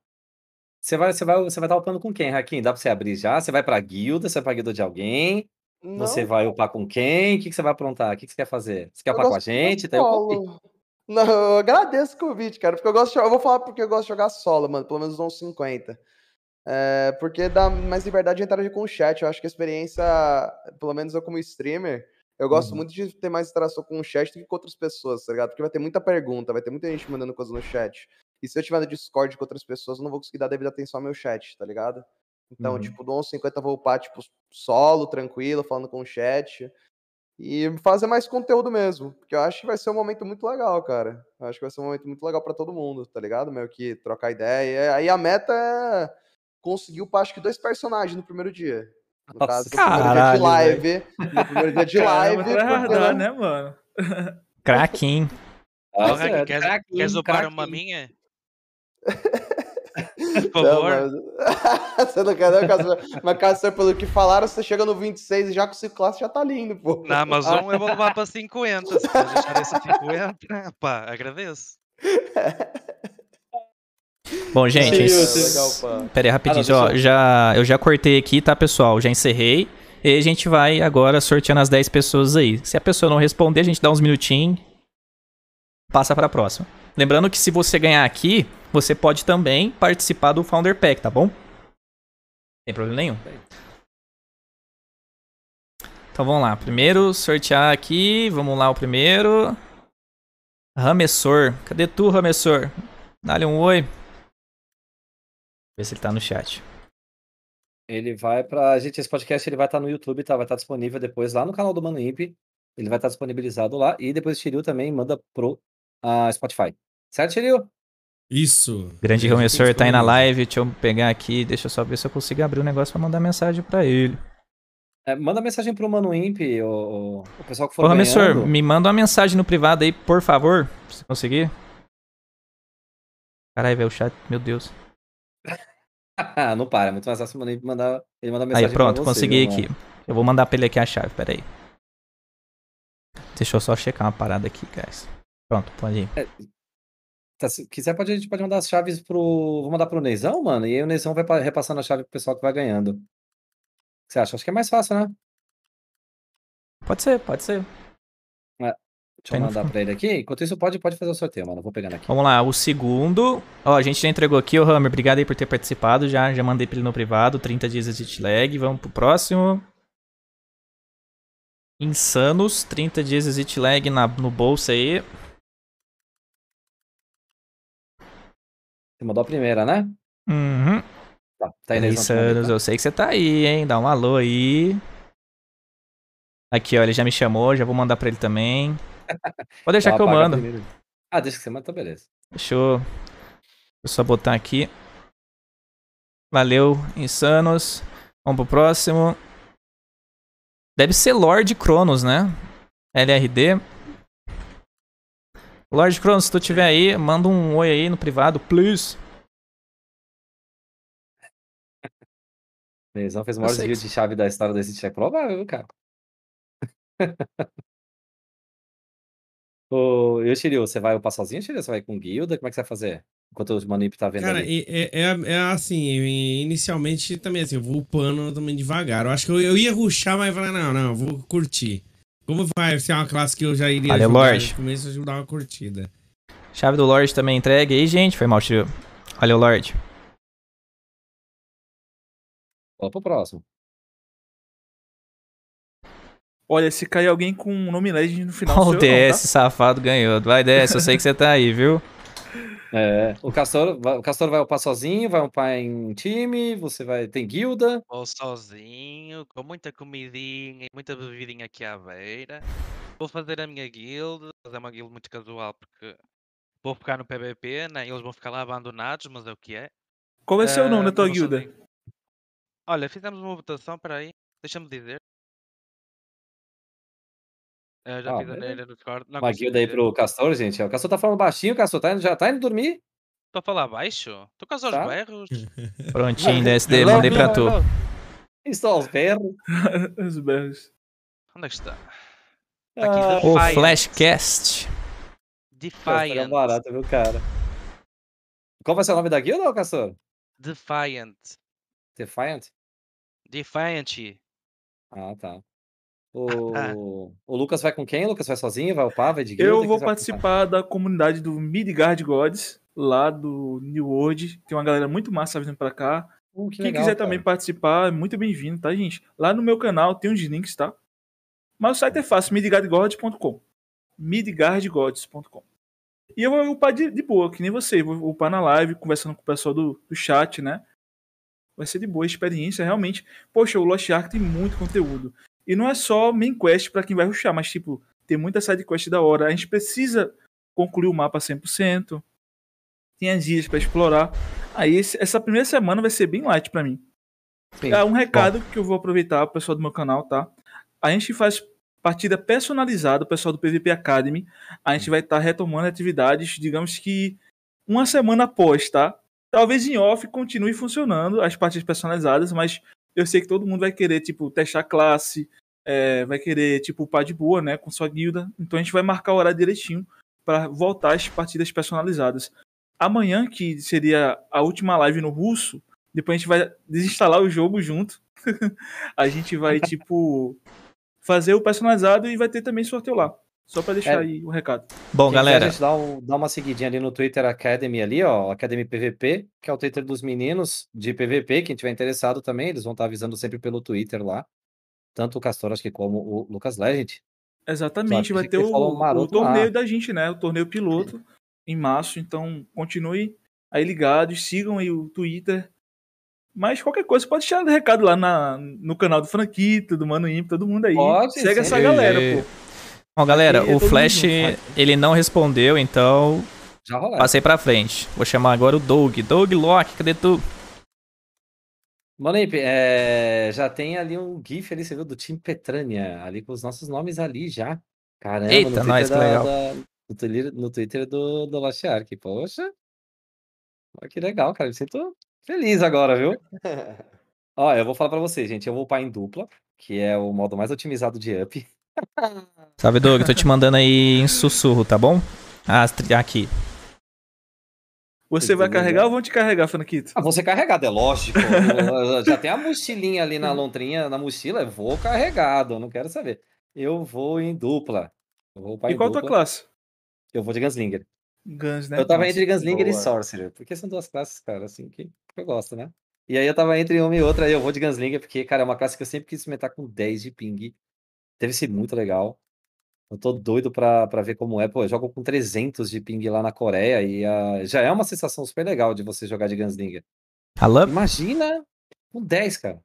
Você vai, você vai, você vai estar upando com quem, Raquinho? Dá para você abrir já? Você vai a guilda, você vai pra guilda de alguém? Não. Você vai upar com quem? O que, que você vai aprontar? O que, que você quer fazer? Você quer upar com a gente? Tá eu não, eu agradeço o convite, cara, porque eu gosto de, Eu vou falar porque eu gosto de jogar solo, mano, pelo menos uns 50. É, eh, porque dá mais liberdade de interagir com o chat. Eu acho que a experiência, pelo menos eu como streamer, eu gosto uhum. muito de ter mais interação com o chat do que com outras pessoas, tá ligado? Porque vai ter muita pergunta, vai ter muita gente mandando coisa no chat. E se eu tiver no Discord com outras pessoas, eu não vou conseguir dar devida atenção ao meu chat, tá ligado? Então, uhum. tipo, do 1150 vou upar, tipo, solo, tranquilo, falando com o chat. E fazer mais conteúdo mesmo. Porque eu acho que vai ser um momento muito legal, cara. Eu acho que vai ser um momento muito legal para todo mundo, tá ligado? Meio que trocar ideia. Aí a meta é conseguir upar, acho que dois personagens no primeiro dia. No Nossa, caso, caralho, no primeiro dia de live. Véio. No primeiro dia de [laughs] live. Caramba, porque... Né? né, mano? Craquinho. Porra, é, quer, craquinho, quer zoar uma minha? Por não, favor. Mas... [laughs] você não quer não caçar, mas pelo que falaram, você chega no 26 e já com o classe já tá lindo, pô. Na Amazon eu vou levar pra 50. Se você deixar esse 50, [laughs] pá, agradeço. [laughs] Bom, gente, isso... pera aí rapidinho, ah, não, ó, já, eu já cortei aqui, tá, pessoal? Já encerrei. E a gente vai agora sorteando as 10 pessoas aí. Se a pessoa não responder, a gente dá uns minutinhos. Passa para próxima. Lembrando que se você ganhar aqui, você pode também participar do Founder Pack, tá bom? Sem tem problema nenhum. Então vamos lá. Primeiro, sortear aqui. Vamos lá, o primeiro. Ramessor. Cadê tu, Ramessor? Dá-lhe um oi. Ver se ele tá no chat. Ele vai pra. Gente, esse podcast ele vai estar tá no YouTube, tá? Vai estar tá disponível depois lá no canal do Mano Imp. Ele vai estar tá disponibilizado lá. E depois o Shiryu também manda pro uh, Spotify. Certo, Shiryu? Isso. Grande Romessor tá aí na live. Deixa eu pegar aqui. Deixa eu só ver se eu consigo abrir um negócio pra mandar mensagem pra ele. É, manda mensagem pro Mano Imp, o, o pessoal que for Ô, Romessor, me manda uma mensagem no privado aí, por favor. Se conseguir. Caralho, velho, o chat. Meu Deus. [laughs] não para. É muito mais fácil ele mandar, ele mandar mensagem Aí, pronto. Você, consegui aqui. Eu vou mandar pra ele aqui a chave. Pera aí. Deixa eu só checar uma parada aqui, guys. Pronto, pode ir. É, Tá, se quiser, pode, a gente pode mandar as chaves pro. Vou mandar pro Neizão, mano. E aí o Neizão vai repassando a chave pro pessoal que vai ganhando. O que você acha? Acho que é mais fácil, né? Pode ser, pode ser. É, deixa eu Tem mandar pra ele aqui. Enquanto isso, pode, pode fazer o sorteio, mano. Vou pegando aqui. Vamos lá, o segundo. Ó, a gente já entregou aqui, o Hammer. Obrigado aí por ter participado. Já, já mandei pra ele no privado. 30 dias de jet lag. Vamos pro próximo. Insanos, 30 dias de jet lag na, no bolso aí. mandou a primeira, né? Uhum. Tá, tá aí Sanos, então. eu sei que você tá aí, hein? Dá um alô aí. Aqui, ó, ele já me chamou, já vou mandar pra ele também. Pode deixar tá, que eu mando. Ah, deixa que você manda, tá beleza. Deixa eu... Deixa eu só botar aqui. Valeu, Insanos. Vamos pro próximo. Deve ser Lord Cronos, né? LRD. Lord Cronos, se tu tiver aí, manda um oi aí no privado, please. Beleza, fez o maior desvio de chave da história da City. É provável, cara. [laughs] Ô, eu, Shiryu, você vai upar sozinho, Shiryu? Você vai com guilda? Como é que você vai fazer? Enquanto o Manip tá vendo Cara, ali. É, é, é assim, inicialmente também assim, eu vou upando também devagar. Eu acho que eu, eu ia ruxar, mas falar não, não, eu vou curtir. Como vai ser é uma classe que eu já iria Valeu, jogar Lorde. no começo, eu dar uma curtida. Chave do Lorde também entregue aí, gente. Foi mal, tio. Valeu, Lorde. Bora pro próximo. Olha, se cair alguém com um nome legend no final... Olha o DS não, tá? safado ganhou. Vai, DS, eu sei que você tá aí, viu? [laughs] É, o Castor, o Castor vai upar sozinho, vai upar em time, você vai tem guilda. Vou sozinho, com muita comidinha e muita bebidinha aqui à beira. Vou fazer a minha guilda, fazer uma guilda muito casual porque vou ficar no pvp né? Eles vão ficar lá abandonados, mas é o que é. Qual é o seu nome na eh, tua guilda? Olha, fizemos uma votação, para aí, deixa-me dizer. É, já ah, fiz a dele no Discord. Não uma guilda aí pro Castor, gente. O Castor tá falando baixinho, Castor. Tá indo, já tá indo dormir? Tô falando baixo? tô com tá. [laughs] Né? [laughs] os berros? Prontinho, DSD, SD? Mandei pra tu. Estou aos berros. os berros. Onde é que está? Ah, tá aqui, ah, o Flashcast. Defiant. Pô, tá barato, viu, cara? Qual vai ser o nome da guilda, Castor? Defiant. Defiant? Defiant. Ah, tá. [laughs] O... o, Lucas vai com quem? O Lucas vai sozinho? Vai upar? Vai de guilda? Eu vou participar da comunidade do Midgard Gods, lá do New World. Tem uma galera muito massa vindo pra cá. Uh, que Quem legal, quiser cara. também participar, é muito bem-vindo, tá, gente? Lá no meu canal tem uns links, tá? Mas o site é fácil, midgardgods.com. midgardgods.com. E eu vou upar de, de, boa, que nem você. Vou upar na live, conversando com o pessoal do, do chat, né? Vai ser de boa a experiência, realmente. Poxa, o Lost Ark tem muito conteúdo. E não é só main quest para quem vai ruxar, mas tipo, tem muita side quest da hora. A gente precisa concluir o mapa 100%. Tem as ilhas para explorar. Aí essa primeira semana vai ser bem light para mim. Sim. É um recado Bom. que eu vou aproveitar o pessoal do meu canal, tá? A gente faz partida personalizada, o pessoal do PVP Academy. A gente vai estar tá retomando atividades, digamos que uma semana após, tá? Talvez em off continue funcionando as partidas personalizadas, mas eu sei que todo mundo vai querer, tipo, testar classe, é, vai querer, tipo, pá de boa, né, com sua guilda. Então a gente vai marcar o horário direitinho para voltar às partidas personalizadas. Amanhã, que seria a última live no russo, depois a gente vai desinstalar o jogo junto. [laughs] a gente vai, [laughs] tipo, fazer o personalizado e vai ter também sorteio lá. Só para deixar é. aí um recado. Bom, Quem galera. A gente dá, um, dá, uma seguidinha ali no Twitter Academy ali, ó, Academy PVP, que é o Twitter dos meninos de PVP. Quem tiver interessado também, eles vão estar avisando sempre pelo Twitter lá. Tanto o Castor, acho que como o Lucas Legend. Exatamente, vai ter o, o torneio lá. da gente, né? O torneio piloto em março. Então, continue aí ligados, sigam aí o Twitter. Mas qualquer coisa, pode deixar um recado lá na, no canal do Franquita, do Mano Imp, todo mundo aí. Pode, Segue sim. essa galera, pô. Bom, galera, o Flash, ele não respondeu, então... Já Passei pra frente. Vou chamar agora o Doug. Doug Locke, cadê tu? Mano, é... já tem ali um GIF ali, você viu, do time Petrânia, ali com os nossos nomes ali já. Caramba, Eita, no nós, da, legal. Da... No, Twitter, no Twitter do, do Lost Ark, poxa. Olha que legal, cara, eu me sinto feliz agora, viu? Olha, [laughs] eu vou falar pra vocês, gente, eu vou upar em dupla, que é o modo mais otimizado de up. Salve, Doug. Tô te mandando aí em sussurro, tá bom? Ah, aqui. Você vai carregar ou vão te carregar, Faniquito? Ah, você é carregado, é lógico. Já tem a mochilinha ali na lontrinha, na mochila, eu vou carregado, não quero saber. Eu vou em dupla. Vou e qual dupla. tua classe? Eu vou de Gunslinger. Guns, né? Eu tava entre Gunslinger boa. e Sorcerer, porque são duas classes, cara, assim, que eu gosto, né? E aí eu tava entre uma e outra, aí eu vou de Gunslinger, porque, cara, é uma classe que eu sempre quis meter com 10 de ping. Deve ser muito legal. Eu tô doido pra, ver como é. Pô, eu jogo com 300 de ping lá na Coreia e ah, já é uma sensação super legal de você jogar de Gunslinger. Alan? Imagina com 10, cara.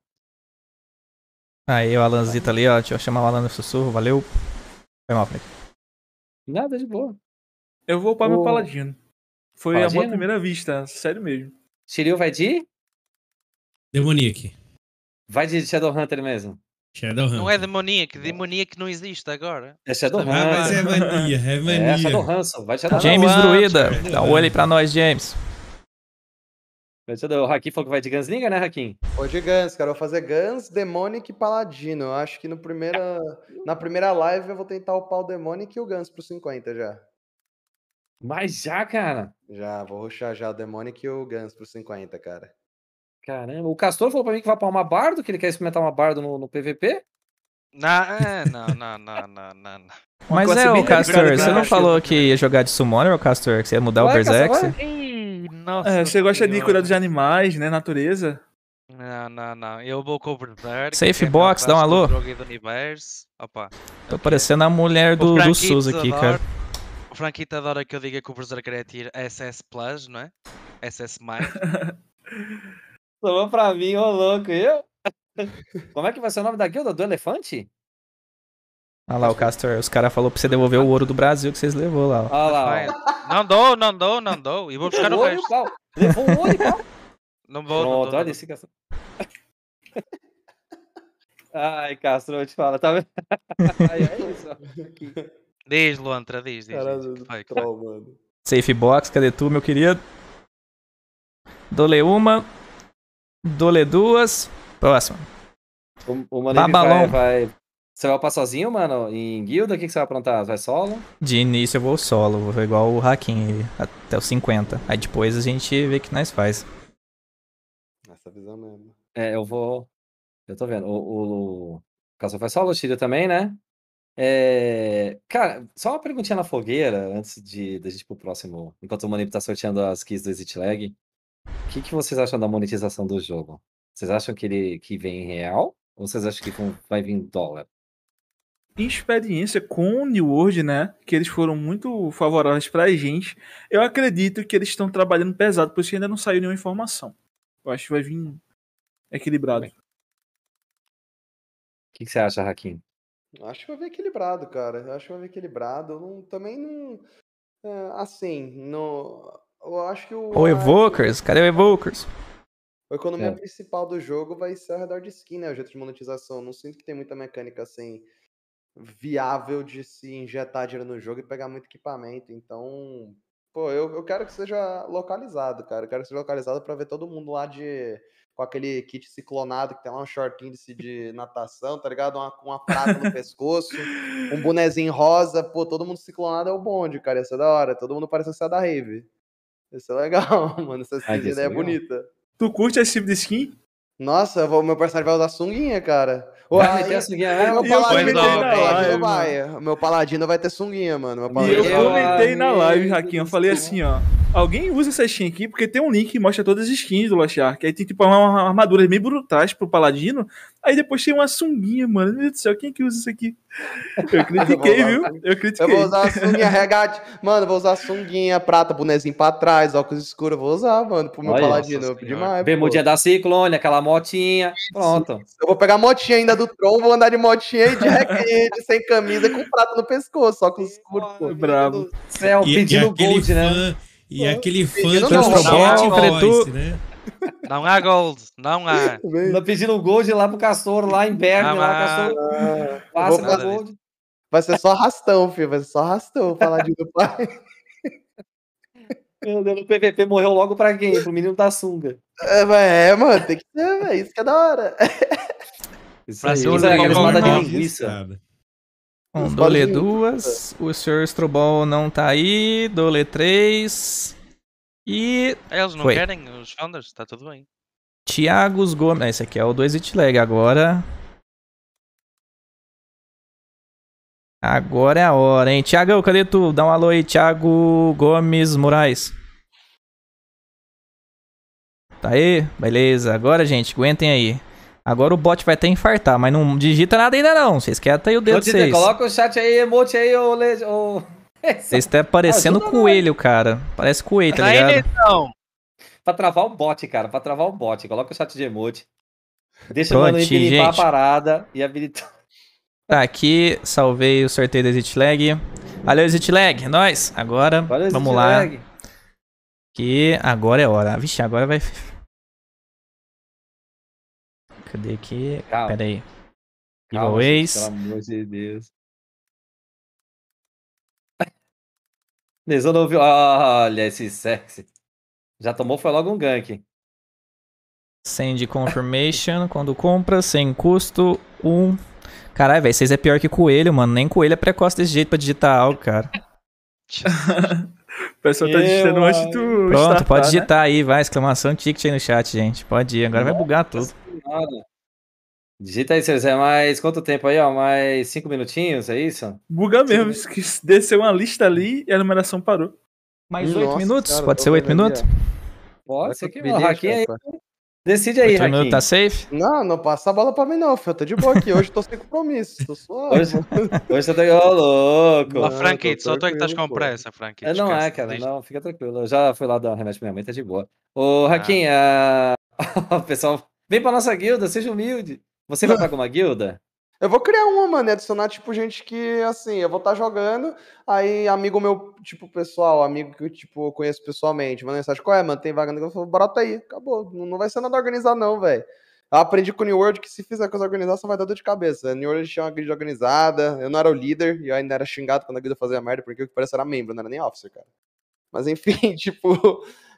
Aí o Alanzito ali, ó. Deixa eu chamar o Alan no sussurro, valeu. Foi mal, Fred. Nada, de boa. Eu vou upar o... meu paladino. Foi paladino? a boa primeira vista, sério mesmo. Shiryu vai de? Demonique. Vai de Shadowhunter mesmo. Shadowrun. Não é demoníaco, demoníaco não existe agora. É Shadowrun. Ah, mas é mania, é, é mania. É Shadowrun, vai James Druida, dá um olho aí pra nós, James. O Hakim falou que vai de Gunslinger, né, Hakim? Vou de Guns, cara. Eu vou fazer Guns, Demonic e Paladino. Eu acho que no primeira, na primeira live eu vou tentar upar o Demonic e o Guns pro 50 já. Mas já, cara? Já, vou ruxar já o Demonic e o Guns pro 50, cara. Caramba, o Castor falou pra mim que vai pra uma bardo, que ele quer experimentar uma bardo no, no PVP? É, na, na, não, não, não, não, não, não. Mas é, o Castor, você não falou que ia jogar de Summoner, o Castor? Que você ia mudar vai, o Berserk? Ei, nossa. É, você gosta de cuidar dos animais, né? Natureza. Não, não, não. Eu vou com o Berserk. Safe é Box, dá um alô. Joguei do universo. Opa. Tô parecendo a mulher do, do SUS aqui, cara. O Franquita adora que eu diga que o Berserk é SS Plus, não é? SS Mais. [laughs] Tomou pra mim, ô louco. Eu? [laughs] Como é que vai ser o nome da guilda? Do elefante? Olha ah lá, o Castor, os caras falaram pra você devolver o ouro do Brasil que vocês levou lá. Olha lá, ó. Não dou, não dou, não dou. E vou buscar no resto. Levou o ouro igual. [laughs] Não vou, Pronto, não dou, olha esse Castor. [laughs] Ai, Castro, eu te falo, tá vendo? Ai, é isso. Diz, Luantra, diz, diz. Caralho, troll, mano. Safe box, cadê tu, meu querido? Dolei uma, Dole duas. Próximo. O, o vai, vai, Você vai upar sozinho, mano? Em guilda? O que, que você vai aprontar? Vai solo? De início eu vou solo, vou igual o Hakim, até os 50. Aí depois a gente vê o que nós faz. Essa visão mesmo. É, eu vou. Eu tô vendo. O, o, o... Caso vai solo, o Shida também, né? É... Cara, só uma perguntinha na fogueira antes de da gente ir pro próximo. Enquanto o Manip tá sorteando as keys do Exit Lag que, que vocês acham da monetização do jogo? Vocês acham que ele que vem em real? Ou vocês acham que vai vir em dólar? experiência com o New World, né? Que eles foram muito favoráveis pra gente. Eu acredito que eles estão trabalhando pesado, por isso que ainda não saiu nenhuma informação. Eu acho que vai vir equilibrado. O que, que, você acha, Hakim? Acho que vai vir equilibrado, cara. Acho que vai vir equilibrado. Não, também não. Eh, assim, no, eu acho que o. O Evokers, cadê o Evokers? A economia é. principal do jogo vai ser ao redor de skin, né? O jeito de monetização. Não sinto que tem muita mecânica assim viável de se injetar dinheiro no jogo e pegar muito equipamento. Então, pô, eu, eu quero que seja localizado, cara. Eu quero que seja localizado para ver todo mundo lá de com aquele kit ciclonado que tem lá um shortinho de, de [laughs] natação, tá ligado? Uma, uma prata no pescoço, um bonezinho rosa, pô, todo mundo ciclonado é o bonde, cara. Isso é da hora. Todo mundo parece ser da rave. Isso é legal, [laughs] mano. Essa ah, é ideia é, bonita. Tu curte esse tipo de skin? Nossa, vou, meu parceiro vai usar sunguinha, cara. Vai meter a sunguinha, né? Meu paladino, na live, vai. Meu paladino vai ter sunguinha, mano. Meu paladino. eu comentei na live, Raquinha. Eu falei assim, ó. Alguém usa essa skin aqui, porque tem um link que mostra todas as skins do Lost Ark. Aí tem, tipo, uma armadura meio brutais pro paladino. Aí depois tem uma sunguinha, mano. Meu Deus do céu, quem é que usa isso aqui? Eu [laughs] critiquei, viu? Eu critiquei. Eu vou usar a sunguinha regate. Mano, vou usar a sunguinha prata, bonezinho pra trás, óculos escuros. Vou usar, mano, pro meu Olha paladino. Demais. Bermudinha da Ciclone, aquela motinha. Pronto. Eu vou pegar a motinha ainda do Tron, vou andar de motinha e de [laughs] requinte, sem camisa, com prata no pescoço, óculos escuros, pô. Bravo. Céu, pedindo gold, né? fã... né? E é aquele fã do Astro né? Não há gold, não há. Tá [laughs] pedindo gold lá pro Castor, lá em Berne lá, Castor. Ah, passa pra gold. Vai ser só arrastão, filho, vai ser só arrastão falar de do pai. [laughs] Meu Deus, o PVP morreu logo pra quem? Pro menino da sunga. É, é mano, tem que ser, isso que é da hora. Isso pra aí, ser um é, linguiça. Bom, dole duas, o senhor Strobol não tá aí, dole três e... Ah, eles não Foi. querem os founders, tá tudo bem. Tiagos Gomes, esse aqui é o 2 Exit Lag, agora... Agora é a hora, hein? Tiagão, cadê tu? Dá um alô aí, Tiago Gomes Moraes. Tá aí? Beleza, agora gente, aguentem aí. Agora o bot vai até infartar, mas não digita nada ainda não. Vocês querem até o dedo de vocês. Coloca o chat aí, emote aí, ô... Vocês estão parecendo coelho, cara. Parece coelho, tá é ligado? Aí, então. Pra travar o bot, cara. Pra travar o bot. Coloca o chat de emote. Deixa Pronto, o mano limpar a parada e habilitar. Tá aqui, salvei o sorteio da Exitlag. Valeu, Exitlag. é nóis. Agora, Valeu, vamos lá. Que agora é hora. Vixe, agora vai Cadê aqui? Calma. Pera aí. Calma, Giveaways. Pelo amor de Deus. Nezão não ouviu. Olha esse sexy. Já tomou, foi logo um gank. Send confirmation [laughs] quando compra, sem custo, um. Caralho, velho, vocês é pior que coelho, mano. Nem coelho é precoce desse jeito pra digitar algo, cara. [laughs] O pessoal tá digitando antes do. Pronto, startar, pode tá, né? digitar né? aí, vai, exclamação ticket aí no chat, gente. Pode ir, agora não, vai bugar tudo. Nada. Digita aí, Sérgio, é mais quanto tempo aí, ó? Mais cinco minutinhos, é isso? Buga mesmo, desceu uma lista ali e a numeração parou. Mais oito minutos? Cara, pode ser oito minutos? Pode, ser que meu aí. Né? Decide aí, tá Raquinho. tá safe? Não, não passa a bola pra mim não, filho. Eu tô de boa aqui. Hoje tô sem compromisso. Tô suave. Hoje, você tá... igual louco. Ô, Frankie, só tu é que tá com pressa, Franquito. É, não é, cara. Não, fica tranquilo. Eu já fui lá dar um remédio pra minha mãe, tá de boa. Ô, Raquinho, ah. a... [laughs] pessoal, vem pra nossa guilda. Seja humilde. Você vai pra alguma guilda? Eu vou criar uma, mano, e adicionar, tipo, gente que, assim, eu vou estar tá jogando, aí amigo meu, tipo, pessoal, amigo que, tipo, eu conheço pessoalmente, manda mensagem, qual é, mano, tem vaga? Eu falo, brota aí, acabou, não vai ser nada organizado não, velho. Eu aprendi com o New World que se fizer coisa organizada, só vai dar dor de cabeça. New World tinha uma guilda organizada, eu não era o líder, e eu ainda era xingado quando a guilda fazia merda, porque o que parece era membro, não era nem officer, cara. Mas enfim, [laughs] tipo,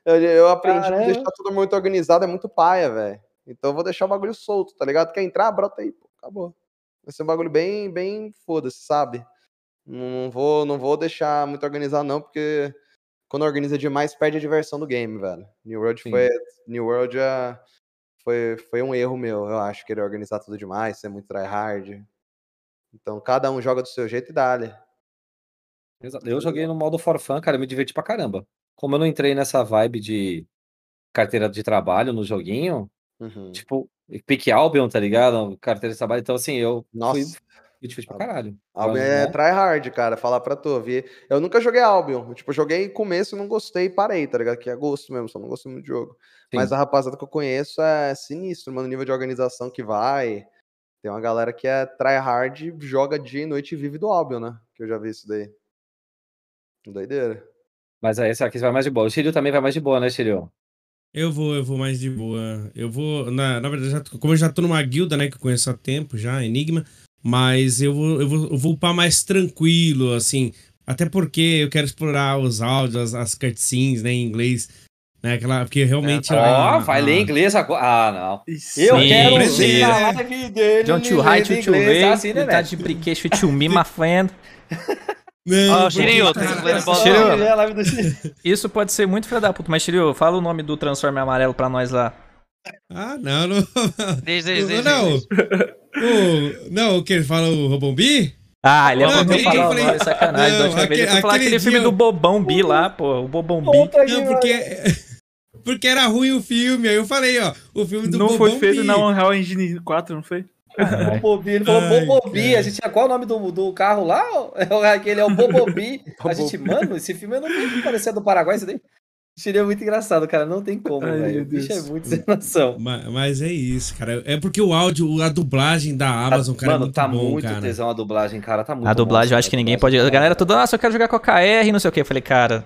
eu, eu aprendi Caramba. que deixar tudo muito organizado é muito paia, velho. Então eu vou deixar o bagulho solto, tá ligado? Quer entrar? Brota aí, pô, acabou. Vai ser um bagulho bem, bem foda-se, sabe? Não vou, não vou deixar muito organizar, não, porque quando organiza demais, perde a diversão do game, velho. New World Sim. foi. New World já é, foi, foi um erro meu, eu acho, querer organizar tudo demais, ser muito tryhard. Então cada um joga do seu jeito e dá-lhe. Eu joguei no modo forfan, cara, eu me diverti pra caramba. Como eu não entrei nessa vibe de carteira de trabalho no joguinho, uhum. tipo, Pique Albion, tá ligado? Carteira de trabalho. Então, assim, eu Nossa. fui difícil pra caralho. Albion é né? tryhard, cara, falar pra tu. Vi. Eu nunca joguei Albion. Tipo, joguei começo, não gostei e parei, tá ligado? Que é gosto mesmo, só não gosto muito do jogo. Sim. Mas a rapaziada que eu conheço é sinistro, mano. O nível de organização que vai. Tem uma galera que é tryhard, joga dia e noite e vive do Albion, né? Que eu já vi isso daí. Doideira. Mas aí, será que você vai mais de boa? O Shiryu também vai mais de boa, né, Shiryu? Eu vou, eu vou mais de boa. Eu vou, na, na verdade, já, como eu já tô numa guilda, né, que eu conheço há tempo já, Enigma, mas eu vou, eu vou, eu vou upar mais tranquilo, assim, até porque eu quero explorar os áudios, as, as cutscenes, né, em inglês, né, aquela, porque realmente... É, é ó, vai ler ah. inglês agora. Ah, não. Eu quero ler. na live dele. Don't you hide to inglês, tá de brinquedo to me, my friend. [laughs] Não, né, Shiryu, Shiryu. Isso pode ser muito filha da puta, mas Shiryu, fala o nome do Transforme Amarelo pra nós lá. Ah, não, não. Diz, diz, diz, não, o, não, o que ele fala, o Robombi? Ah, ele é o Robombi. Eu falei... sacanagem. Não, aque, ele falar aquele, aquele filme eu... do Bobão Bi lá, uhum. pô, o Bobão Bi. Não, porque... É- [laughs] porque era ruim o filme, aí eu falei, ó, o filme do não Bobão Não foi feito na Unreal Engine 4, não foi? Bobobi, ele falou Bobobi. A gente qual o nome do, do carro lá? [laughs] É aquele é o Bobobi. a gente, mano, esse filme eu não vi parecia do Paraguai, isso daí. Seria muito engraçado, cara. Não tem como, velho. O bicho é muito sem noção. Mas, mas, é isso, cara. É porque o áudio, a dublagem da Amazon, cara, é mano, é muito tá bom, muito cara. tesão a dublagem, cara. Tá muito A dublagem, bom, eu acho que ninguém pode. É a galera toda, ah, só quero jogar com a KR, não sei o quê. Eu falei, cara.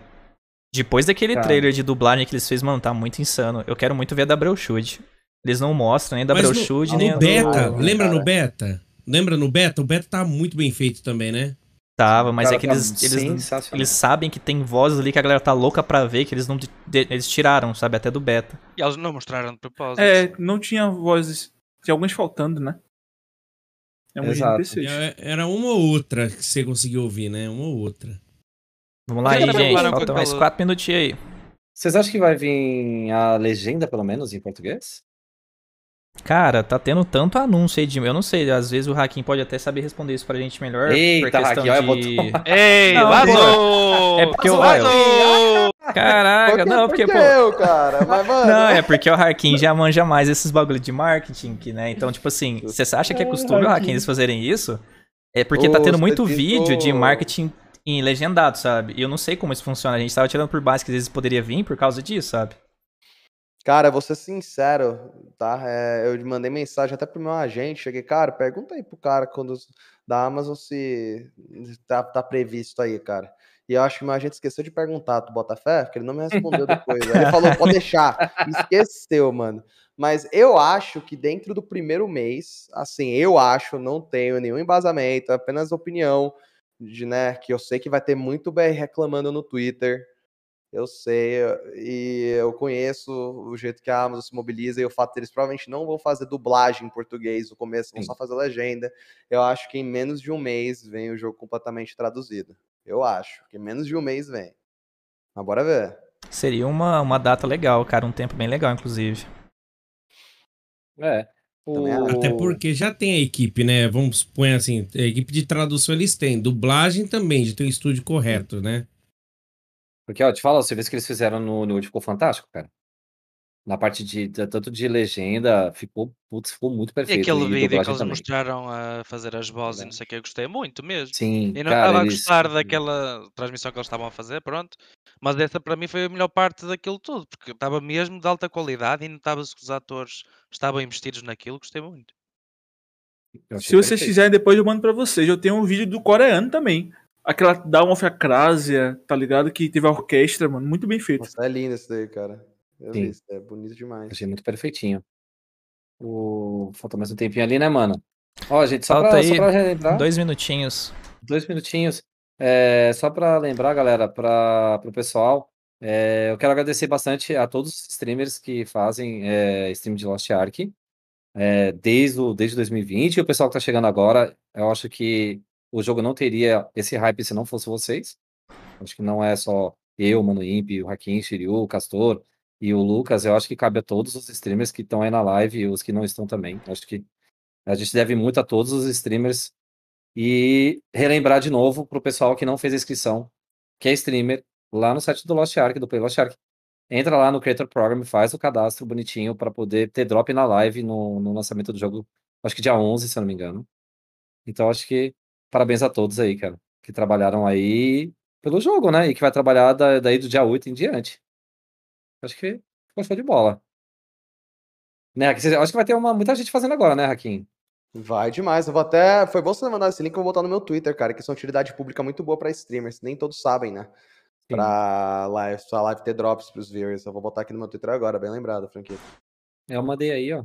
Depois daquele cara. trailer de dublagem que eles fez, mano, tá muito insano. Eu quero muito ver a da Breuchud. Eles não mostram nem da Broshood, nem no beta, lembra no beta? Lembra no beta? O beta tá muito bem feito também, né? Tava, mas é que eles, tá eles, eles sabem que tem vozes ali que a galera tá louca pra ver, que eles não eles tiraram, sabe, até do beta. E elas não mostraram no propósito. É, não tinha vozes. Tinha algumas faltando, né? É um Exato. É, era uma ou outra que você conseguiu ouvir, né? Uma ou outra. Vamos lá aí, gente. Faltam mais quatro minutinhos aí. Vocês acham que vai vir a legenda, pelo menos, em português? Cara, tá tendo tanto anúncio aí de. Eu não sei, às vezes o Hakim pode até saber responder isso pra gente melhor. Eita, por Hakim, de... olha, [laughs] Ei, não, vazou! É porque vazou, eu. Vazou! [laughs] Caraca, porque, não, porque, porque pô. Eu, cara, mas, [laughs] mano... Não, é porque o Hakim já manja mais esses bagulho de marketing, né? Então, tipo assim, você acha que é, é costume, o Hakim, eles fazerem isso? É porque oh, tá tendo muito vídeo de marketing em legendado, sabe? E eu não sei como isso funciona. A gente tava tirando por base que às vezes poderia vir por causa disso, sabe? Cara, vou ser sincero, tá? É, eu mandei mensagem até pro meu agente, cheguei, cara, pergunta aí pro cara quando da Amazon se tá, tá previsto aí, cara. E eu acho que meu agente esqueceu de perguntar do Botafé, porque ele não me respondeu depois. Né? ele falou, pode deixar. Esqueceu, mano. Mas eu acho que dentro do primeiro mês, assim, eu acho, não tenho nenhum embasamento, é apenas opinião de, né, que eu sei que vai ter muito BR reclamando no Twitter eu sei, e eu conheço o jeito que a Amazon se mobiliza e o fato deles provavelmente não vão fazer dublagem em português no começo, vão Sim. só fazer legenda. Eu acho que em menos de um mês vem o jogo completamente traduzido. Eu acho que em menos de um mês vem. Mas bora ver. Seria uma, uma data legal, cara, um tempo bem legal, inclusive. É. O... Até porque já tem a equipe, né? Vamos supor assim, a equipe de tradução eles têm, dublagem também, de ter um estúdio correto, né? Porque, ó, te falo, você vê que eles fizeram no Hollywood ficou fantástico, cara. Na parte de, tanto de legenda, ficou, putz, ficou muito E perfeito. aquele E vídeo que eles também. mostraram a fazer as vozes e não sei o que, eu gostei muito mesmo. Sim, e não estava a eles. gostar uhum. daquela transmissão que eles estavam a fazer, pronto. Mas essa para mim foi a melhor parte daquilo tudo, porque estava mesmo de alta qualidade e notava-se que os atores estavam investidos naquilo, gostei muito. Se vocês quiserem, depois eu mando para vocês. Eu tenho um vídeo do coreano também aquela Down of Acrasia, tá ligado? Que teve a orquestra, mano. Muito bem feito. Nossa, é lindo isso daí, cara. Eu Sim. vi, isso, é bonito demais. Achei muito perfeitinho. O... Faltou mais um tempinho ali, né, mano? Ó, gente, só Falta pra, aí só pra dois minutinhos. Dois minutinhos. É, só pra lembrar, galera, pra, pro pessoal, é, eu quero agradecer bastante a todos os streamers que fazem é, stream de Lost Ark. É, desde, o, desde 2020 e o pessoal que tá chegando agora, eu acho que o jogo não teria esse hype se não fosse vocês. Acho que não é só eu, Mano Imp, o Hakim, Shiryu, o Castor e o Lucas. Eu acho que cabe a todos os streamers que estão aí na live e os que não estão também. Acho que a gente deve muito a todos os streamers. E relembrar de novo para o pessoal que não fez a inscrição, que é streamer, lá no site do Lost Ark, do Play Lost Ark. Entra lá no Creator Program, faz o cadastro bonitinho para poder ter drop na live no, no lançamento do jogo, acho que dia 11, se eu não me engano. Então acho que parabéns a todos aí, cara, que trabalharam aí pelo jogo, né? E que vai trabalhar daí do dia 8 em diante. Acho que gostou de bola. Né, acho que vai ter uma, muita gente fazendo agora, né, Raquin? Vai demais. Eu vou até. Foi bom você mandar esse link, eu vou botar no meu Twitter, cara, que isso é uma utilidade pública muito boa para streamers. Nem todos sabem, né? Pra live, sua live ter drops pros viewers. Eu vou botar aqui no meu Twitter agora, bem lembrado, Franquinho. Eu mandei aí, ó.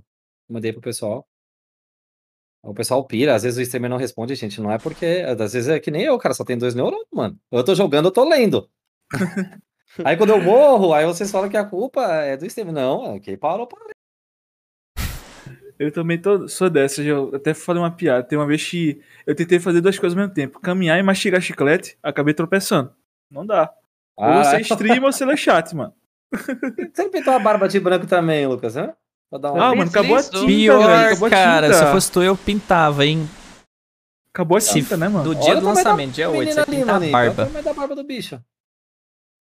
Mandei pro pessoal. O pessoal pira, às vezes o streamer não responde, gente, não é porque. Às vezes é que nem eu, cara, só tem dois neurônios, mano. Eu tô jogando, eu tô lendo. [laughs] aí quando eu morro, aí vocês falam que a culpa é do streamer. Não, é quem parou, parou. Eu também tô, sou dessa, eu até falei uma piada. Tem uma vez que eu tentei fazer duas coisas ao mesmo tempo: caminhar e mastigar chiclete, acabei tropeçando. Não dá. Ah, ou você ah. é... streamer ou você é chat, mano. Você não pintou a barba de branco também, Lucas, né? Pra uma... Ah, mano, acabou a tinta, Pior, velho, acabou cara, a tinta. se fosse tu, eu pintava, hein? Acabou a tinta, né, mano? Do dia Olha do lançamento, dia 8, você pinta ali, a barba. Olha da barba do bicho.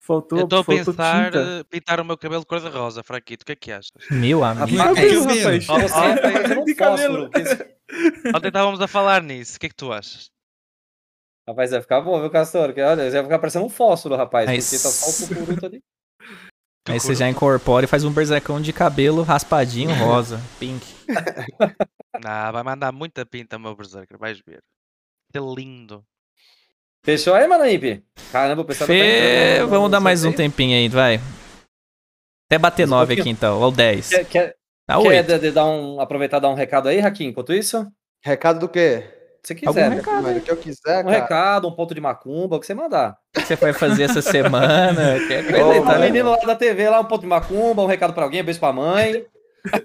Faltou, eu tô a pensar tinta. pintar o meu cabelo cor-de-rosa, Fraquito, o que é que achas? Meu ah, amigo. Ah, rapaz, rapaz. rapaz. Ontem, ontem, de cabelo. Ontem estávamos a falar nisso, o que é que tu achas? Rapaz, vai ficar bom, viu, Castor? Olha, vai ficar parecendo um fósforo, rapaz. Mas... Porque tá só o cucuruto ali. Aí você já incorpora e faz um berzecão de cabelo raspadinho, rosa, [laughs] pink. ah, [laughs] vai mandar muita pinta, meu berserker, vai ver. Que lindo. Fechou aí, Manaípe? Caramba, o pessoal Fe... tá entrando, né? Vamos dar mais um tempinho aí, vai. Até bater 9 aqui então, ou 10. Quer, quer, tá quer dar um, aproveitar e dar um recado aí, Raquim? enquanto isso? Recado do quê? você quiser. Algum né? recado, mano, o que eu quiser, Um cara. recado, um ponto de macumba, o que você mandar. O que você vai fazer essa semana? [laughs] que coisa, tá menino lá da TV, lá um ponto de macumba, um recado pra alguém, um beijo pra mãe.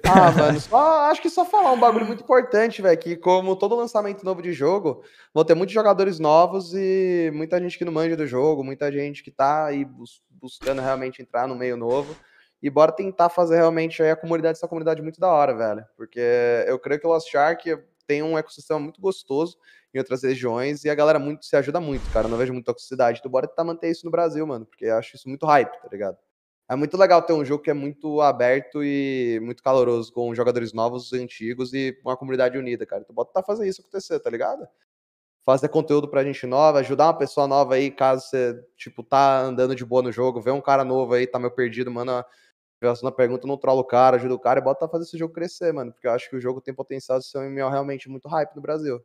ah, mano, só, acho que só falar um bagulho muito importante, velho, que como todo lançamento novo de jogo, vão ter muitos jogadores novos e muita gente que não manja do jogo, muita gente que tá aí bus buscando realmente entrar no meio novo. E bora tentar fazer realmente aí a comunidade, essa comunidade muito da hora, velho. Porque eu creio que o Lost Shark, tem um ecossistema muito gostoso em outras regiões e a galera muito se ajuda muito, cara. Eu não vejo muita toxicidade. Então, bora tentar manter isso no Brasil, mano, porque eu acho isso muito hype, tá ligado? É muito legal ter um jogo que é muito aberto e muito caloroso, com jogadores novos, antigos e uma comunidade unida, cara. Então, bota tá fazer isso acontecer, tá ligado? Fazer conteúdo pra gente nova, ajudar uma pessoa nova aí, caso você, tipo, tá andando de boa no jogo, vê um cara novo aí, tá meio perdido, mano Relaciona a pergunta, não trola o cara, ajuda o cara e bota fazer esse jogo crescer, mano. Porque eu acho que o jogo tem potencial de ser um MMO realmente muito hype no Brasil.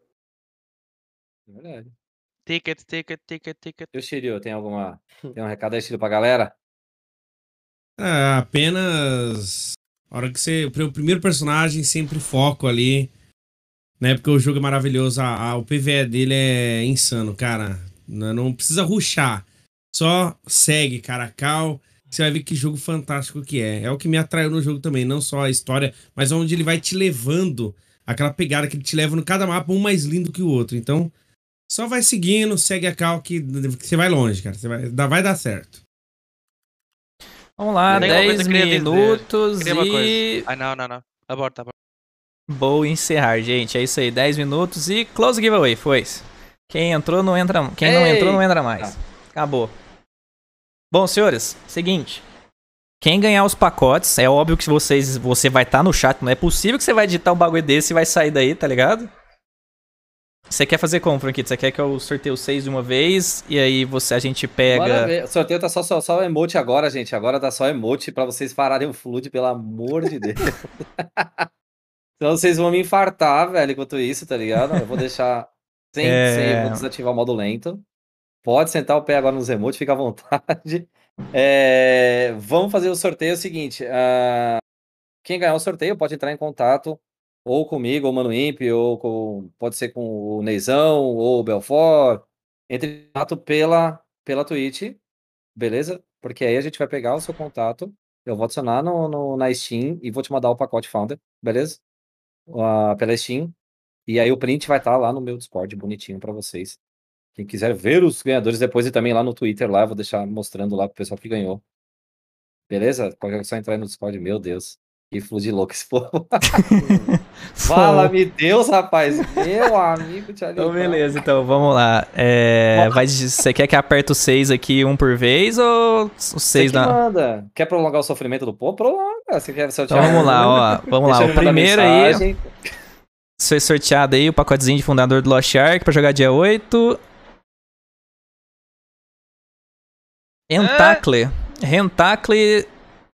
É verdade. Ticket, ticket, ticket, ticket. E o Cirilo, tem alguma. [laughs] Tem um recado aí, Cirilo, pra galera? É, apenas. A hora que você. O primeiro personagem, sempre foco ali. Né? Porque o jogo é maravilhoso. A, o PVE dele é insano, cara. Não, né, não precisa ruxar. Só segue, cara. Cal você vai ver que jogo fantástico que é. É o que me atraiu no jogo também, não só a história, mas onde ele vai te levando aquela pegada que ele te leva no cada mapa, um mais lindo que o outro. Então, só vai seguindo, segue a cal que você vai longe, cara. Você vai, vai dar certo. Vamos lá, 10 minutos e... Ah, não, não, não. Aborta, aborta. Vou encerrar, gente. É isso aí, 10 minutos e close giveaway, foi. Quem entrou não entra, quem Ei. não entrou não entra mais. Tá. Acabou. Bom, senhores, seguinte. Quem ganhar os pacotes, é óbvio que vocês, você vai estar tá no chat. Não é possível que você vai digitar um bagulho desse e vai sair daí, tá ligado? Você quer fazer como, Franquito? Você quer que eu sorteie os seis de uma vez e aí você, a gente pega. Sorteio tá só, só, só emote agora, gente. Agora tá só emote pra vocês pararem o flood, pelo amor de Deus. [laughs] Então vocês vão me infartar, velho, enquanto isso, tá ligado? Eu vou deixar sem, é... sem eu vou desativar o modo lento. Pode sentar o pé agora nos remotes, fica à vontade. [laughs] É, vamos fazer o sorteio é o seguinte: uh, quem ganhar o sorteio pode entrar em contato ou comigo, ou Mano Imp, ou com, pode ser com o Neizão, ou o Belfort. Entre em contato pela, pela Twitch, beleza? Porque aí a gente vai pegar o seu contato, eu vou adicionar no, no na Steam e vou te mandar o pacote Founder, beleza? Uh, pela Steam. E aí o print vai estar tá lá no meu Discord, bonitinho para vocês. Quem quiser ver os ganhadores depois e também lá no Twitter, lá, vou deixar mostrando lá pro pessoal que ganhou. Beleza? Qualquer é só entrar no Discord, meu Deus. Que fluxo de louco esse [laughs] povo. [laughs] Fala-me Deus, rapaz. Meu amigo, te Então, beleza, então vamos lá. É, vai, você quer que aperte os seis aqui um por vez ou os seis na. Manda. Quer prolongar o sofrimento do povo? Prolonga. Você quer sortear então, vamos lá, ó. Vamos lá. O primeiro aí. Foi sorteado aí o pacotezinho de fundador do Lost Ark pra jogar dia 8. Entacle. Rentacle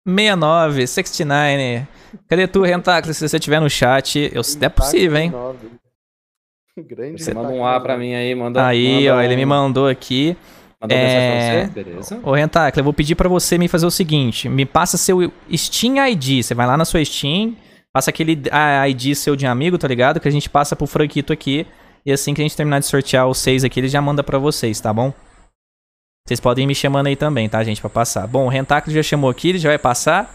69, 69. Cadê tu, Rentacle? Se você tiver no chat, eu, se é possível, hein? Grande você manda um A pra mim aí, manda. Aí, manda ó, um... ele me mandou aqui. Mandou é... mensagem pra você, beleza? Ô, Rentacle, eu vou pedir pra você me fazer o seguinte: me passa seu Steam ID. Você vai lá na sua Steam, passa aquele ID seu de amigo, tá ligado? Que a gente passa pro Franquito aqui. E assim que a gente terminar de sortear os seis aqui, ele já manda pra vocês, tá bom? Vocês podem ir me chamando aí também, tá, gente, para passar. Bom, o Rentáculo já chamou aqui, ele já vai passar.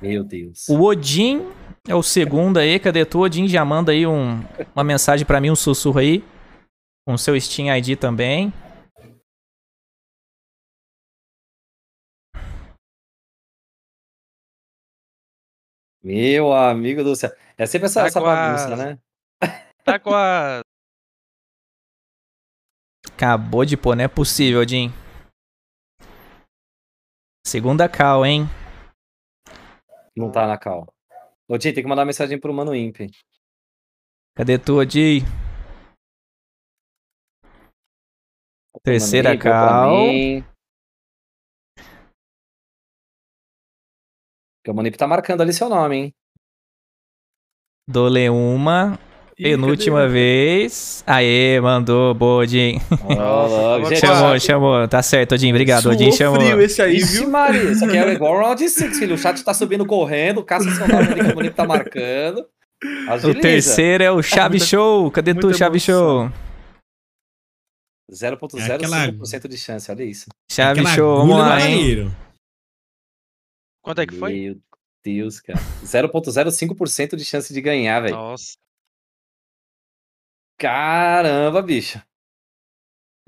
Meu Deus. O Odin é o segundo aí. Cadê tu, Odin? Já manda aí um, uma mensagem para mim, um sussurro aí. Com seu Steam ID também. Meu amigo do céu. É sempre essa, tá essa bagunça, a... né? Tá com a. Acabou de pôr, não é possível, Odin Segunda cal, hein? Não tá na cal. Odi, tem que mandar mensagem pro Mano Imp. Cadê tu, Odi? Terceira cal. O mano Imp tá marcando ali seu nome, hein? Dole uma. Penúltima vez. Aê, mandou, boa, Odin. Oh, chamou, chamou. Tá certo, Odin. Obrigado, Odin. Chamou. frio esse aí, Ixi, viu? Maria, isso aqui é [laughs] igual Round 6, filho. O chat tá subindo correndo, o casca saudável ali que o bonito tá marcando. Agiliza. O terceiro é o Chave Show. Cadê tu, Chave Show? 0.05% é aquela... de chance, olha isso. Chave Show, vamos lá, hein? Quanto é que foi? Meu Deus, cara. 0.05% de chance de ganhar, velho. Nossa. Caramba, bicho.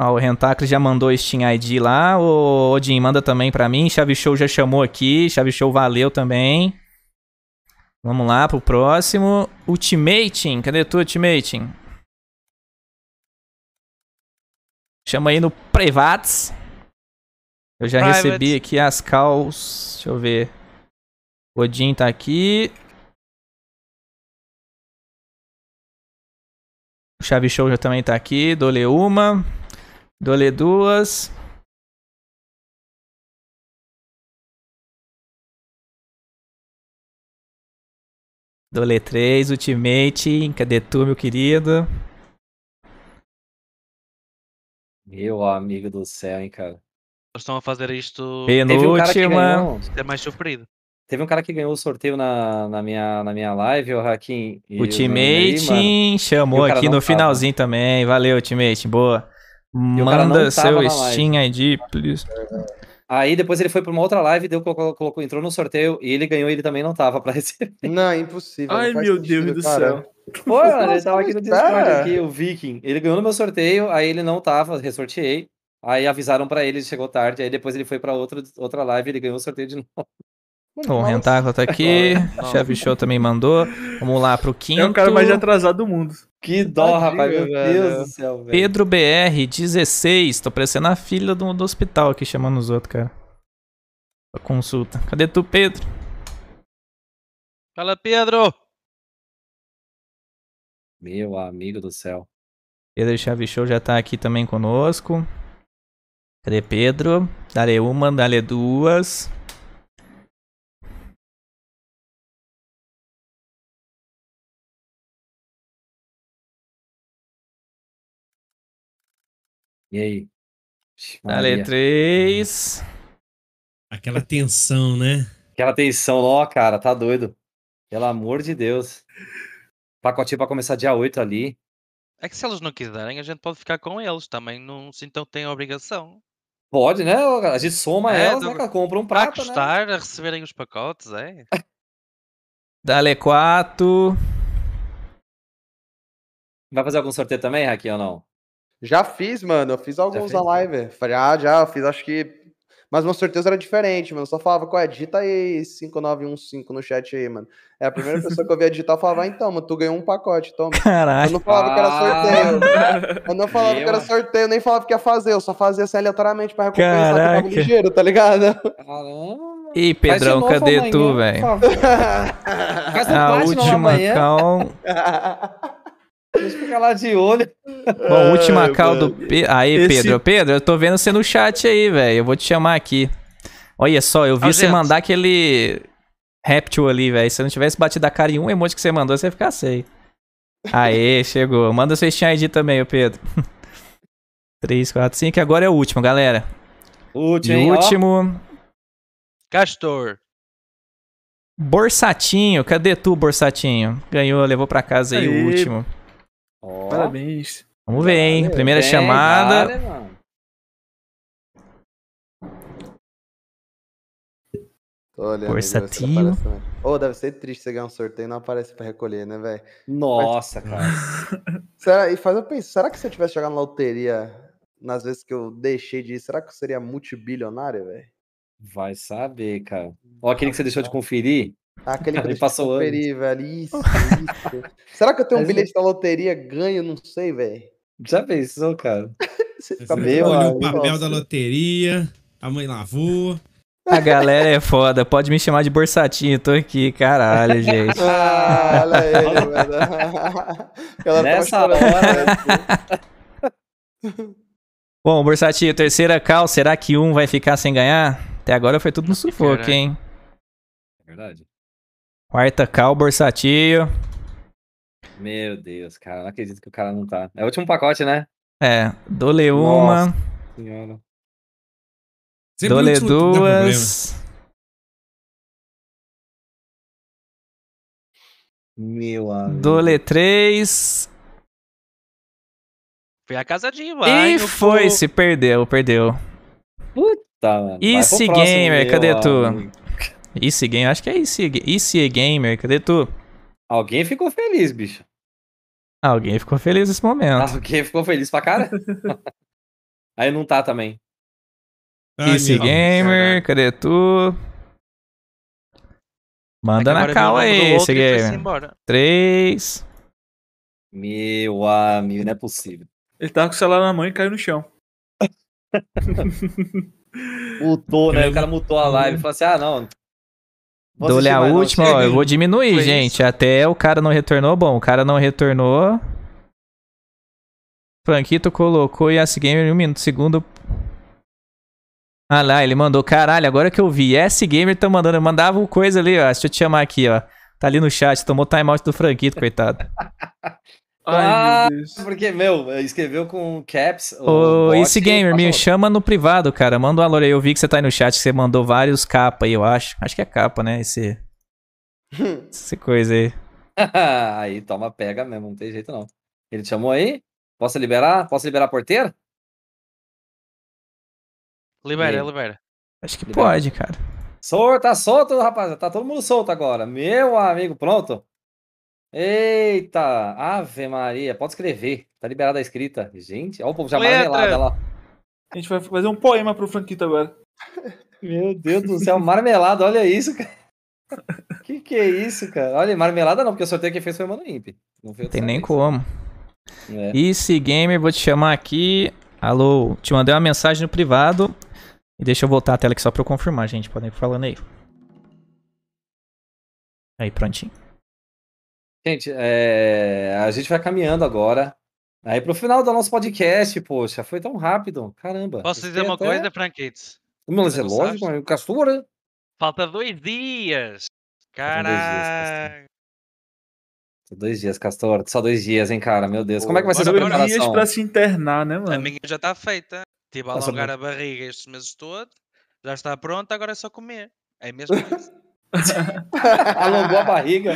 Ó, o Rentacles já mandou Steam ID lá. O Odin, manda também pra mim. Chave Show já chamou aqui. Chave Show valeu também. Vamos lá pro próximo. Ultimating. Cadê tu, Ultimating? Chama aí no Privates. Eu já Private. recebi aqui as calls. Deixa eu ver. Odin tá aqui. O Chave Show já também tá aqui. Dole uma. Dole duas. Dole três. Ultimate. Cadê tu, meu querido? Meu amigo do céu, hein, cara. estão a fazer isto. Penúltima. Um é mais sofrido. Teve um cara que ganhou o sorteio na, na, minha, na minha live, o Hakim. O teammate chamou aqui no tava. finalzinho também. Valeu, teammate. Boa. Manda seu Steam ID, please. Aí depois ele foi para uma outra live, deu, colocou, colocou, entrou no sorteio e ele ganhou ele também não tava para [laughs] receber. Não, impossível. Ai, não meu sentido, Deus do cara. céu. Pô, [laughs] mano, ele tava aqui no Discord, aqui, o Viking. Ele ganhou no meu sorteio, aí ele não tava, ressorteei. Aí avisaram para ele, chegou tarde, aí depois ele foi para outra live, ele ganhou o sorteio de [laughs] novo. Então, o Rentáculo tá aqui. Não, [laughs] Show também mandou. Vamos lá pro quinto. É o cara mais atrasado do mundo. Que dó, Tadinho, rapaz. Meu velho. Deus do céu, velho. Pedro BR16. Tô parecendo a filha do, do hospital aqui chamando os outros, cara. Pra consulta. Cadê tu, Pedro? Fala, Pedro! Meu amigo do céu. Pedro Show já tá aqui também conosco. Cadê Pedro? Dale uma, dale duas. E aí? Dale 3. Hum. Aquela tensão, né? Aquela tensão, ó, cara, tá doido. Pelo amor de Deus. Pacotinho pra começar dia 8 ali. É que se eles não quiserem, a gente pode ficar com eles também. Não sintam então que tem obrigação. Pode, né? A gente soma é, elas, do... né? Compra um prato, a né? a receberem os pacotes, é. [laughs] Dale 4. Vai fazer algum sorteio também, Raquel, ou não? Já fiz, mano. Eu fiz alguns na live. Ah, já, já, fiz, acho que. Mas uma certeza era diferente, mano. Eu só falava, qual é? Digita aí 5915 no chat aí, mano. É a primeira pessoa que eu via digitar falava, ah, então, mano, tu ganhou um pacote, toma. Caraca. Ah, eu não falava que era sorteio. Eu não falava Meu. que era sorteio, nem falava que ia fazer. Eu só fazia assim aleatoriamente pra recompensar Caraca. que tava ligeiro, tá ligado? Caramba. Ih, Pedrão, cadê amanhã, tu, velho? a última, calma. [laughs] Deixa eu ficar lá de olho. Bom, última Ai, cal do. Pe... Aí, Esse... Pedro. Pedro, eu tô vendo você no chat aí, velho. Eu vou te chamar aqui. Olha só, eu vi você mandar aquele Raptor ali, velho. Se eu não tivesse batido a cara em um emoji que você mandou, você ia ficar sem. Aê, [laughs] chegou. Manda seu Steam ID também, Pedro. 3, 4, 5. Agora é o último, galera. Último. E último. Castor. Borsatinho. Cadê tu, Borsatinho? Ganhou, levou pra casa aí, aí o último. Oh. Parabéns. Vamos ver, hein? Valeu, Primeira bem, chamada. Vale, Olha, Forçativo. Ô, oh, deve ser triste você ganhar um sorteio e não aparece pra recolher, né, velho? Nossa, Mas... cara. [laughs] será, e faz eu pensar, será que se eu tivesse jogado na loteria nas vezes que eu deixei de ir, será que eu seria multibilionário, velho? Vai saber, cara. Ó, aquele que você deixou de conferir, Aquele que ele passou superi, velho. Isso, isso. Será que eu tenho um bilhete da loteria ganho? Não sei, velho. Já pensou, cara? [laughs] Você fica bem, olhou o papel da loteria, a mãe lavou. A galera é foda, pode me chamar de Borsatinho, tô aqui, caralho, [laughs] gente. Ah, olha aí, mano. [laughs] Tá Nessa hora... Né, Bom, Borsatinho, terceira cal, será que um vai ficar sem ganhar? Até agora foi tudo no sufoco, hein? É verdade. Quarta cal, Borsatio. Meu Deus, cara, não acredito que o cara não tá. É o último pacote, né? É, dole uma. Nossa senhora. Sempre dole duas. Meu amigo. Dole três. Foi a casadinha, vai. E foi, se perdeu, perdeu. Puta, mano. Esse gamer, cadê tu? Amigo. Esse Gamer, acho que é esse Easy Gamer, cadê tu? Alguém ficou feliz, bicho. Alguém ficou feliz nesse momento. [laughs] Alguém ficou feliz pra cara? [laughs] Aí não tá também. Esse Easy Gamer, cadê tu? Manda na cala aí, esse Gamer. Três. Meu amigo, não é possível. Ele tava com o celular na mão e caiu no chão. [laughs] Mutou, né? O cara mutou a live e falou assim: ah, não, dou a última, ó, eu vou diminuir, Foi gente. Isso. Até o cara não retornou. Bom, o cara não retornou. Franquito colocou Yes Gamer em um minuto. Segundo. Ah lá, ele mandou. Caralho, agora que eu vi. Yes Gamer tá mandando. Eu mandava coisa ali, ó. Deixa eu te chamar aqui, ó. Tá ali no chat. Tomou timeout do Franquito, coitado. [laughs] Ai, ah, meu porque, meu, escreveu com caps. Ô, esse gamer, me chama no privado, cara. Manda um alô aí. Eu vi que você tá aí no chat, que você mandou vários capa aí, eu acho. Acho que é capa, né? Esse. [laughs] essa coisa aí. [laughs] aí toma pega mesmo, não tem jeito não. Ele te chamou aí? Posso liberar? Posso liberar a porteira? Libera, libera. Acho que libera. pode, cara. Sol, tá solto, rapaz. Tá todo mundo solto agora. Meu amigo, pronto. Eita, Ave Maria, pode escrever, tá liberada a escrita. Gente, olha o povo já marmelada lá. A gente vai fazer um poema pro Franquito agora. Meu Deus do céu, marmelada, olha isso, cara. [laughs] Que que é isso, cara? Olha, marmelada não, porque o sorteio que fez foi o Mano Imp. Não Tem nem como. É. Easy Gamer, vou te chamar aqui. Alô, te mandei uma mensagem no privado. E deixa eu voltar a tela aqui só pra eu confirmar, gente. Podem ir falando aí. Aí, prontinho. Gente, é, a gente vai caminhando agora. Aí pro final do nosso podcast, poxa, foi tão rápido. Caramba. Posso dizer uma até... coisa, Frankites? Mas é lógico, Castor, castura. Falta dois dias. Caraca. Dois dias, Castor. Só dois dias, hein, cara? Meu Deus. Como é que vai ser Dois dias pra se internar, né, mano? A minha já está feita. Tive tipo, a tá alongar a barriga estes meses todos. Já está pronta, agora é só comer. É mesmo isso. [laughs] [laughs] Alongou a barriga.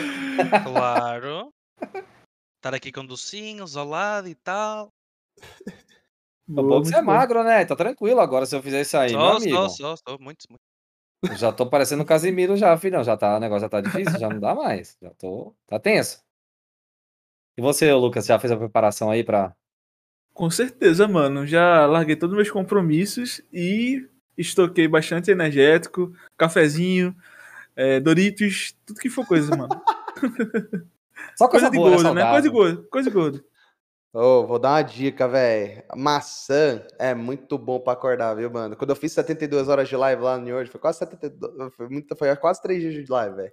Claro. Estar tá aqui com docinho, isolado e tal. O tá bom você é magro, né? Tá tranquilo agora se eu fizer isso aí, só, meu amigo. Só, só, só. Muito, muito. já tô parecendo o Casimiro já, filhão. Já tá, o negócio já tá difícil, já não dá mais. Já tô... Tá tenso. E você, Lucas, já fez a preparação aí pra... Com certeza, mano. Já larguei todos os meus compromissos e estoquei bastante energético, cafezinho, é, Doritos, tudo que for coisa, mano. [laughs] Só coisa, coisa de boa, né? gordo, né? Coisa de gordo, coisa de gordo. Oh, vou dar uma dica, velho. Maçã é muito bom para acordar, viu, mano? Quando eu fiz 72 horas de live lá no New York, foi quase 72, foi, quase 3 dias de live, velho.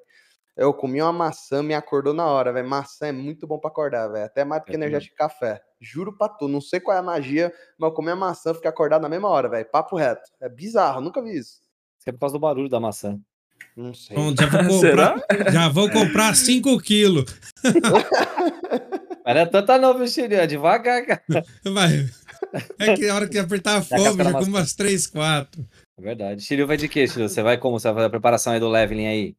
Eu comi uma maçã, me acordou na hora, velho. Maçã é muito bom para acordar, velho. Até mais do que é energético café. Juro pra tu, não sei qual é a magia, mas eu comi a maçã, fiquei acordado na mesma hora, velho. Papo reto. É bizarro, nunca vi isso. Isso é por causa do barulho da maçã. Não sei. Bom, então, [laughs] já vou comprar, já vou comprar 5 quilos. [laughs] Mas é tanta nova, bichinho, é devagar, cara. Vai. É que a hora que apertar a fome, já, como umas 3, 4. É verdade. Shiryu vai de quê, Shiryu? Você vai como? Você vai fazer a preparação aí do leveling aí?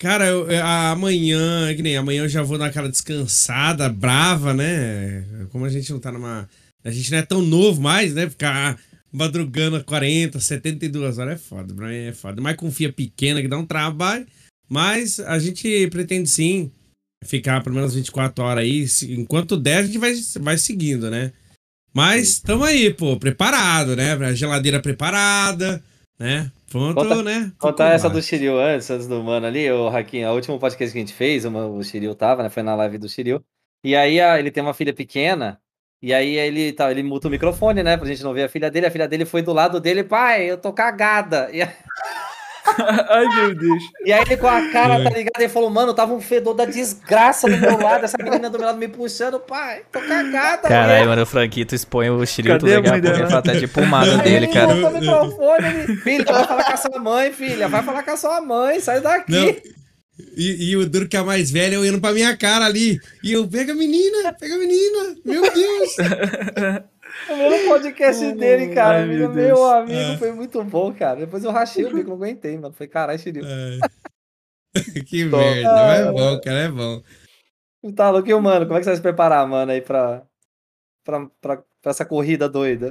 Cara, eu, amanhã, que nem amanhã eu já vou naquela descansada, brava, né? Como a gente não tá numa. A gente não é tão novo mais, né? Ficar madrugando 40, 72 horas. É foda, Brian, é foda. Mas confia pequena que dá um trabalho. Mas a gente pretende sim ficar pelo menos 24 horas aí. Enquanto der, a gente vai, vai seguindo, né? Mas estamos aí, pô, preparado, né? A geladeira preparada, né? Pronto, conta, né? Contar essa do Shiryu antes, antes do mano ali, o Raquinho, a última podcast que a gente fez, o Shiryu tava, né? Foi na live do Shiryu. E aí a, ele tem uma filha pequena, e aí ele, tá, ele muta o microfone, né? Pra gente não ver a filha dele. A filha dele foi do lado dele, pai, eu tô cagada. [laughs] E Ai, meu Deus. E aí ele com a cara, tá é. ligado? Ele falou, mano, tava um fedor da desgraça do meu lado, essa menina do meu lado me puxando, pai, tô cagada. Caralho, mano, o Franquito expõe o Shirito legal, porque até né? tá de pomada dele, ele cara. Ele microfone, ele, filha, vai falar com a sua mãe, filha, vai falar com a sua mãe, sai daqui. Não. E, e, o duro que é a mais velha olhando pra minha cara ali. E eu, pega a menina, pega a menina, meu Deus. [laughs] O podcast oh, dele, cara. Ai, meu, meu amigo, é. foi muito bom, cara. Depois eu rachei o [laughs] bico, não aguentei, mano. foi caralho, Shiryu. É. [laughs] que merda, ah, é bom, cara, é bom. Tá louco, e o mano, como é que você vai se preparar, mano, aí pra, pra, pra, pra essa corrida doida?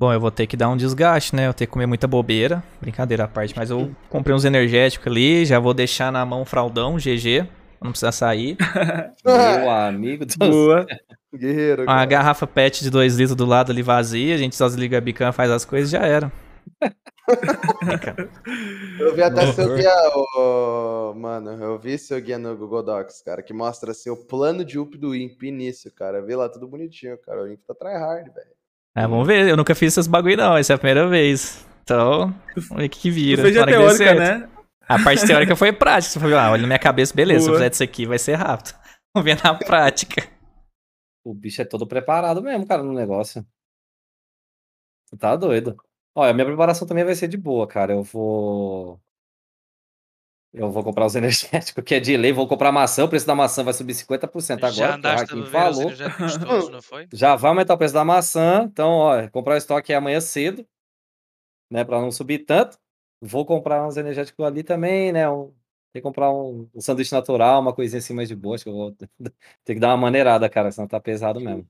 Bom, eu vou ter que dar um desgaste, né? Eu ter que comer muita bobeira. Brincadeira à parte. Mas eu comprei uns energéticos ali. Já vou deixar na mão fraldão, GG. Não precisa sair. [laughs] Meu amigo do Boa. Guerreiro. Uma garrafa PET de 2 litros do lado ali vazia. A gente só desliga a bican, faz as coisas e já era. [laughs] eu vi até seu guia, oh, mano. Eu vi seu guia no Google Docs, cara, que mostra seu assim, plano de up do Imp início, cara. Vê lá tudo bonitinho, cara. O Imp tá tryhard, velho. É, vamos ver, eu nunca fiz esses bagulho não, essa é a primeira vez. Então, vamos ver o que, que vira. teórica, né? A parte teórica foi prática. Você falou, ah, olha na minha cabeça, beleza, se eu fizer isso aqui vai ser rápido. [laughs] Vamos ver na prática. O bicho é todo preparado mesmo, cara, no negócio. Tá doido. Olha, a minha preparação também vai ser de boa, cara. Eu vou. Eu vou comprar os [laughs] energéticos, que é de lei, vou comprar maçã, o preço da maçã vai subir 50% agora. Já andaste pelo falou. não [laughs] foi? Já vai aumentar o preço da maçã, então, ó, comprar o estoque amanhã cedo, né, para não subir tanto. Vou comprar uns energéticos ali também, né, um, tem que comprar um, um, sanduíche natural, uma coisinha assim mais de boa, acho que eu vou [laughs] ter que dar uma maneirada, cara, senão tá pesado mesmo.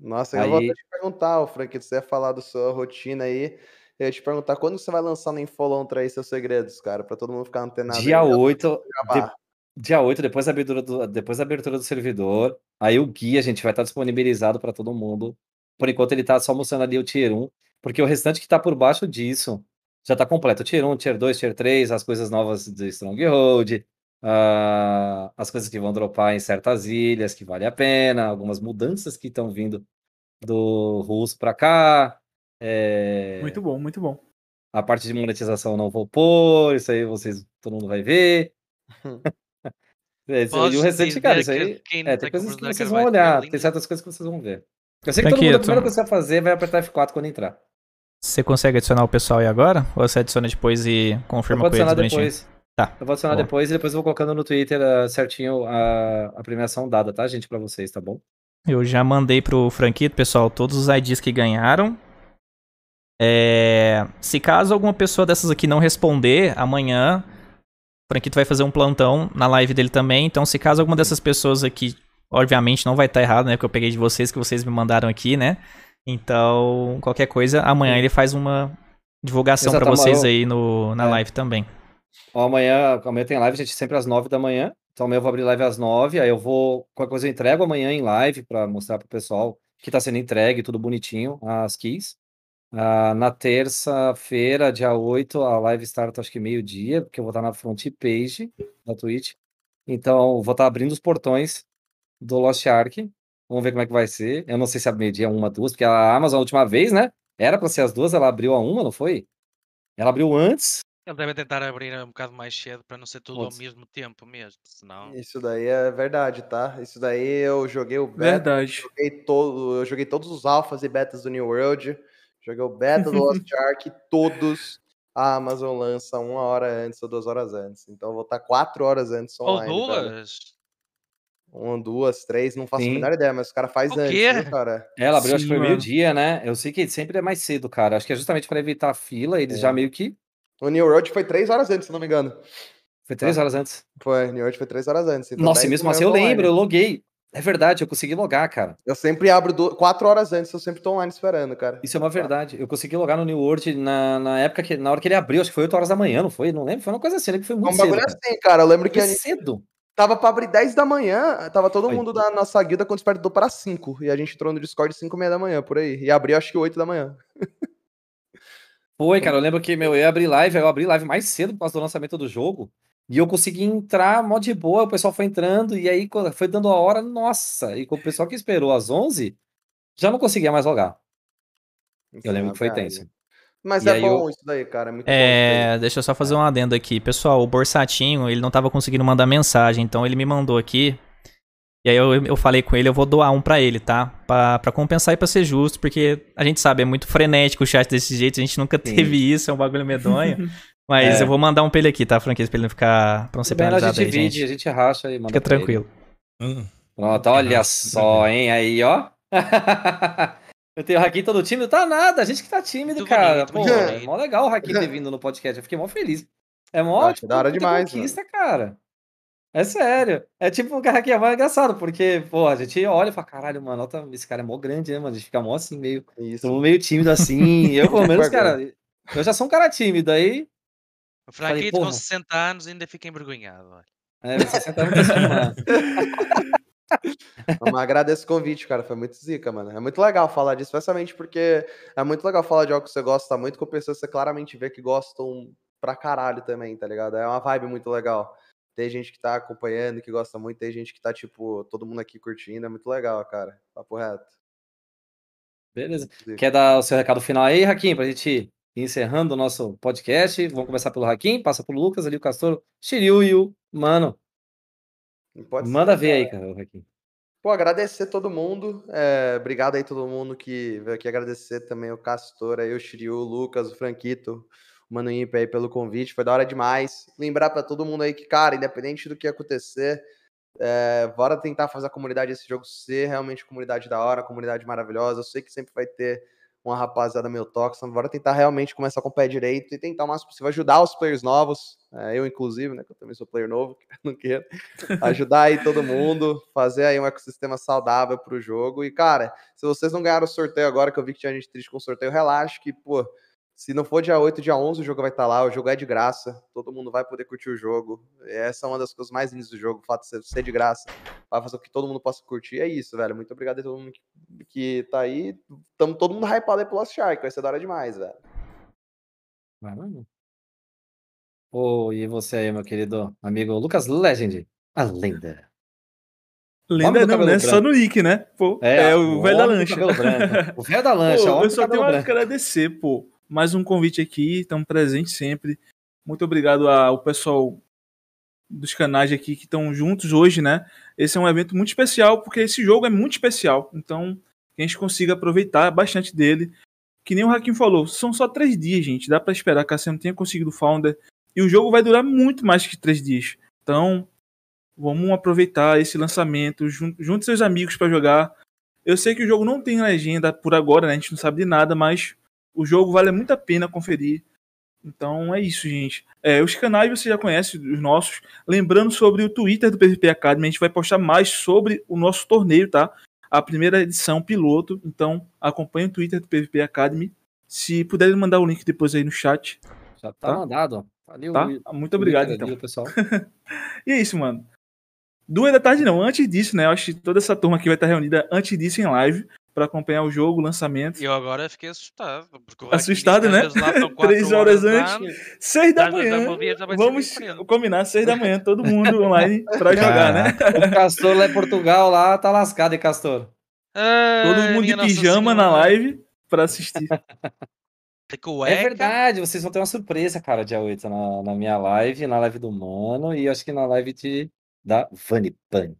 Nossa, aí... eu vou te perguntar, o Frank, se você falar da sua rotina aí, eu ia te perguntar quando você vai lançar no Infolon 3 seus segredos, cara, para todo mundo ficar antenado. Dia 8. Tá dia 8, depois da, abertura do, depois da abertura do servidor. Aí o guia, a gente, vai estar tá disponibilizado para todo mundo. Por enquanto, ele tá só mostrando ali o tier 1, porque o restante que tá por baixo disso já tá completo. tier 1, tier 2, tier 3, as coisas novas do Stronghold, Uh, as coisas que vão dropar em certas ilhas que vale a pena, algumas mudanças que estão vindo do russo para cá, é... Muito bom, muito bom. A parte de monetização não vou pôr, isso aí vocês, todo mundo vai ver. [laughs] [laughs] é, e o restante, cara, isso aí. É, tem tá coisas que vocês vão olhar, tem certas coisas que vocês vão ver. Eu sei que Aqui, todo mundo, a primeira coisa que vai fazer vai apertar F4 quando entrar. Você consegue adicionar o pessoal aí agora? Ou você adiciona depois e confirma com eles depois. Tá. Eu vou adicionar depois e depois eu vou colocando no Twitter uh, certinho a, a premiação dada, tá, gente, pra vocês, tá bom? Eu já mandei pro Franquito, pessoal, todos os IDs que ganharam é, se caso alguma pessoa dessas aqui não responder amanhã, o Franquito vai fazer um plantão na live dele também. Então, se caso alguma dessas pessoas aqui, obviamente não vai estar tá errado, né? Porque eu peguei de vocês que vocês me mandaram aqui, né? Então, qualquer coisa, amanhã ele faz uma divulgação para vocês aí no, na é. live também. Ó, amanhã, amanhã tem live, gente, sempre às 9 da manhã. Então amanhã eu vou abrir live às 9, aí eu vou, qualquer coisa eu entrego amanhã em live para mostrar pro pessoal que tá sendo entregue, tudo bonitinho, as keys. Ah, na terça-feira, dia 8, a live start acho que meio-dia, porque eu vou estar na front page da Twitch. Então, vou estar abrindo os portões do Lost Ark. Vamos ver como é que vai ser. Eu não sei se a é meio-dia é uma, duas, porque a Amazon, a última vez, né? Era para ser as duas, ela abriu a uma, não foi? Ela abriu antes. Ele deve tentar abrir um bocado mais cedo para não ser tudo Putz. ao mesmo tempo mesmo, senão... Isso daí é verdade, tá? Isso daí eu joguei o beta, verdade. Joguei todo, eu joguei todos os alfas e betas do New World. Joguei o Battle Lost [laughs] Ark todos. A Amazon lança uma hora antes ou duas horas antes. Então eu vou estar quatro horas antes online. Ou duas? Pra... Uma, duas, três, não faço Sim. a menor ideia, mas o cara faz o antes, né, cara? Ela abriu, Sim, acho que foi meio-dia, né? Eu sei que sempre é mais cedo, cara. Acho que é justamente para evitar a fila, eles é. já meio que. O New World foi três horas antes, se não me engano. Foi três tá. horas antes. Foi, New York foi três horas antes. Então Nossa, e mesmo assim eu lembro, online. eu loguei. É verdade, eu consegui logar, cara. Eu sempre abro do... quatro horas antes, eu sempre tô online esperando, cara. Isso é uma tá. verdade. Eu consegui logar no New World na, na época que. Na hora que ele abriu, acho que foi 8 horas da manhã, não foi? Não lembro, foi uma coisa assim, né? Foi é muito um cedo. Cara. assim, cara. Eu lembro que. Foi cedo. Tava pra abrir 10 da manhã, tava todo foi. mundo da nossa guilda quando despertou para 5. E a gente entrou no Discord 5 e meia da manhã, por aí. E abriu acho que 8 da manhã. foi, cara. Eu lembro que, meu, eu abri live, eu abri live mais cedo por causa do lançamento do jogo. E eu consegui entrar mó de boa, o pessoal foi entrando, e aí foi dando a hora, nossa, e com o pessoal que esperou às 11, já não conseguia mais logar. Então, eu lembro que foi tenso. Mas e é bom eu... isso daí, cara. É, é deixa eu só fazer um adendo aqui. Pessoal, o Borsatinho, ele não tava conseguindo mandar mensagem, então ele me mandou aqui. E aí eu, eu falei com ele, eu vou doar um para ele, tá? Pra, pra compensar e pra ser justo, porque a gente sabe, é muito frenético o chat desse jeito, a gente nunca Sim. teve isso, é um bagulho medonho. [laughs] Mas é. eu vou mandar um pra ele aqui, tá, franquia? Pra ele não ficar. Pra não ser penalizado. A gente divide, a gente racha aí, mano. Fica tranquilo. Hum. Pronto, olha só, hein? Aí, ó. [laughs] eu tenho o Hakim todo tímido. Tá nada, a gente que tá tímido, Muito cara. Bonito, Pô, bonito. é mó legal o Hakim ter vindo no podcast. Eu fiquei mó feliz. É mó. Tipo, da hora demais. Conquista, mano. cara. É sério. É tipo um cara que é mais engraçado, porque, pô, a gente olha e fala, caralho, mano, tá... esse cara é mó grande, né, mano? A gente fica mó assim, meio. Isso. meio tímido assim. [laughs] eu, pelo menos, cara. Eu já sou um cara tímido, aí o Fraguito com 60 anos ainda fica envergonhado. Olha. É, 60 anos [laughs] Mas agradeço o convite, cara. Foi muito zica, mano. É muito legal falar disso, especialmente porque é muito legal falar de algo que você gosta muito com pessoas que você claramente vê que gostam pra caralho também, tá ligado? É uma vibe muito legal. Tem gente que tá acompanhando, que gosta muito, tem gente que tá, tipo, todo mundo aqui curtindo. É muito legal, cara. Papo reto. Beleza. Quer dar o seu recado final aí, Raquim, pra gente encerrando o nosso podcast. Vamos começar pelo Hakim, passa pelo Lucas, ali o Castor, Shiryu e o Mano. Pode Manda ver aí, cara, o Hakim. Pô, agradecer todo mundo. É, obrigado aí todo mundo que veio aqui agradecer também o Castor, aí, o Shiryu, o Lucas, o Franquito, o Mano Imp aí pelo convite. Foi da hora demais. Lembrar para todo mundo aí que, cara, independente do que acontecer, é, bora tentar fazer a comunidade desse jogo ser realmente comunidade da hora, comunidade maravilhosa. Eu sei que sempre vai ter uma rapaziada meio tóxica. Então bora tentar realmente começar com o pé direito e tentar o máximo possível ajudar os players novos, eh, eu inclusive, né, que eu também sou player novo, [laughs] não quero, ajudar aí todo mundo, fazer aí um ecossistema saudável para o jogo. E, cara, se vocês não ganharam o sorteio agora, que eu vi que tinha gente triste com o sorteio, relaxa que, pô, se não for dia 8, dia 11, o jogo vai estar tá lá. O jogo é de graça. Todo mundo vai poder curtir o jogo. Essa é uma das coisas mais lindas do jogo. O fato de ser de graça. Vai fazer com que todo mundo possa curtir. É isso, velho. Muito obrigado a todo mundo que, que tá aí. Tamo todo mundo hypado aí pro Lost Shark. Vai ser da hora demais, velho. Vai, mano. Oh, e você aí, meu querido amigo Lucas Legend, a lenda. Lenda não, né? Branco. Só no Nick, né? Pô, é, é o velho da lancha. o velho da [laughs] lancha, pô, Eu só tenho branco. a agradecer, pô mais um convite aqui, estamos presentes sempre. Muito obrigado ao pessoal dos canais aqui que estão juntos hoje, né? Esse é um evento muito especial, porque esse jogo é muito especial. Então, que a gente consiga aproveitar bastante dele. Que nem o Hakim falou, são só três dias, gente. Dá para esperar que a Sam tenha conseguido o Founder. E o jogo vai durar muito mais que três dias. Então, vamos aproveitar esse lançamento. Jun junte seus amigos para jogar. Eu sei que o jogo não tem legenda por agora, né? A gente não sabe de nada, mas o jogo vale muito a pena conferir. Então é isso, gente. É, os canais você já conhece, os nossos. Lembrando sobre o Twitter do PVP Academy, a gente vai postar mais sobre o nosso torneio, tá? A primeira edição piloto. Então acompanhe o Twitter do PVP Academy. Se puderem mandar o link depois aí no chat. Já tá, tá? mandado. Valeu. Tá? Muito obrigado, então. Valeu, pessoal. [laughs] e é isso, mano. Duas da tarde não, antes disso, né? Eu acho que toda essa turma aqui vai estar reunida antes disso em live para acompanhar o jogo, o lançamento. Eu agora fiquei assustado. assustado, tá né? [laughs] Três horas, horas antes, seis da, tá manhã. Da Vamos combinar, seis da manhã, todo mundo [laughs] online para jogar, né? O Castor lá em Portugal, lá tá lascado, hein, Castor? Ah, todo mundo de pijama na live para assistir. É, é verdade, vocês vão ter uma surpresa, cara, dia 8 na, na minha live, na live do Mano e acho que na live de, da Vanipan.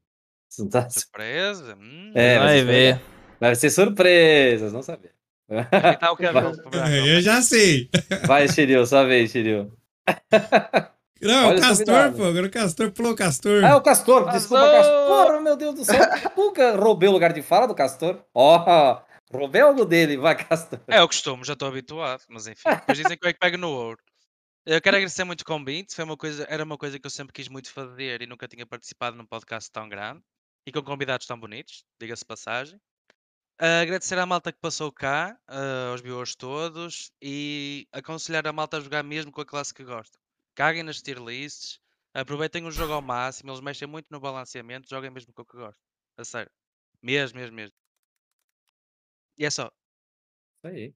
Tá... Surpresa? Hum, é, vai ver. Vai ser surpresas, não saber. É tá eu já sei. Vai, Shiryu, sua vez, Xirio. Não, Olha o Castor, pô. o Castor, pulou o Castor. Ah, é o Castor, Castor. desculpa, Castor. Oh, meu Deus do céu. Nunca roubei o lugar de fala do Castor. Ó, oh, roubei algo dele, vai, Castor. É o costume, já estou habituado. Mas enfim, depois dizem que eu é que pego no ouro. Eu quero agradecer muito o convite. Foi uma coisa, era uma coisa que eu sempre quis muito fazer e nunca tinha participado num podcast tão grande e com convidados tão bonitos, diga-se passagem. Uh, agradecer à malta que passou cá, uh, aos viewers todos, e aconselhar a malta a jogar mesmo com a classe que gosta. Caguem nas tier lists, aproveitem o jogo ao máximo, eles mexem muito no balanceamento, joguem mesmo com o que gostam. A sério. Mesmo, mesmo, mesmo. E é só. Isso aí.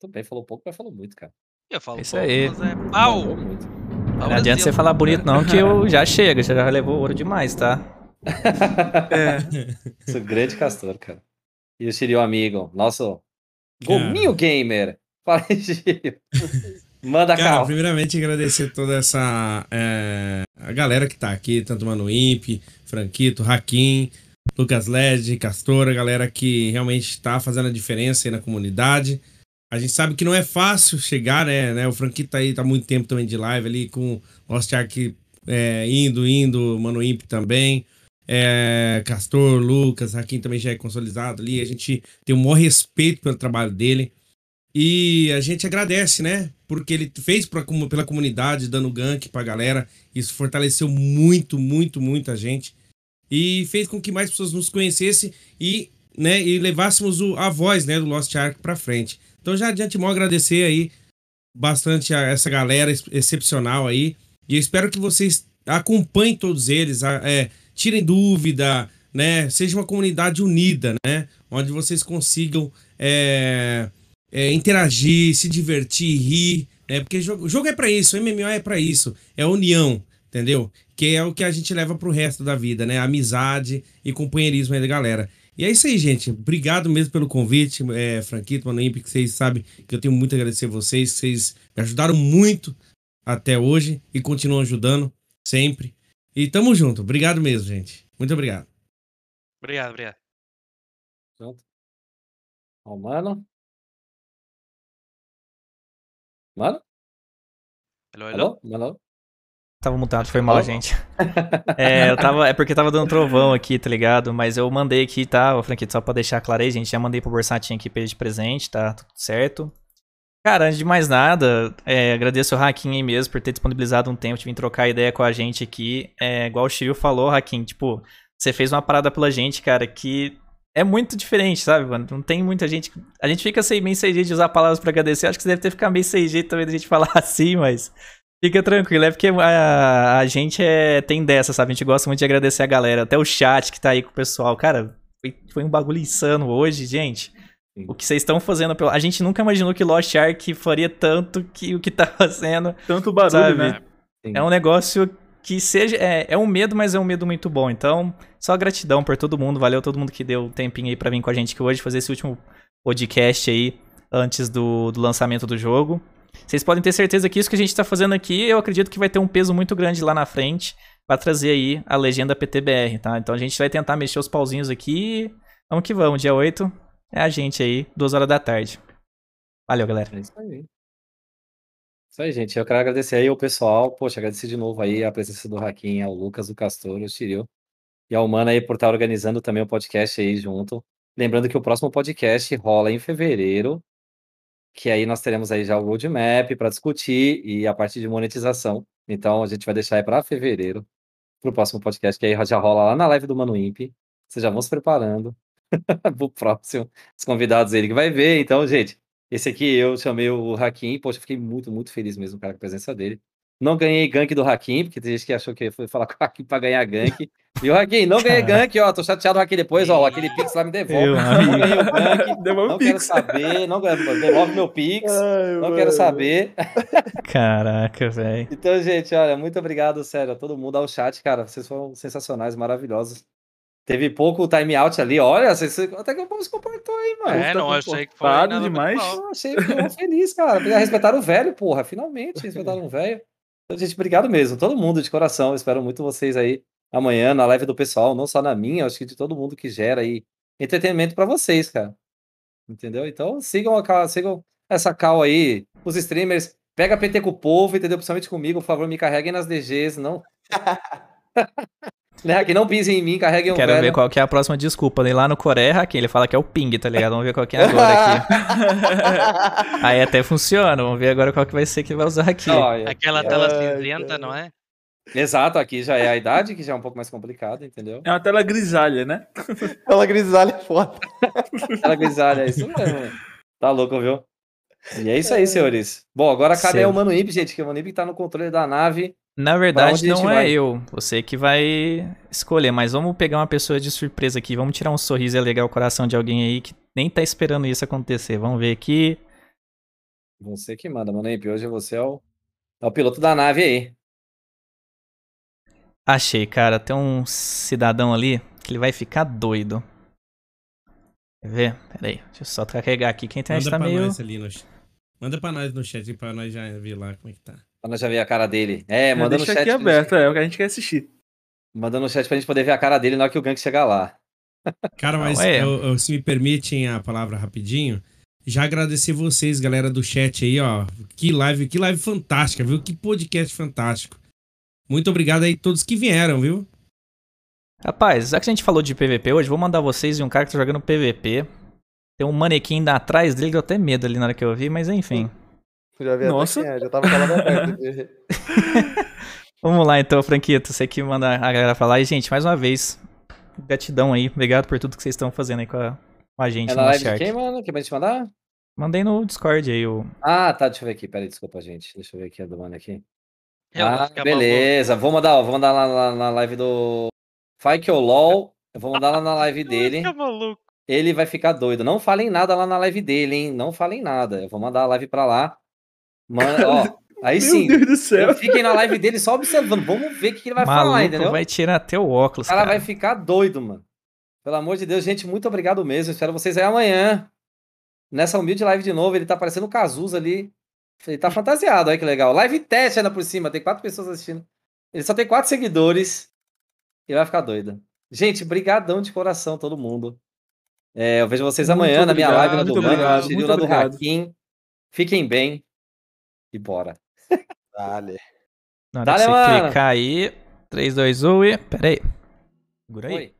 Também falou pouco, mas falou muito, cara. Eu falo Isso pouco, aí. mas é pau! Não adianta você falar bonito não, que eu já [laughs] chega, já levou ouro demais, tá? é. [laughs] Sou grande castor, cara. E o Shiryu amigo, nosso gominho gamer. [laughs] Fala aí, Manda Cara, calma. primeiramente agradecer toda essa é, a galera que tá aqui, tanto Mano Imp, Franquito, Hakim, Lucas Led, castora galera que realmente tá fazendo a diferença aí na comunidade. A gente sabe que não é fácil chegar, né? né? O Franquito tá aí, tá muito tempo também de live ali, com o Lost é, eh, indo, indo, Mano Imp também. É, Castor, Lucas, Raquin também já é consolidado ali. A gente tem um maior respeito pelo trabalho dele. E a gente agradece, né? Porque ele fez pra, pela comunidade, dando gank pra galera. Isso fortaleceu muito, muito, muito a gente. E fez com que mais pessoas nos conhecessem e, né, e levássemos o, a voz né, do Lost Ark pra frente. Então já de antemão agradecer aí bastante a essa galera ex excepcional aí. E eu espero que vocês acompanhem todos eles. A, é, tirem dúvida, né? Seja uma comunidade unida, né? Onde vocês consigam é, é, interagir, se divertir, rir, né? Porque jogo, jogo é para isso, MMO é para isso, é união, entendeu? Que é o que a gente leva pro resto da vida, né? Amizade e companheirismo aí da galera. E é isso aí, gente. Obrigado mesmo pelo convite, é, Franquito, Mano Imp, que vocês sabem que eu tenho muito a agradecer a vocês, vocês me ajudaram muito até hoje e continuam ajudando sempre. E tamo junto. Obrigado mesmo, gente. Muito obrigado. Obrigado, obrigado. Pronto. Então, Ó, mano. Mano? Hello, hello. Alô? Alô? Tava mutado, foi mal, Alô? gente. [laughs] é, eu tava, é porque tava dando trovão aqui, tá ligado? Mas eu mandei aqui, tá? O Franquito, só pra deixar claro aí, gente. Já mandei pro Borsatinho aqui pra ele de presente, tá? tá tudo certo. Cara, antes de mais nada, é, agradeço o Hakim aí mesmo por ter disponibilizado um tempo de vir trocar ideia com a gente aqui. É, igual o Shiryu falou, Hakim, tipo, você fez uma parada pela gente, cara, que é muito diferente, sabe, mano? Não tem muita gente. A gente fica sem, meio sem jeito de usar palavras para agradecer. Acho que você deve ter ficado meio sem jeito também da gente [laughs] falar assim, mas. Fica tranquilo, é porque a, a gente é, tem dessa, sabe? A gente gosta muito de agradecer a galera, até o chat que tá aí com o pessoal. Cara, foi, foi um bagulho insano hoje, gente o que vocês estão fazendo. Pelo... A gente nunca imaginou que Lost Ark faria tanto que o que tá [laughs] fazendo. Tanto barulho, sabe? né? Sim. É um negócio que seja. É, é um medo, mas é um medo muito bom. Então, só gratidão por todo mundo. Valeu todo mundo que deu tempinho aí pra vir com a gente que hoje, fazer esse último podcast aí antes do, do lançamento do jogo. Vocês podem ter certeza que isso que a gente tá fazendo aqui, eu acredito que vai ter um peso muito grande lá na frente para trazer aí a legenda PTBR, tá? Então a gente vai tentar mexer os pauzinhos aqui. Vamos que vamos, dia 8, é a gente aí, duas horas da tarde. Valeu, galera. É isso aí. Isso aí, gente. Eu quero agradecer aí ao pessoal. Poxa, agradecer de novo aí a presença do Raquinha, ao Lucas, do Castor, o Chirio e ao Mana aí por estar organizando também o podcast aí junto. Lembrando que o próximo podcast rola em fevereiro, que aí nós teremos aí já o roadmap para discutir e a parte de monetização. Então a gente vai deixar aí para fevereiro, para o próximo podcast, que aí já rola lá na live do Mano Imp. Vocês já vão se preparando pro [laughs] próximo, os convidados ele que vai ver. Então, gente, esse aqui eu chamei o Hakim, poxa, fiquei muito, muito feliz mesmo, cara, com a presença dele. Não ganhei gank do Hakim, porque tem gente que achou que foi falar com o Hakim pra ganhar gank. E o Hakim, não ganhei gank, ó, tô chateado com aquele depois, ó, aquele [laughs] pix lá me devolve. Eu, [laughs] não ganhei o gank, devolve não quero saber, não devolve meu pix, Ai, não mano. quero saber. Caraca, velho. Então, gente, olha, muito obrigado, sério, a todo mundo, ao chat, cara, vocês foram sensacionais, maravilhosos. Teve pouco time out ali. Olha, você, até que o povo se comportou, aí, mano. É, não, achei que foi. Nada demais. Não, achei que eu feliz, cara. Respeitaram o velho, porra. Finalmente respeitaram o velho. Então, gente, obrigado mesmo. Todo mundo de coração. Espero muito vocês aí amanhã na live do pessoal, não só na minha, acho que de todo mundo que gera aí entretenimento para vocês, cara. Entendeu? Então sigam, a, sigam essa cal aí, os streamers. Pega PT com o povo, entendeu? Principalmente comigo, por favor, me carreguem nas DGs, não. [laughs] Né, que não pisem em mim, carreguem um Quero velho. ver qual que é a próxima desculpa. Né? Lá no Coreia, quem ele fala que é o ping, tá ligado? Vamos ver qual que é agora aqui. [laughs] Aí até funciona, vamos ver agora qual que vai ser que vai usar aqui. Aquela tela é... cinzenta, não é? Exato, aqui já é a idade, que já é um pouco mais complicada, entendeu? É uma tela grisalha, né? [laughs] tela grisalha é foda. tela grisalha, é isso mesmo. Tá louco, viu? E é isso aí, é. senhores. Bom, agora cadê o Mano Ip, gente, que o Mano Ip tá no controle da nave. Na verdade, não é vai? eu. Você que vai escolher, mas vamos pegar uma pessoa de surpresa aqui. Vamos tirar um sorriso e alegar o coração de alguém aí que nem tá esperando isso acontecer. Vamos ver aqui. Você que manda, Manep. Hoje você é o, é o piloto da nave aí. Achei, cara. Tem um cidadão ali que ele vai ficar doido. Quer ver? Pera aí. Deixa eu só carregar aqui. Quem tem tá meio... Manda pra nós ali no... Manda pra nós no chat pra nós já ver lá como é que tá. Pra nós já ver a cara dele. É, é mandando deixa chat. aqui aberto, é, é o que a gente quer assistir. Mandando o chat pra gente poder ver a cara dele na hora que o gank chegar lá. Cara, mas é. eu, eu, se me permitem a palavra rapidinho, já agradecer vocês, galera do chat aí, ó. Que live, que live fantástica, viu? Que podcast fantástico. Muito obrigado aí todos que vieram, viu? Rapaz, já que a gente falou de PVP hoje, vou mandar vocês e um cara que tá jogando PVP. Tem um manequim da atrás dele, deu até medo ali na hora que eu vi, mas enfim. Já vi Nossa. É, já tava falando aberto. [laughs] [laughs] Vamos lá então, Franquito. Você que manda a galera falar. E, gente, mais uma vez, gratidão aí. Obrigado por tudo que vocês estão fazendo aí com a, com a gente. É na live Shark. de quem, mano? Quem vai te mandar? Mandei no Discord aí o. Ah, tá. Deixa eu ver aqui. Peraí, desculpa, gente. Deixa eu ver aqui a do mano aqui. Eu é ah, é beleza. Vou mandar, ó, vou mandar lá, lá na live do Fike LOL. Eu vou mandar lá na live [laughs] dele. Que maluco. Ele vai ficar doido. Não falem nada lá na live dele, hein? Não falem nada. Eu vou mandar a live pra lá. Mano, ó. [laughs] Aí Meu sim. Deus do céu. Fiquem na live dele só observando. Vamos ver o que ele vai Maluco falar, entendeu? vai tirar até o óculos. O cara, cara vai ficar doido, mano. Pelo amor de Deus, gente, muito obrigado mesmo. Espero vocês aí amanhã. Nessa humilde live de novo. Ele tá parecendo o Cazuza ali. Ele tá fantasiado, olha que legal. Live teste ainda por cima. Tem quatro pessoas assistindo. Ele só tem quatro seguidores. Ele vai ficar doido. Gente, brigadão de coração, todo mundo. É, eu vejo vocês amanhã muito na minha live, na do Mano, na do Raquim. Fiquem bem. E bora. Dale. Na hora Dale, que você mano. clicar aí, 3, 2, 1 e. Pera aí. Segura aí. Oi.